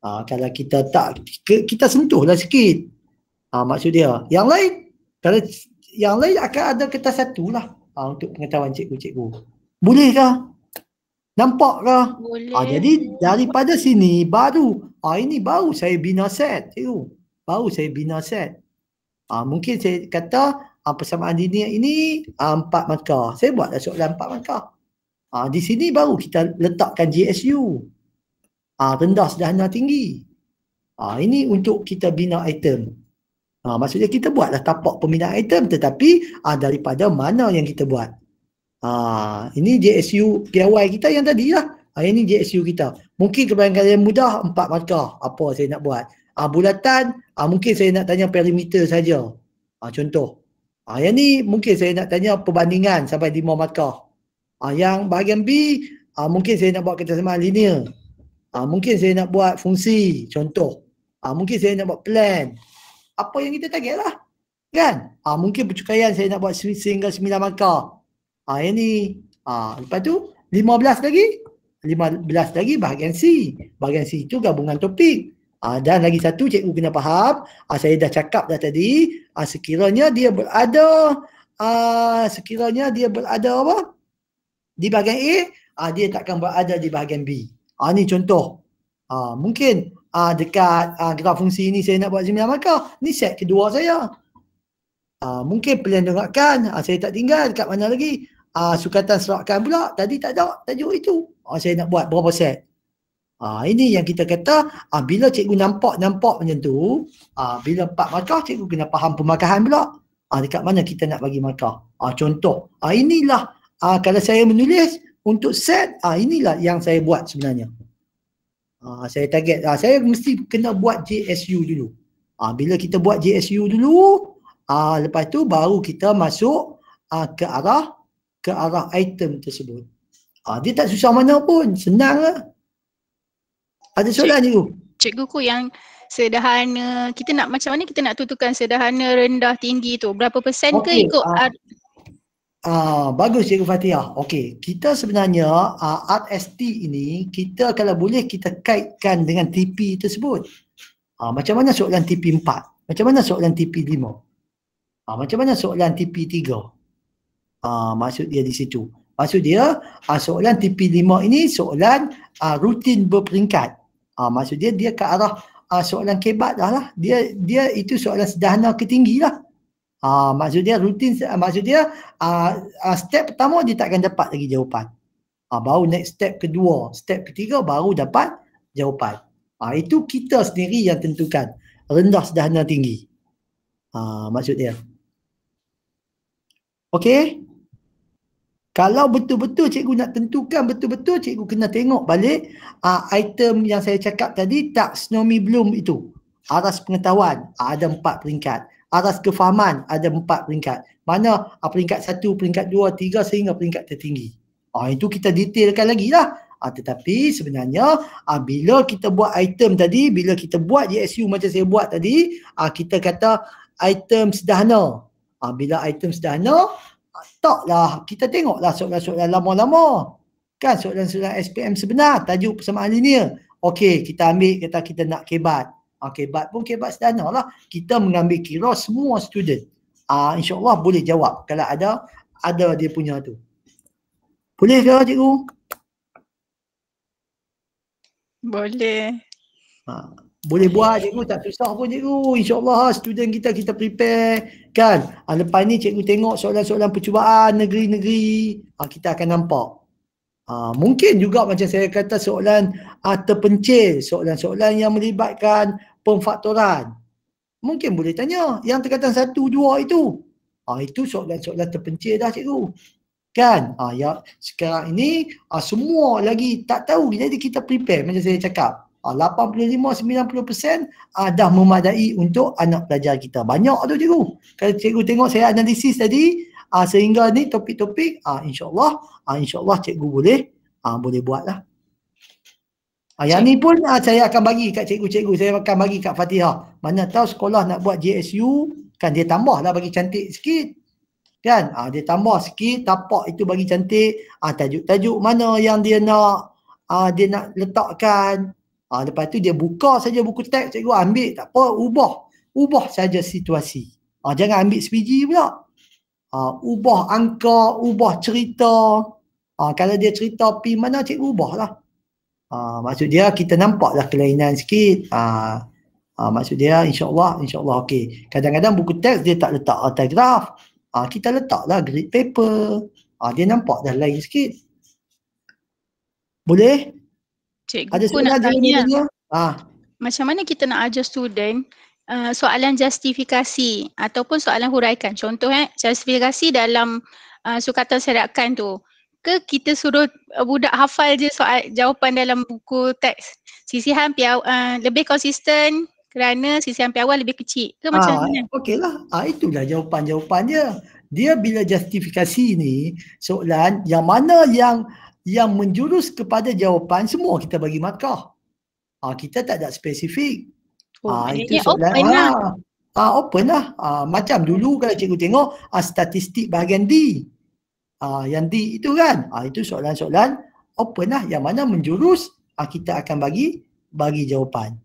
uh, kalau kita tak kita sentuhlah sikit uh, maksud dia yang lain kalau yang lain akan ada kertas satu lah uh, untuk pengetahuan cikgu-cikgu bolehkah? nampakkah? boleh uh, jadi daripada sini baru Ah ini baru saya bina set cikgu baru saya bina set uh, mungkin saya kata uh, persamaan dinia ini uh, empat markah saya buatlah soalan empat markah Ah di sini baru kita letakkan GSU. Ah rendah sederhana tinggi. Ah ini untuk kita bina item. Ah maksudnya kita buatlah tapak pembinaan item tetapi ah daripada mana yang kita buat? Ah ini GSU PIY kita yang tadi lah. Ah ini GSU kita. Mungkin kebayangkan yang mudah empat markah apa saya nak buat. Ah bulatan, ah mungkin saya nak tanya perimeter saja. Ah contoh. Ah yang ni mungkin saya nak tanya perbandingan sampai 5 markah. Uh, yang bahagian B, uh, mungkin saya nak buat ketersamaan linear. Uh, mungkin saya nak buat fungsi, contoh. Uh, mungkin saya nak buat plan. Apa yang kita target lah. Kan? Uh, mungkin percukaian saya nak buat sehingga 9 markah. Uh, yang ni. Uh, lepas tu, 15 lagi. 15 lagi bahagian C. Bahagian C itu gabungan topik. Uh, dan lagi satu cikgu kena faham, uh, saya dah cakap dah tadi, uh, sekiranya dia berada, uh, sekiranya dia berada apa? di bahagian A, uh, dia takkan ada di bahagian B. Ha, ni contoh. Ha, mungkin uh, dekat uh, graf fungsi ini saya nak buat jumlah markah. Ni set kedua saya. Uh, mungkin pelan dorakan, uh, saya tak tinggal dekat mana lagi. Uh, sukatan serakan pula, tadi tak ada tajuk itu. Uh, saya nak buat berapa set. Uh, ini yang kita kata, uh, bila cikgu nampak-nampak macam tu, uh, bila empat markah, cikgu kena faham pemakaian pula. Uh, dekat mana kita nak bagi markah. Uh, contoh, uh, inilah Ah ha, kalau saya menulis untuk set, ah ha, inilah yang saya buat sebenarnya. Ah ha, saya target, ah ha, saya mesti kena buat JSU dulu. Ah ha, bila kita buat JSU dulu, ah ha, lepas tu baru kita masuk ah ha, ke arah ke arah item tersebut. Ah ha, dia tak susah mana pun, senang lah. Ada soalan Cik, tu? Cikgu ku yang sederhana, kita nak macam mana kita nak tutupkan sederhana rendah tinggi tu? Berapa persen okay. ke ikut ha. Ah uh, bagus Cikgu Fatihah. Okey, kita sebenarnya uh, art ini kita kalau boleh kita kaitkan dengan TP tersebut. Ah uh, macam mana soalan TP 4? Macam mana soalan TP 5? Ah uh, macam mana soalan TP 3? Ah uh, maksud dia di situ. Maksud dia uh, soalan TP 5 ini soalan uh, rutin berperingkat. Ah uh, maksud dia dia ke arah uh, soalan kebat dah lah. Dia dia itu soalan sederhana ketinggilah. lah. Uh, maksud dia rutin, uh, maksud dia uh, uh, step pertama dia takkan dapat lagi jawapan. Uh, baru next step kedua, step ketiga baru dapat jawapan. Uh, itu kita sendiri yang tentukan rendah sederhana tinggi. Uh, maksud dia. Okay. Kalau betul-betul cikgu nak tentukan betul-betul cikgu kena tengok balik uh, item yang saya cakap tadi tak snowy bloom itu. Aras pengetahuan uh, ada empat peringkat aras kefahaman ada empat peringkat. Mana ah, peringkat satu, peringkat dua, tiga sehingga peringkat tertinggi. Ha, itu kita detailkan lagi lah. Ha, tetapi sebenarnya ha, bila kita buat item tadi, bila kita buat JSU macam saya buat tadi, ha, kita kata item sederhana. Ha, bila item sederhana, taklah kita tengoklah soalan-soalan lama-lama. Kan soalan-soalan SPM sebenar, tajuk persamaan linear. Okey, kita ambil kata kita nak kebat kebat pun kebat sedana lah. Kita mengambil kira semua student. Uh, InsyaAllah boleh jawab kalau ada, ada dia punya tu. Boleh ke cikgu? Boleh. Ha, boleh buat cikgu tak susah pun cikgu. InsyaAllah ah, student kita kita prepare kan. Ha, lepas ni cikgu tengok soalan-soalan percubaan negeri-negeri. Ha, kita akan nampak. Ha, mungkin juga macam saya kata soalan ha, terpencil. Soalan-soalan yang melibatkan pemfaktoran. Mungkin boleh tanya yang terkaitan satu dua itu. Ha, itu soalan-soalan terpencil dah cikgu. Kan? Ha, ya, sekarang ini ha, semua lagi tak tahu. Jadi kita prepare macam saya cakap. Ha, 85-90% dah memadai untuk anak pelajar kita. Banyak tu cikgu. Kalau cikgu tengok saya analisis tadi ha, sehingga ni topik-topik ha, insyaAllah ha, insya Allah cikgu boleh ha, boleh buat lah. Ha, yang ni pun ha, saya akan bagi kat cikgu-cikgu. Saya akan bagi kat Fatihah. Mana tahu sekolah nak buat JSU, kan dia tambah lah bagi cantik sikit. Kan? Ha, dia tambah sikit, tapak itu bagi cantik. Ha, tajuk-tajuk mana yang dia nak ha, dia nak letakkan. Ha, lepas tu dia buka saja buku teks cikgu ambil. Tak apa, ubah. Ubah saja situasi. Ha, jangan ambil sepiji pula. Ha, ubah angka, ubah cerita. Ha, kalau dia cerita pi mana cikgu lah Ah, maksud dia kita nampaklah kelainan sikit uh, uh, maksud dia insyaallah insyaallah okey kadang-kadang buku teks dia tak letak autograph uh, kita letaklah grid paper uh, dia nampak dah lain sikit boleh cikgu ada soalan lagi ah macam mana kita nak ajar student Uh, soalan justifikasi ataupun soalan huraikan. Contoh eh, justifikasi dalam uh, eh, sukatan serakan tu ke kita suruh uh, budak hafal je soal jawapan dalam buku teks sisihan piawa, uh, lebih konsisten kerana sisihan piawa lebih kecil ke ah, macam mana? Ha, okey lah ha, ah, itulah jawapan jawapannya. dia bila justifikasi ni soalan yang mana yang yang menjurus kepada jawapan semua kita bagi markah ha, kita tak ada spesifik oh, Ah oh, itu ya, soalan open lah. Ha, open lah ha, macam dulu kalau cikgu tengok ha, statistik bahagian D uh, yang D itu kan? Uh, itu soalan-soalan open lah yang mana menjurus uh, kita akan bagi bagi jawapan.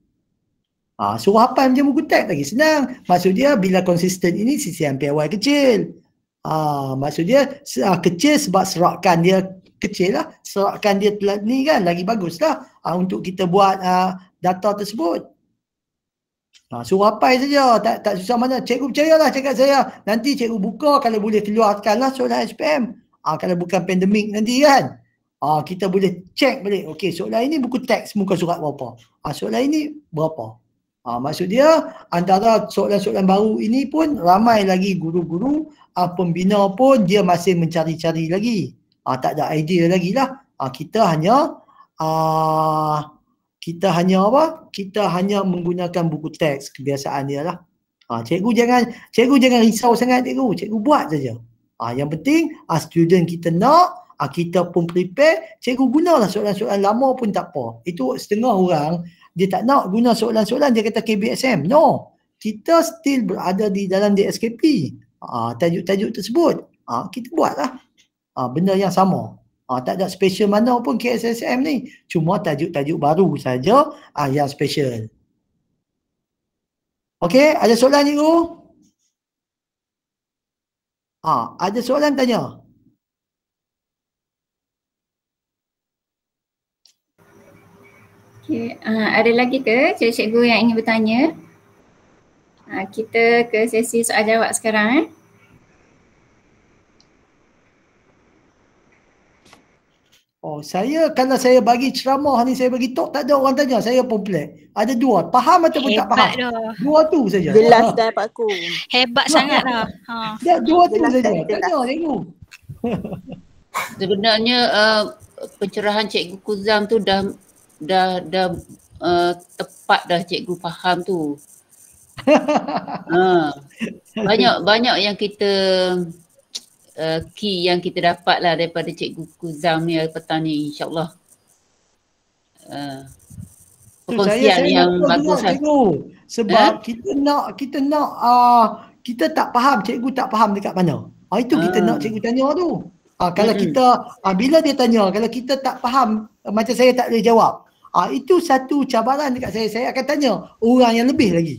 Ah, uh, suruh apa macam buku teks lagi senang. Maksud dia bila konsisten ini sisi MPY kecil. Ah, uh, maksud dia uh, kecil sebab serakan dia kecil lah. Serakan dia telat ni kan lagi bagus lah uh, untuk kita buat uh, data tersebut. Ha, suruh apai saja tak tak susah mana cikgu percayalah cakap saya nanti cikgu buka kalau boleh keluarkanlah soalan SPM Ah kalau bukan pandemik nanti kan. Ah kita boleh check balik. Okey, soalan ini buku teks muka surat berapa? Ah soalan ini berapa? Ah maksud dia antara soalan-soalan baru ini pun ramai lagi guru-guru ah pembina pun dia masih mencari-cari lagi. Ah tak ada idea lagi lah. Ah kita hanya ah kita hanya apa? Kita hanya menggunakan buku teks kebiasaan dia lah. Ah cikgu jangan cikgu jangan risau sangat cikgu. Cikgu buat saja. Ah yang penting ah student kita nak ah kita pun prepare cikgu gunalah soalan-soalan lama pun tak apa. Itu setengah orang dia tak nak guna soalan-soalan dia kata KBSM. No. Kita still berada di dalam DSKP. Ah tajuk-tajuk tersebut. Ah kita buatlah. Ah benda yang sama. Ah tak ada special mana pun KSSM ni. Cuma tajuk-tajuk baru saja ah yang special. Okey, ada soalan cikgu? Oh? Ha, ada soalan tanya? Okay. Uh, ah, ada lagi ke cikgu-cikgu yang ingin bertanya? Uh, kita ke sesi soal jawab sekarang. Eh? Oh, saya kalau saya bagi ceramah ni saya bagi tok tak ada orang tanya, saya pun pelik. Ada dua, faham atau Hebat tak faham. Dah. Dua tu saja. Jelas dah aku. Hebat sangatlah. Ha. Dah dua tu saja. Tanya tengok. Sebenarnya uh, pencerahan Cikgu Kuzam tu dah dah dah uh, tepat dah Cikgu faham tu. uh, banyak banyak yang kita uh, key yang kita dapat lah daripada Cikgu Kuzam ni petang ni insyaAllah. Uh, perkongsian hmm, saya, saya yang bagus. Lah. Cikgu. Sebab huh? Eh? kita nak, kita nak, uh, kita tak faham, Cikgu tak faham dekat mana. Oh, itu kita nak ah. Cikgu tanya tu. Uh, kalau hmm. kita, uh, bila dia tanya, kalau kita tak faham uh, macam saya tak boleh jawab. ah itu satu cabaran dekat saya. Saya akan tanya orang yang lebih lagi.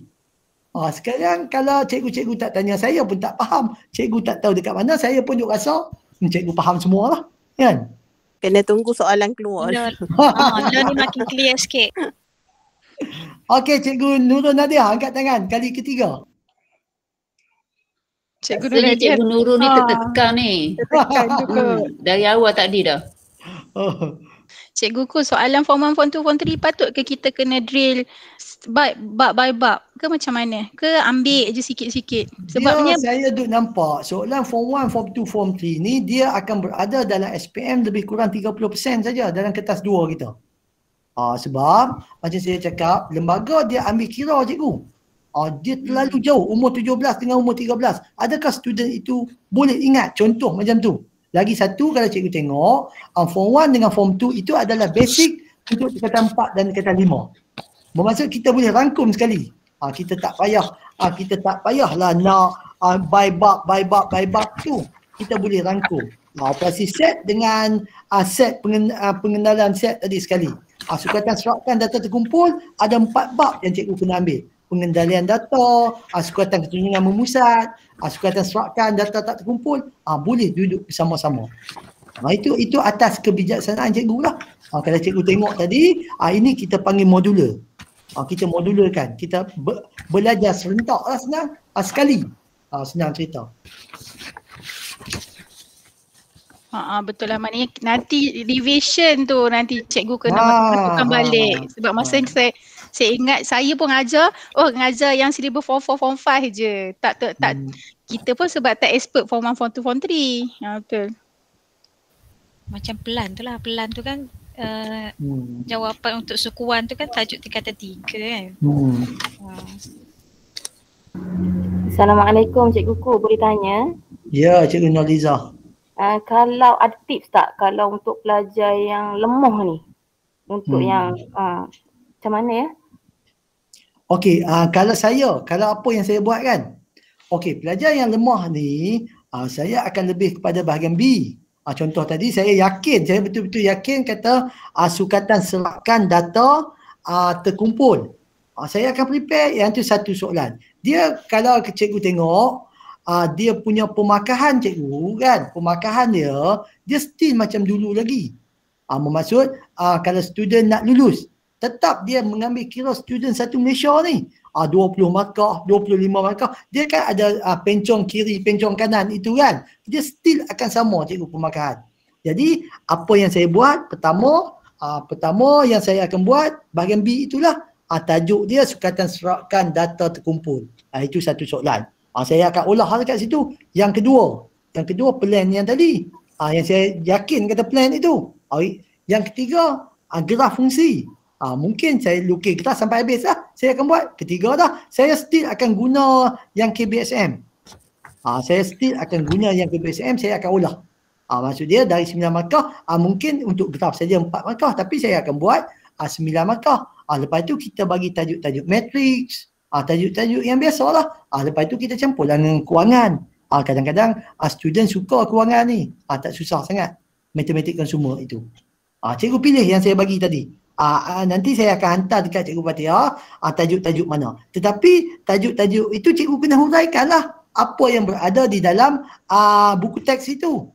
Ah, sekarang kalau cikgu-cikgu tak tanya saya pun tak faham. Cikgu tak tahu dekat mana, saya pun juga rasa hmm, cikgu faham semua lah. Kan? Kena tunggu soalan keluar. Ha, ah, ni makin clear sikit. Okey, cikgu Nurul Nadia angkat tangan kali ketiga. Cikgu Nurul, Nadia. cikgu Nurul ni ah. tertekan ni. Hmm. Dari awal tadi dah. Oh. Cikgu ku soalan form 1, form 2, form 3 patut ke kita kena drill bab by bab ke macam mana? Ke ambil je sikit-sikit? Sebabnya dia, saya duduk nampak soalan form 1, form 2, form 3 ni dia akan berada dalam SPM lebih kurang 30% saja dalam kertas 2 kita. Ah uh, sebab macam saya cakap lembaga dia ambil kira cikgu. Ah uh, dia terlalu hmm. jauh umur 17 dengan umur 13. Adakah student itu boleh ingat contoh macam tu? Lagi satu kalau cikgu tengok uh, form 1 dengan form 2 itu adalah basic untuk kata 4 dan kata 5. Bermaksud kita boleh rangkum sekali. Ha, kita tak payah. Ha, kita tak payahlah nak ha, buy bab, buy bab, buy bab tu. Kita boleh rangkum. Ha, operasi set dengan ha, set pengendalian set tadi sekali. Ha, sukatan serapkan data terkumpul, ada empat bab yang cikgu kena ambil. Pengendalian data, ha, sukatan ketunjungan memusat, ha, sukatan serapkan data tak terkumpul, ha, boleh duduk bersama-sama. Ha, itu itu atas kebijaksanaan cikgu lah. Ha, kalau cikgu tengok tadi, ha, ini kita panggil modular. Ha, kita modularkan, kita be- belajar serentak lah senang ha, sekali. Ha, senang cerita. Ha, betul lah maknanya nanti revision tu nanti cikgu kena ha, balik. Ha, Sebab masa ha. saya saya ingat saya pun ngajar, oh ngajar yang seribu form 4, form 5 je. Tak, tak, tak. Hmm kita pun sebab tak expert form 1, form 2, form 3. Ya, betul. Macam pelan tu lah. Pelan tu kan uh, hmm. jawapan untuk sukuan tu kan tajuk tingkatan tiga kan. Hmm. Uh. Assalamualaikum Cik Kuku boleh tanya? Ya cikgu Nur Uh, ah, kalau ada tips tak kalau untuk pelajar yang lemah ni? Untuk hmm. yang uh, macam mana ya? Okey, uh, kalau saya, kalau apa yang saya buat kan? Okey, pelajar yang lemah ni, uh, saya akan lebih kepada bahagian B. Ha, contoh tadi saya yakin, saya betul-betul yakin kata ha, sukatan serahkan data ha, terkumpul. Ha, saya akan prepare yang tu satu soalan. Dia kalau cikgu tengok, ha, dia punya pemakahan cikgu kan, pemakahan dia, dia still macam dulu lagi. Ha, maksud ha, kalau student nak lulus, tetap dia mengambil kira student satu Malaysia ni. 20 ah, markah, 25 markah, dia kan ada uh, pencong kiri, pencong kanan itu kan. Dia still akan sama cikgu pemakaian. Jadi apa yang saya buat, pertama, uh, pertama yang saya akan buat bahagian B itulah uh, tajuk dia sukatan serakan data terkumpul. Uh, itu satu soalan. Ah saya akan olah hal kat situ. Yang kedua, yang kedua plan yang tadi. ah yang saya yakin kata plan itu. Uh, yang ketiga, uh, graf fungsi. Ha, mungkin saya looking kita sampai habis lah. Saya akan buat ketiga dah. Saya still akan guna yang KBSM. Ha, ah, saya still akan guna yang KBSM, saya akan ulah. Ah, ha, maksud dia dari sembilan markah, ha, mungkin untuk getah saja empat markah. Tapi saya akan buat ha, 9 markah. Ha, lepas itu kita bagi tajuk-tajuk matrix, ha, tajuk-tajuk yang biasa lah. Ha, lepas itu kita campur dengan kewangan. kadang-kadang ha, student suka kewangan ni. Ha, tak susah sangat. Matematikkan semua itu. Ha, cikgu pilih yang saya bagi tadi. Aa, ah, ah, nanti saya akan hantar dekat Cikgu Fatihah ha, tajuk-tajuk mana. Tetapi tajuk-tajuk itu Cikgu kena huraikanlah apa yang berada di dalam aa, ah, buku teks itu.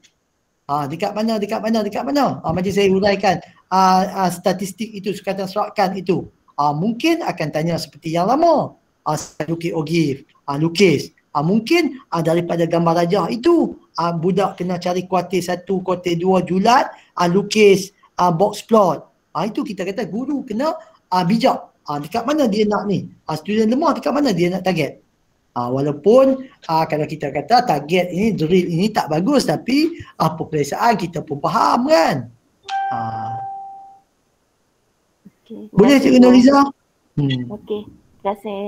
Ha, dekat mana, dekat mana, dekat mana. Ha, macam saya huraikan aa, aa, statistik itu, sukatan serakan itu. Ha, mungkin akan tanya seperti yang lama. Ha, saya lukis ogif, oh, ha, lukis. Ha, mungkin ha, daripada gambar raja itu, ha, budak kena cari kuartir satu, kuartir dua, julat, ha, lukis ha, box plot. Ah itu kita kata guru kena ah bijak. Ah dekat mana dia nak ni? Ah student lemah dekat mana dia nak target? Ah walaupun ah kalau kita kata target ini drill ini tak bagus tapi ah peperiksaan kita pun faham kan? Ah Okay. Boleh Cikgu Noriza? Hmm. Okey, terima kasih.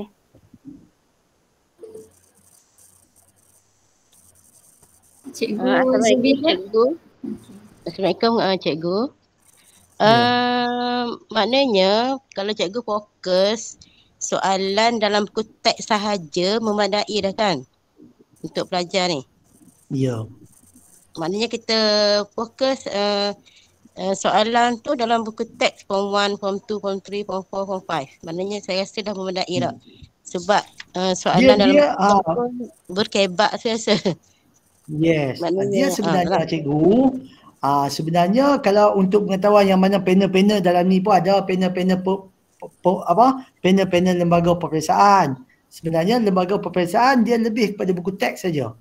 Cikgu, uh, Assalamualaikum. Cikgu. Assalamualaikum, uh, Cikgu. Okay. Ya. maknanya kalau cikgu fokus soalan dalam buku teks sahaja memadai dah kan untuk pelajar ni. Ya. Yeah. Maknanya kita fokus uh, uh, soalan tu dalam buku teks form 1, form 2, form 3, form 4, form 5. Maknanya saya rasa dah memadai hmm. Sebab uh, soalan dia, dalam dia, buku uh, ah. berkebak saya rasa. Yes. Maknanya, dia sebenarnya uh, cikgu Uh, sebenarnya kalau untuk pengetahuan yang mana panel-panel dalam ni pun ada panel-panel apa panel-panel lembaga peperiksaan. Sebenarnya lembaga peperiksaan dia lebih kepada buku teks saja.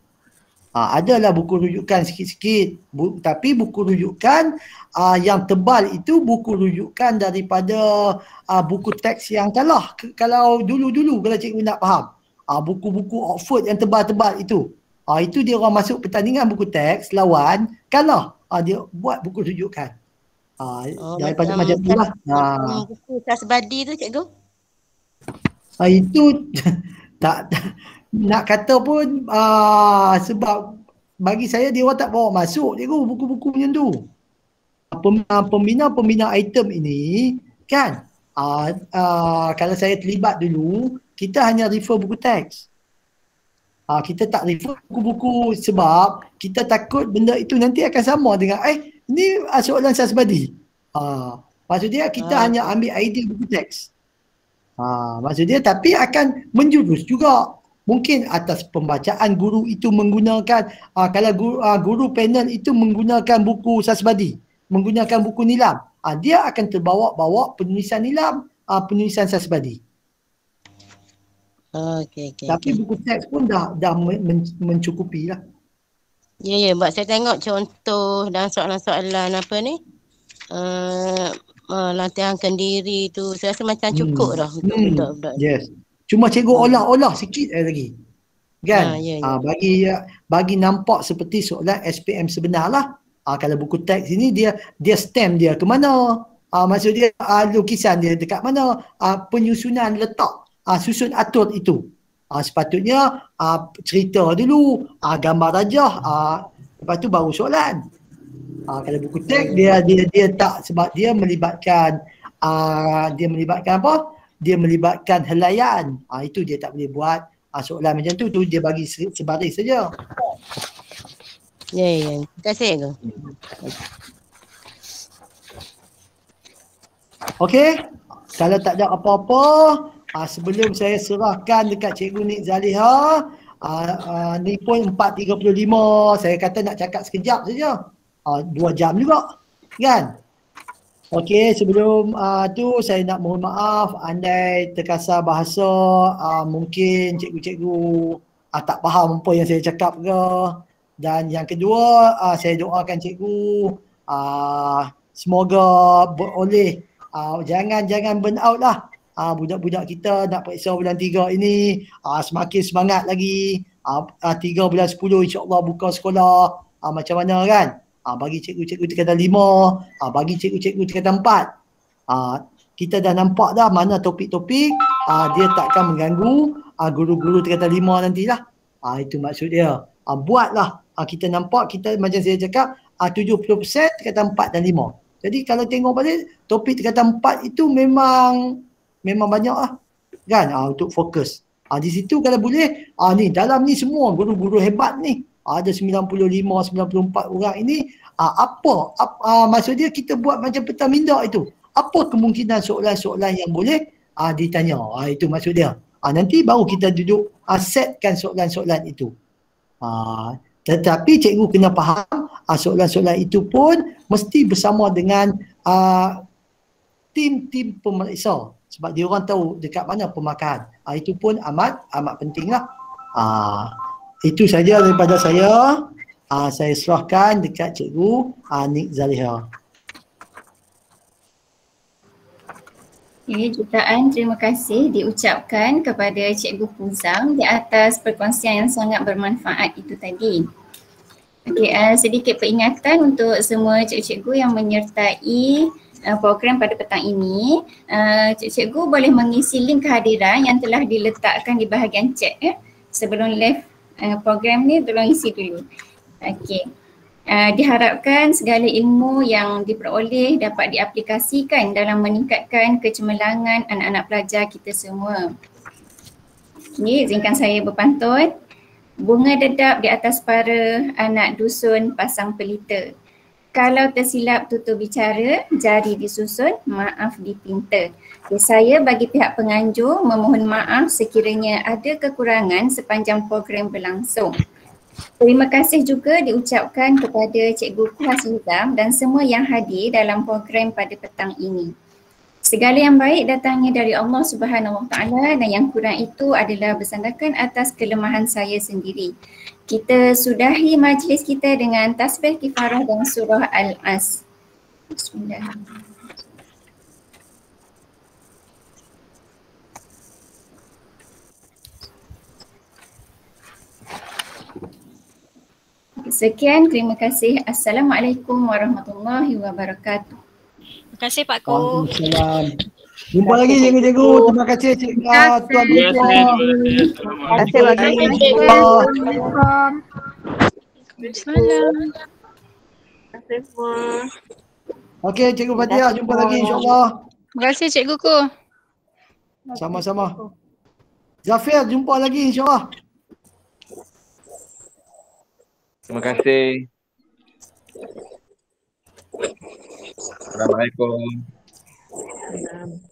Uh, adalah buku rujukan sikit-sikit bu, tapi buku rujukan uh, yang tebal itu buku rujukan daripada uh, buku teks yang kalah K- kalau dulu-dulu kalau cikgu nak faham uh, buku-buku Oxford yang tebal-tebal itu uh, itu dia orang masuk pertandingan buku teks lawan kalah uh, dia buat buku rujukan. Uh, ah, oh, daripada macam tu lah. Buku kasbadi ah. tu cikgu? Uh, itu tak, tak nak kata pun uh, sebab bagi saya dia orang tak bawa masuk cikgu buku-buku macam tu. Pembina-pembina item ini kan uh, uh, kalau saya terlibat dulu kita hanya refer buku teks. Ha, kita tak refer buku-buku sebab kita takut benda itu nanti akan sama dengan eh ni ah, soalan sasbadi. Ah, ha, maksud kita ha. hanya ambil idea buku teks. Ha, maksud tapi akan menjurus juga mungkin atas pembacaan guru itu menggunakan uh, kalau guru, uh, guru panel itu menggunakan buku sasbadi menggunakan buku nilam uh, dia akan terbawa-bawa penulisan nilam uh, penulisan sasbadi Oh, okay, okey. Tapi okay. buku teks pun dah dah mencukupi lah. Ya yeah, ya, yeah. buat saya tengok contoh dan soalan-soalan apa ni? Uh, uh, latihan kendiri tu saya rasa macam hmm. cukup hmm. dah untuk hmm. budak-budak. Yes. Cuma cikgu hmm. olah-olah sikit eh, lagi. Kan? Ha, yeah, yeah. Ya, ya. Ha, bagi bagi nampak seperti soalan SPM sebenar lah. Ha, kalau buku teks ini dia dia stem dia ke mana? Ha, maksud dia ha, lukisan dia dekat mana? Ha, penyusunan letak uh, susun atur itu. Uh, sepatutnya uh, cerita dulu, uh, gambar raja, uh, lepas tu baru soalan. Uh, kalau buku teks dia dia dia tak sebab dia melibatkan uh, dia melibatkan apa? Dia melibatkan helayan. Uh, itu dia tak boleh buat uh, soalan macam tu tu dia bagi sebaris saja. Ya ya. ya. Terima kasih tu. Okey. Kalau tak ada apa-apa, uh, sebelum saya serahkan dekat Cikgu Nik Zaliha ah, ah, ni pun 4.35 saya kata nak cakap sekejap saja uh, 2 jam juga kan Okey, sebelum uh, tu saya nak mohon maaf andai terkasar bahasa uh, mungkin cikgu-cikgu uh, tak faham apa yang saya cakap ke dan yang kedua uh, saya doakan cikgu uh, semoga boleh uh, jangan-jangan burn out lah uh, budak-budak kita nak periksa bulan tiga ini uh, semakin semangat lagi uh, uh, bulan sepuluh insyaAllah buka sekolah uh, macam mana kan uh, bagi cikgu-cikgu tingkatan 5 uh, bagi cikgu-cikgu tingkatan 4 uh, kita dah nampak dah mana topik-topik dia takkan mengganggu guru-guru tingkatan lima nantilah uh, itu maksud dia uh, buatlah uh, kita nampak kita macam saya cakap tujuh uh, 70% tingkatan empat dan lima. jadi kalau tengok balik topik tingkatan empat itu memang memang banyak lah kan uh, untuk fokus uh, di situ kalau boleh uh, ni dalam ni semua guru-guru hebat ni ada 95 94 orang ini uh, apa uh, uh, maksud dia kita buat macam peta minda itu apa kemungkinan soalan-soalan yang boleh uh, ditanya uh, itu maksud dia uh, nanti baru kita duduk uh, setkan soalan-soalan itu uh, tetapi cikgu kena faham uh, soalan-soalan itu pun mesti bersama dengan uh, tim-tim pemeriksa sebab dia orang tahu dekat mana pemakaian. Ah itu pun amat amat pentinglah. Ah itu saja daripada saya. Ah saya serahkan dekat cikgu Anik ah, Zaliha. Ya, jutaan terima kasih diucapkan kepada Cikgu Puzam di atas perkongsian yang sangat bermanfaat itu tadi. Okay, uh, ah, sedikit peringatan untuk semua cikgu-cikgu yang menyertai uh, program pada petang ini. Uh, cikgu boleh mengisi link kehadiran yang telah diletakkan di bahagian chat ya. Eh? Sebelum live uh, program ni tolong isi dulu. Okey. Uh, diharapkan segala ilmu yang diperoleh dapat diaplikasikan dalam meningkatkan kecemerlangan anak-anak pelajar kita semua. Okey, izinkan saya berpantun. Bunga dedap di atas para anak dusun pasang pelita kalau tersilap tutur bicara, jari disusun, maaf dipinta. Okay, ya, saya bagi pihak penganjur memohon maaf sekiranya ada kekurangan sepanjang program berlangsung. Terima kasih juga diucapkan kepada Cikgu Kuas Hizam dan semua yang hadir dalam program pada petang ini. Segala yang baik datangnya dari Allah Subhanahu Wa dan yang kurang itu adalah bersandarkan atas kelemahan saya sendiri kita sudahi majlis kita dengan tasbih kifarah dan surah al-as. Bismillahirrahmanirrahim. Sekian, terima kasih. Assalamualaikum warahmatullahi wabarakatuh. Terima kasih Pak Ko. Waalaikumsalam. Jumpa lagi cikgu-cikgu. Terima kasih cikgu. Terima kasih. Tuan Terima kasih. Terima kasih. Terima kasih. Terima kasih. Terima kasih. Terima kasih. Okey, Cikgu Fatia. Jumpa lagi insyaAllah. Terima kasih, Cikgu Ku. Sama-sama. Zafir, jumpa lagi insyaAllah. Terima kasih. Assalamualaikum. Assalamualaikum.